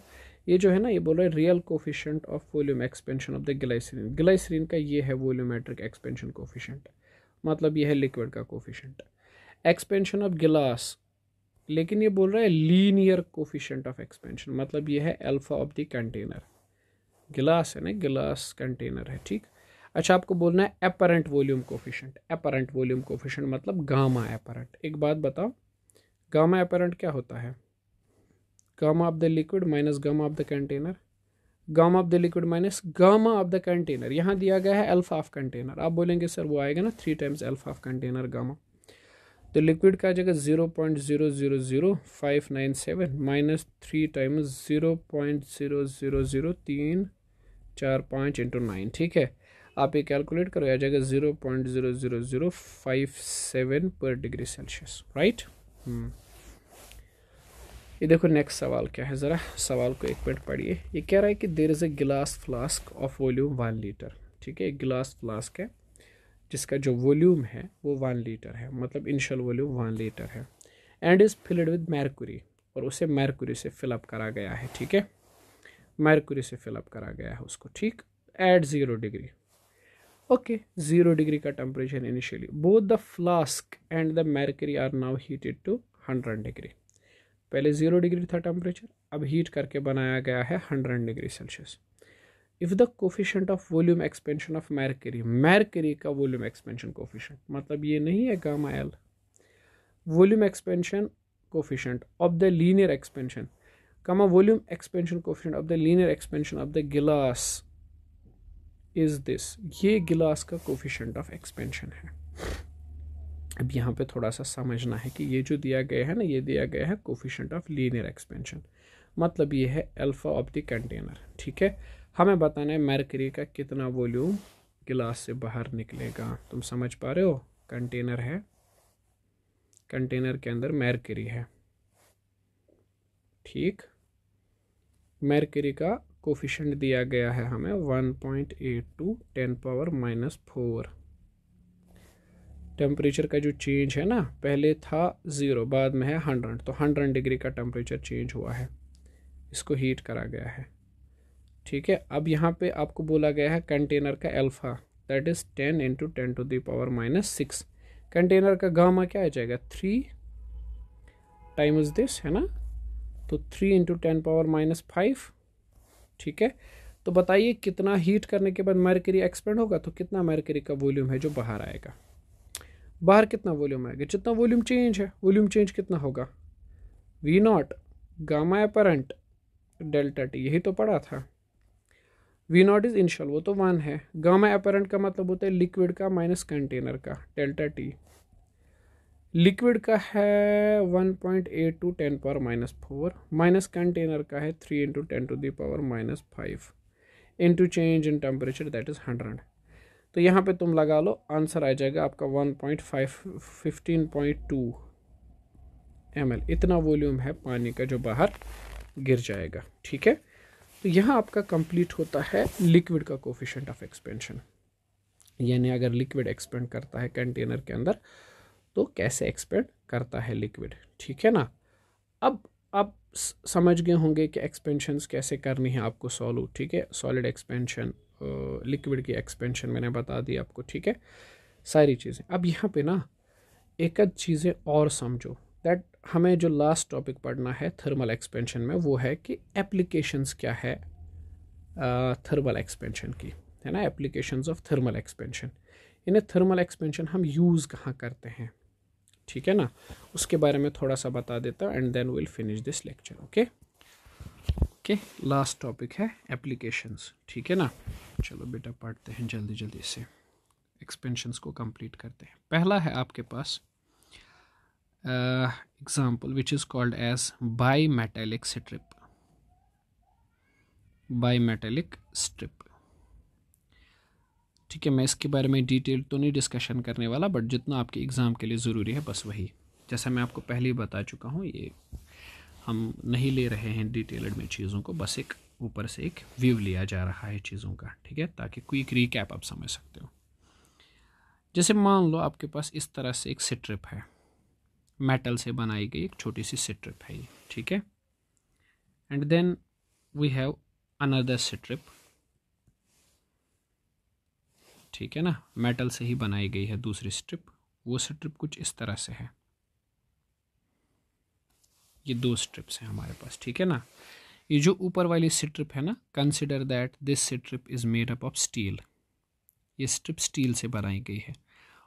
ये जो है ना ये बोल रहा है real coefficient of volume expansion of the glycerin glycerin का ये है वॉल्यूमेट्रिक एक्सपेंशन कोफिशेंट मतलब ये है लिक्विड का कोफिशेंट एक्सपेंशन ऑफ गिलास लेकिन ये बोल रहा है लीनियर कोफिशेंट ऑफ एक्सपेंशन मतलब ये है अल्फ़ा ऑफ द कंटेनर गिलास है ना गिलास कंटेनर है ठीक अच्छा आपको बोलना है apparent volume coefficient apparent volume coefficient मतलब गामा अपरेंट एक बात बताओ गामा अपरेंट क्या होता है gamma of the liquid minus gamma of the container gamma of the liquid minus gamma of the container यहाँ दिया गया है अल्फा ऑफ कंटेनर आप बोलेंगे सर वो आएगा ना three times alpha of container gamma तो लिक्विड का आ जाएगा zero point zero zero zero five nine seven minus three times zero point zero zero zero तीन चार पाँच इंटू नाइन ठीक है आप ये कैलकुलेट करो आ जाएगा zero point zero zero zero five seven पर डिग्री सेल्सियस राइट ये देखो नेक्स्ट सवाल क्या है ज़रा सवाल को एक मिनट पढ़िए ये कह रहा है कि देर is a glass flask of volume one litre ठीक है एक गिलास फ्लास्क है जिसका जो वॉल्यूम है वो वन लीटर है मतलब इनिशियल वॉल्यूम वन लीटर है and is filled with mercury और उसे मैरकुरी से फिलअप करा गया है ठीक है मैरकुरी से फिलअप करा गया है उसको ठीक at zero degree okay zero degree का temperature initially both the flask and the mercury are now heated to hundred degree पहले ज़ीरो डिग्री था टेम्परेचर अब हीट करके बनाया गया है hundred degree Celsius if the coefficient of volume expansion of mercury mercury का volume expansion coefficient मतलब ये नहीं है gamma L volume expansion coefficient of the linear expansion gamma volume expansion coefficient of the linear expansion of the glass is this ये गिलास का coefficient of expansion है अब यहाँ पे थोड़ा सा समझना है कि ये जो दिया गया है ना ये दिया गया है कोफिशेंट ऑफ लीनियर एक्सपेंशन मतलब ये है अल्फ़ा ऑफ द कंटेनर ठीक है हमें बताना है मरकरी का कितना वॉल्यूम गिलास से बाहर निकलेगा तुम समझ पा रहे हो कंटेनर है कंटेनर के अंदर मैरकरी है ठीक मैरकरी का कोफिशेंट दिया गया है हमें one point eight two ten power minus four temperature का जो चेंज है ना पहले था ज़ीरो बाद में है हंड्रेड तो हंड्रेड डिग्री का टेम्परेचर चेंज हुआ है इसको हीट करा गया है ठीक है अब यहाँ पे आपको बोला गया है कंटेनर का alpha that is ten into ten to the power minus six container का गामा क्या आ जाएगा थ्री टाइम्स दिस है ना तो three into ten power minus five ठीक है तो बताइए कितना हीट करने के बाद मरकरी एक्सपेंड होगा तो कितना मरकरी का वॉल्यूम है जो बाहर आएगा बाहर कितना वॉल्यूम आएगा जितना वॉल्यूम चेंज है वॉल्यूम चेंज कितना होगा V naught gamma apparent delta T यही तो पड़ा था वी नॉट इज़ इनशल वो तो वन है गामा अपेरेंट का मतलब होता है लिक्विड का माइनस कंटेनर का डेल्टा टी लिक्विड का है one point eight two ten power minus four minus container का है three into ten to the power minus five into change in temperature that is hundred तो यहाँ पे तुम लगा लो आंसर आ जाएगा आपका one point five fifteen point two M L इतना वॉल्यूम है पानी का जो बाहर गिर जाएगा ठीक है तो यहाँ आपका कंप्लीट होता है लिक्विड का कोफिशेंट ऑफ एक्सपेंशन यानी अगर लिक्विड एक्सपेंड करता है कंटेनर के अंदर तो कैसे एक्सपेंड करता है लिक्विड ठीक है ना अब आप समझ गए होंगे कि एक्सपेंशन कैसे करनी है आपको सॉल्व ठीक है सॉलिड एक्सपेंशन लिक्विड की एक्सपेंशन मैंने बता दी आपको ठीक है सारी चीज़ें अब यहाँ पे ना एक चीज़ें और समझो दैट हमें जो लास्ट टॉपिक पढ़ना है थर्मल एक्सपेंशन में वो है कि एप्लीकेशंस क्या है थर्मल एक्सपेंशन की है ना एप्लीकेशंस ऑफ थर्मल एक्सपेंशन इन्हें थर्मल एक्सपेंशन हम यूज़ कहाँ करते हैं ठीक है ना उसके बारे में थोड़ा सा बता देता हूँ and then will finish this lecture okay okay last topic है एप्लीकेशंस ठीक है ना चलो बेटा पढ़ते हैं जल्दी जल्दी से एक्सपेंशंस को कंप्लीट करते हैं पहला है आपके पास uh, example which is called as bimetallic strip bimetallic strip ठीक है मैं इसके बारे में डिटेल तो नहीं डिस्कशन करने वाला बट जितना आपके एग्ज़ाम के लिए ज़रूरी है बस वही जैसा मैं आपको पहले ही बता चुका हूँ ये हम नहीं ले रहे हैं डिटेलड में चीज़ों को बस एक ऊपर से एक व्यू लिया जा रहा है चीज़ों का ठीक है ताकि क्विक रिकैप आप समझ सकते हो जैसे मान लो आपके पास इस तरह से एक स्ट्रिप है मेटल से बनाई गई एक छोटी सी स्ट्रिप है ये ठीक है and then we have another strip ठीक है ना मेटल से ही बनाई गई है दूसरी स्ट्रिप वो स्ट्रिप कुछ इस तरह से है ये दो स्ट्रिप्स हैं हमारे पास ठीक है ना ये जो ऊपर वाली स्ट्रिप है ना consider that this strip is made up of steel ये स्ट्रिप स्टील से बनाई गई है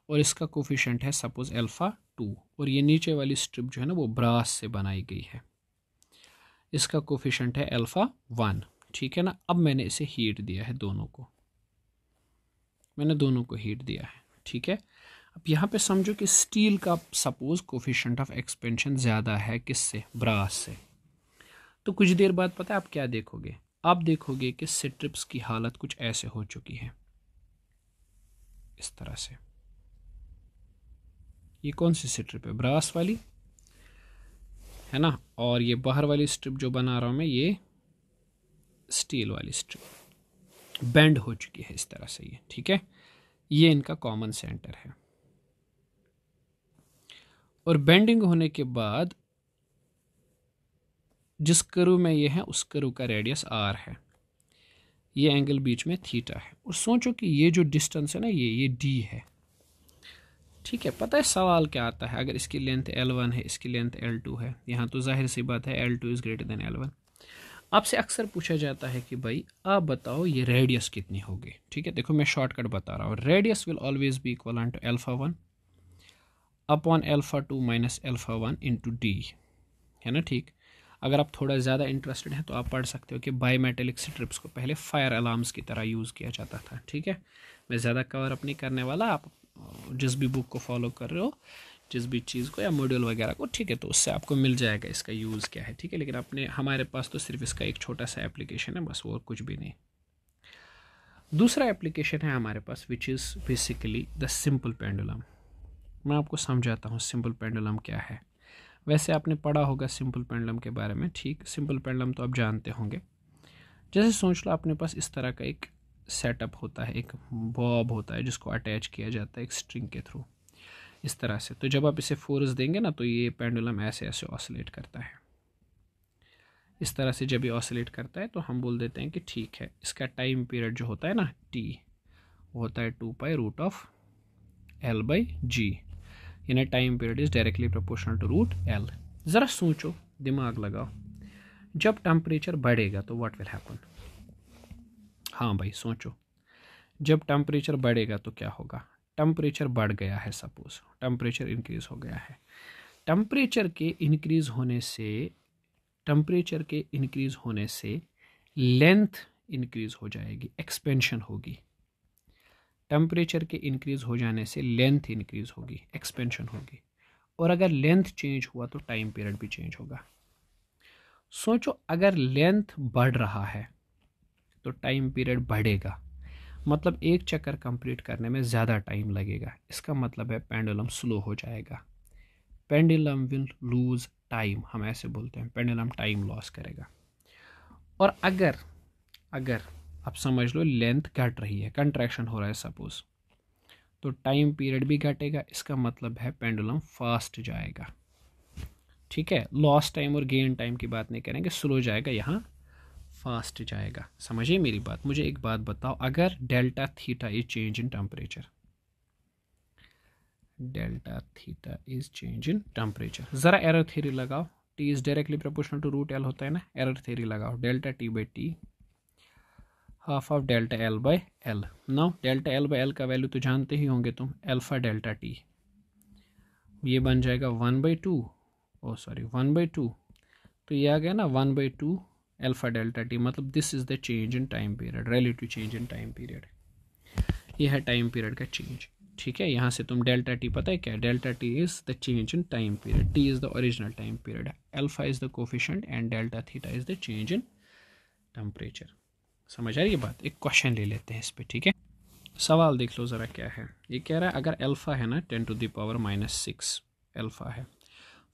और इसका कोफिशेंट है सपोज अल्फ़ा टू और ये नीचे वाली स्ट्रिप जो है ना वो ब्रास से बनाई गई है इसका कोफिशेंट है अल्फ़ा वन ठीक है ना अब मैंने इसे हीट दिया है दोनों को मैंने दोनों को हीट दिया है ठीक है अब यहाँ पे समझो कि स्टील का सपोज कोफिशेंट ऑफ एक्सपेंशन ज़्यादा है किससे ब्रास से तो कुछ देर बाद पता है आप क्या देखोगे आप देखोगे कि सिट्रिप्स की हालत कुछ ऐसे हो चुकी है इस तरह से ये कौन सी स्ट्रिप है ब्रास वाली है ना और ये बाहर वाली स्ट्रिप जो बना रहा हूँ मैं ये स्टील वाली स्ट्रिप बेंड हो चुकी है इस तरह से ये ठीक है ये इनका कॉमन सेंटर है और बेंडिंग होने के बाद जिस करू में ये है उस करू का रेडियस आर है ये एंगल बीच में थीटा है और सोचो कि ये जो डिस्टेंस है ना ये ये डी है ठीक है पता है सवाल क्या आता है अगर इसकी लेंथ एल वन है इसकी लेंथ एल टू है यहाँ तो जाहिर सी बात है L two is greater than L one आपसे अक्सर पूछा जाता है कि भाई आप बताओ ये रेडियस कितनी होगी ठीक है देखो मैं शॉर्टकट बता रहा हूँ radius will always be equal to alpha one upon alpha two minus alpha one into D है ना ठीक अगर आप थोड़ा ज़्यादा इंटरेस्टेड हैं तो आप पढ़ सकते हो कि बायोमेटेलिक स्ट्रिप्स को पहले फायर अलार्म्स की तरह यूज़ किया जाता था ठीक है मैं ज़्यादा कवर अप नहीं करने वाला आप जिस भी बुक को फॉलो कर रहे हो जिस भी चीज़ को या मॉड्यूल वगैरह को ठीक है तो उससे आपको मिल जाएगा इसका यूज़ क्या है ठीक है लेकिन अपने हमारे पास तो सिर्फ इसका एक छोटा सा एप्लीकेशन है बस और कुछ भी नहीं दूसरा एप्लीकेशन है हमारे पास which is basically the simple pendulum मैं आपको समझाता हूँ सिंपल पेंडुलम क्या है वैसे आपने पढ़ा होगा सिंपल पेंडुलम के बारे में ठीक सिंपल पेंडुलम तो आप जानते होंगे जैसे सोच लो अपने पास इस तरह का एक सेटअप होता है एक बॉब होता है जिसको अटैच किया जाता है एक स्ट्रिंग के थ्रू इस तरह से तो जब आप इसे फोर्स देंगे ना तो ये पेंडुलम ऐसे ऐसे ऑसलेट करता है इस तरह से जब ये ऑसोलेट करता है तो हम बोल देते हैं कि ठीक है इसका टाइम पीरियड जो होता है ना टी वो होता है two pi root of L by G यानी time period is directly proportional to root L ज़रा सोचो दिमाग लगाओ जब टम्परेचर बढ़ेगा तो व्हाट विल हैपन हाँ भाई सोचो जब टेम्परेचर बढ़ेगा तो क्या होगा टेम्परेचर बढ़ गया है सपोज़ टेम्परेचर इंक्रीज़ हो गया है टेम्परेचर के इंक्रीज़ होने से टम्परेचर के इंक्रीज़ होने से लेंथ इंक्रीज़ हो जाएगी एक्सपेंशन होगी टेम्परेचर के इंक्रीज़ हो जाने से लेंथ इंक्रीज़ होगी एक्सपेंशन होगी और अगर लेंथ चेंज हुआ तो टाइम पीरियड भी चेंज होगा सोचो अगर लेंथ बढ़ रहा है तो टाइम पीरियड बढ़ेगा मतलब एक चक्कर कंप्लीट करने में ज़्यादा टाइम लगेगा इसका मतलब है पेंडुलम स्लो हो जाएगा पेंडुलम विल लूज़ टाइम हम ऐसे बोलते हैं पेंडुलम टाइम लॉस करेगा और अगर अगर आप समझ लो लेंथ घट रही है कंट्रैक्शन हो रहा है सपोज़ तो टाइम पीरियड भी घटेगा इसका मतलब है पेंडुलम फास्ट जाएगा ठीक है लॉस टाइम और गेन टाइम की बात नहीं करेंगे स्लो जाएगा यहाँ फास्ट जाएगा समझिए मेरी बात मुझे एक बात बताओ अगर delta theta is change in temperature delta theta is change in temperature ज़रा एरर थ्योरी लगाओ T is directly proportional to root L होता है ना एरर थ्योरी लगाओ delta T by T half of delta L by L now delta L by L का value तो जानते ही होंगे तुम एल्फ़ा डेल्टा टी ये बन जाएगा one by two O sorry one by two तो ये आ गया ना one by two alpha delta T मतलब this is the change in time period relative change in time period यह है टाइम पीरियड का चेंज ठीक है यहाँ से तुम डेल्टा टी पता है क्या delta T is the change in time period T is the original time period alpha is the coefficient and delta theta is the change in temperature समझ आ रही है बात एक क्वेश्चन ले लेते हैं इस पर ठीक है सवाल देख लो ज़रा क्या है ये कह रहा है अगर अल्फ़ा है ना ten to the power minus six alpha है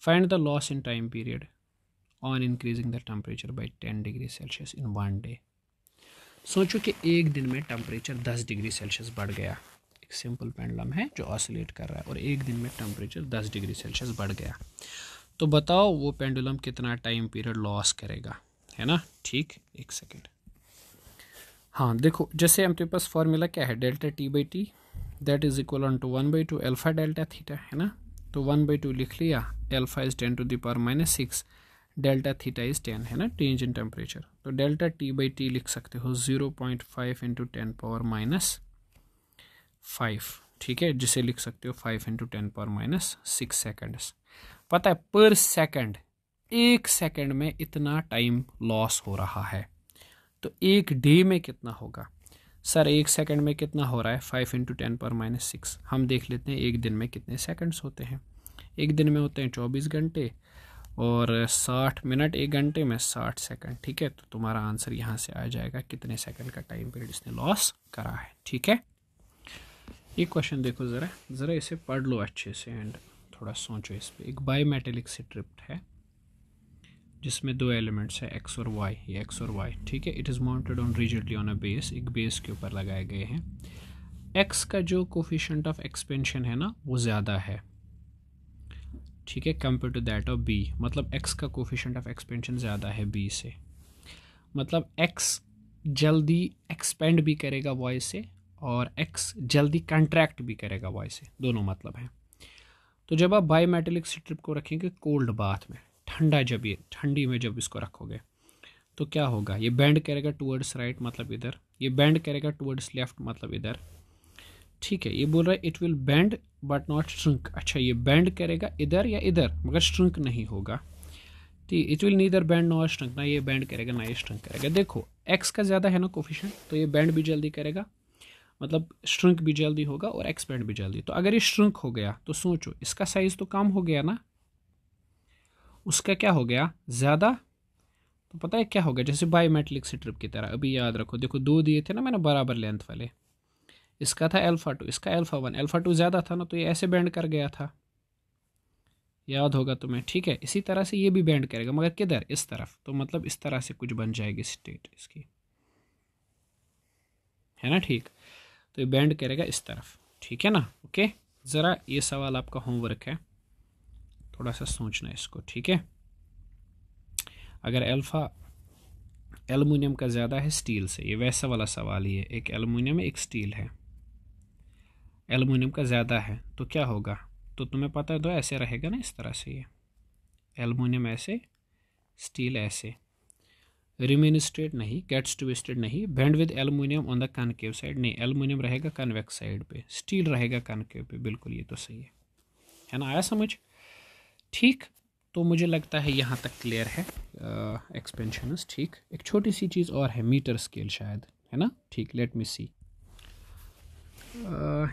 find the loss in time period on increasing the temperature by ten degree Celsius in one day सोचो कि एक दिन में टेम्परेचर दस डिग्री सेल्सियस बढ़ गया एक सिंपल पेंडलम है जो ऑसिलेट कर रहा है और एक दिन में टेम्परेचर दस डिग्री सेल्सियस बढ़ गया तो बताओ वो पेंडुलम कितना टाइम पीरियड लॉस करेगा है ना ठीक एक सेकेंड हाँ देखो जैसे हम हमारे पास फार्मूला क्या है delta T by T that is equal on to one by two alpha delta theta है ना तो वन बाई टू लिख लिया alpha is ten to the power minus six delta theta is ten है ना चेंज इन टेम्परेचर तो delta T by T लिख सकते हो zero point five into ten power minus five ठीक है जिसे लिख सकते हो five into ten power minus six seconds पता है पर सेकेंड एक सेकेंड में इतना टाइम लॉस हो रहा है तो एक डे में कितना होगा सर एक सेकेंड में कितना हो रहा है फाइव इंटू टेन पर माइनस सिक्स हम देख लेते हैं एक दिन में कितने सेकेंड्स होते हैं एक दिन में होते हैं चौबीस घंटे और साठ मिनट एक घंटे में साठ सेकंड ठीक है तो तुम्हारा आंसर यहाँ से आ जाएगा कितने सेकंड का टाइम पीरियड इसने लॉस करा है ठीक है ये क्वेश्चन देखो ज़रा ज़रा इसे पढ़ लो अच्छे से एंड थोड़ा सोचो इस पर एक बायोमेटेलिक स्ट्रिप्ट है जिसमें दो एलिमेंट्स हैं एक्स और वाई ये एक्स और वाई ठीक है it is mounted on rigidly on a base एक बेस के ऊपर लगाए गए हैं एक्स का जो कोफिशेंट ऑफ एक्सपेंशन है ना वो ज़्यादा है ठीक है compare to that of B मतलब एक्स का कोफिशेंट ऑफ एक्सपेंशन ज़्यादा है बी से मतलब एक्स जल्दी एक्सपेंड भी करेगा वॉय से और एक्स जल्दी कंट्रैक्ट भी करेगा वॉय से दोनों मतलब हैं तो जब आप बाई मेटेलिक स्ट्रिप को रखेंगे कोल्ड बाथ में ठंडा जब ये ठंडी में जब इसको रखोगे तो क्या होगा ये बैंड करेगा टूवर्ड्स राइट मतलब इधर ये बैंड करेगा टूवर्ड्स लेफ्ट मतलब इधर ठीक है ये बोल रहा है it will bend but not shrink अच्छा ये बैंड करेगा इधर या इधर मगर श्रिंक नहीं होगा ठीक it will neither bend not shrink ना ये बैंड करेगा ना ये स्ट्रंक करेगा देखो एक्स का ज़्यादा है ना कोफिशन तो ये बैंड भी जल्दी करेगा मतलब श्रंक भी जल्दी होगा और एक्स बैंड भी जल्दी तो अगर ये श्रिंक हो गया तो सोचो इसका साइज़ तो कम हो गया ना उसका क्या हो गया ज़्यादा तो पता है क्या हो गया जैसे बायोमेट्रिक स्ट्रिप की तरह अभी याद रखो देखो दो दिए थे ना मैंने बराबर लेंथ वाले इसका था एल्फा टू इसका एल्फ़ा वन एल्फ़ा टू ज़्यादा था ना तो ये ऐसे बैंड कर गया था याद होगा तुम्हें ठीक है इसी तरह से ये भी बैंड करेगा मगर किधर इस तरफ तो मतलब इस तरह से कुछ बन जाएगी स्टेट इसकी है ना ठीक तो ये बैंड करेगा इस तरफ ठीक है ना ओके ज़रा ये सवाल आपका होमवर्क है थोड़ा सा सोचना इसको ठीक है अगर एल्फा एलमिनियम का ज़्यादा है स्टील से ये वैसा वाला सवाल ही है एक एलमिनियम एक स्टील है एलमिनियम का ज़्यादा है तो क्या होगा तो तुम्हें पता है तो ऐसे रहेगा ना इस तरह से ये एलमिनियम ऐसे स्टील ऐसे रिमेन स्ट्रेट नहीं गेट्स टू स्ट्रेट नहीं bend with aluminium on the concave side नहीं एलमिनियम रहेगा कन्वेक्स साइड पे स्टील रहेगा कनकेव पे बिल्कुल ये तो सही है है ना आया समझ ठीक तो मुझे लगता है यहाँ तक क्लियर है एक्सपेंशनस ठीक एक छोटी सी चीज़ और है मीटर स्केल शायद है ना ठीक लेट मी सी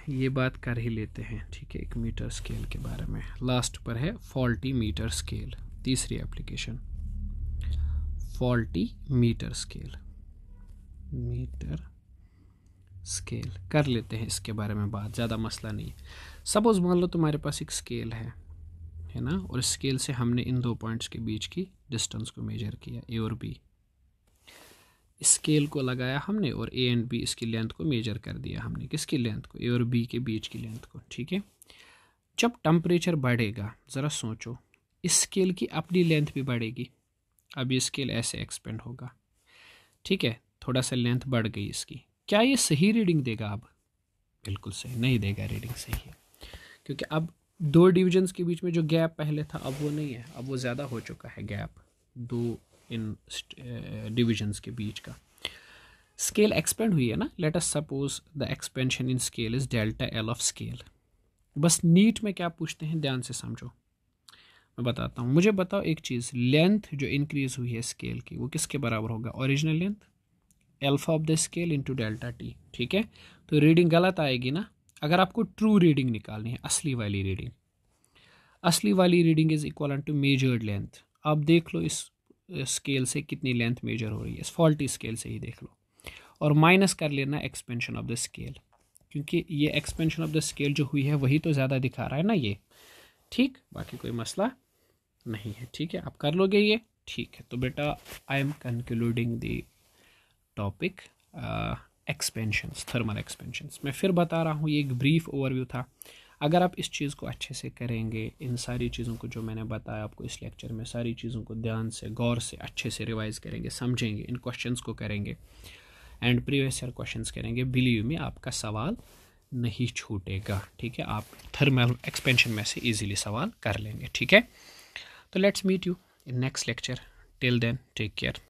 ये बात कर ही लेते हैं ठीक है एक मीटर स्केल के बारे में लास्ट पर है फॉल्टी मीटर स्केल तीसरी application faulty metre scale metre scale कर लेते हैं इसके बारे में बात ज़्यादा मसला नहीं है सपोज़ मान लो तुम्हारे पास एक स्केल है है ना और स्केल से हमने इन दो पॉइंट्स के बीच की डिस्टेंस को मेजर किया ए और बी स्केल को लगाया हमने और ए एंड बी इसकी लेंथ को मेजर कर दिया हमने किसकी लेंथ को ए और बी के बीच की लेंथ को ठीक है जब टम्परेचर बढ़ेगा ज़रा सोचो इस स्केल की अपनी लेंथ भी बढ़ेगी अब ये स्केल ऐसे एक्सपेंड होगा ठीक है थोड़ा सा लेंथ बढ़ गई इसकी क्या ये सही रीडिंग देगा अब बिल्कुल सही नहीं देगा रीडिंग सही है क्योंकि अब दो डिविजन्स के बीच में जो गैप पहले था अब वो नहीं है अब वो ज़्यादा हो चुका है गैप दो इन डिविजन्स eh, के बीच का स्केल एक्सपेंड हुई है ना let us suppose the expansion in scale is delta L of scale बस नीट में क्या पूछते हैं ध्यान से समझो मैं बताता हूँ मुझे बताओ एक चीज़ लेंथ जो इंक्रीज़ हुई है स्केल की वो किसके बराबर होगा original length alpha of the scale into delta T ठीक है तो रीडिंग गलत आएगी ना अगर आपको ट्रू रीडिंग निकालनी है असली वाली रीडिंग असली वाली reading is equal to measured length आप देख लो इस स्केल से कितनी लेंथ मेजर हो रही है फॉल्टी स्केल से ही देख लो और माइनस कर लेना एक्सपेंशन ऑफ द स्केल क्योंकि ये एक्सपेंशन ऑफ द स्केल जो हुई है वही तो ज़्यादा दिखा रहा है ना ये ठीक बाकी कोई मसला नहीं है ठीक है आप कर लोगे ये ठीक है तो बेटा I am concluding the topic expansions thermal expansions मैं फिर बता रहा हूँ ये एक ब्रीफ ओवरव्यू था अगर आप इस चीज़ को अच्छे से करेंगे इन सारी चीज़ों को जो मैंने बताया आपको इस लेक्चर में सारी चीज़ों को ध्यान से गौर से अच्छे से रिवाइज़ करेंगे समझेंगे इन क्वेश्चंस को करेंगे एंड प्रीवियस ईयर क्वेश्चंस करेंगे बिलीव में आपका सवाल नहीं छूटेगा ठीक है आप थर्मल एक्सपेंशन में से ईजिली सवाल कर लेंगे ठीक है तो let's meet you in next lecture till then take care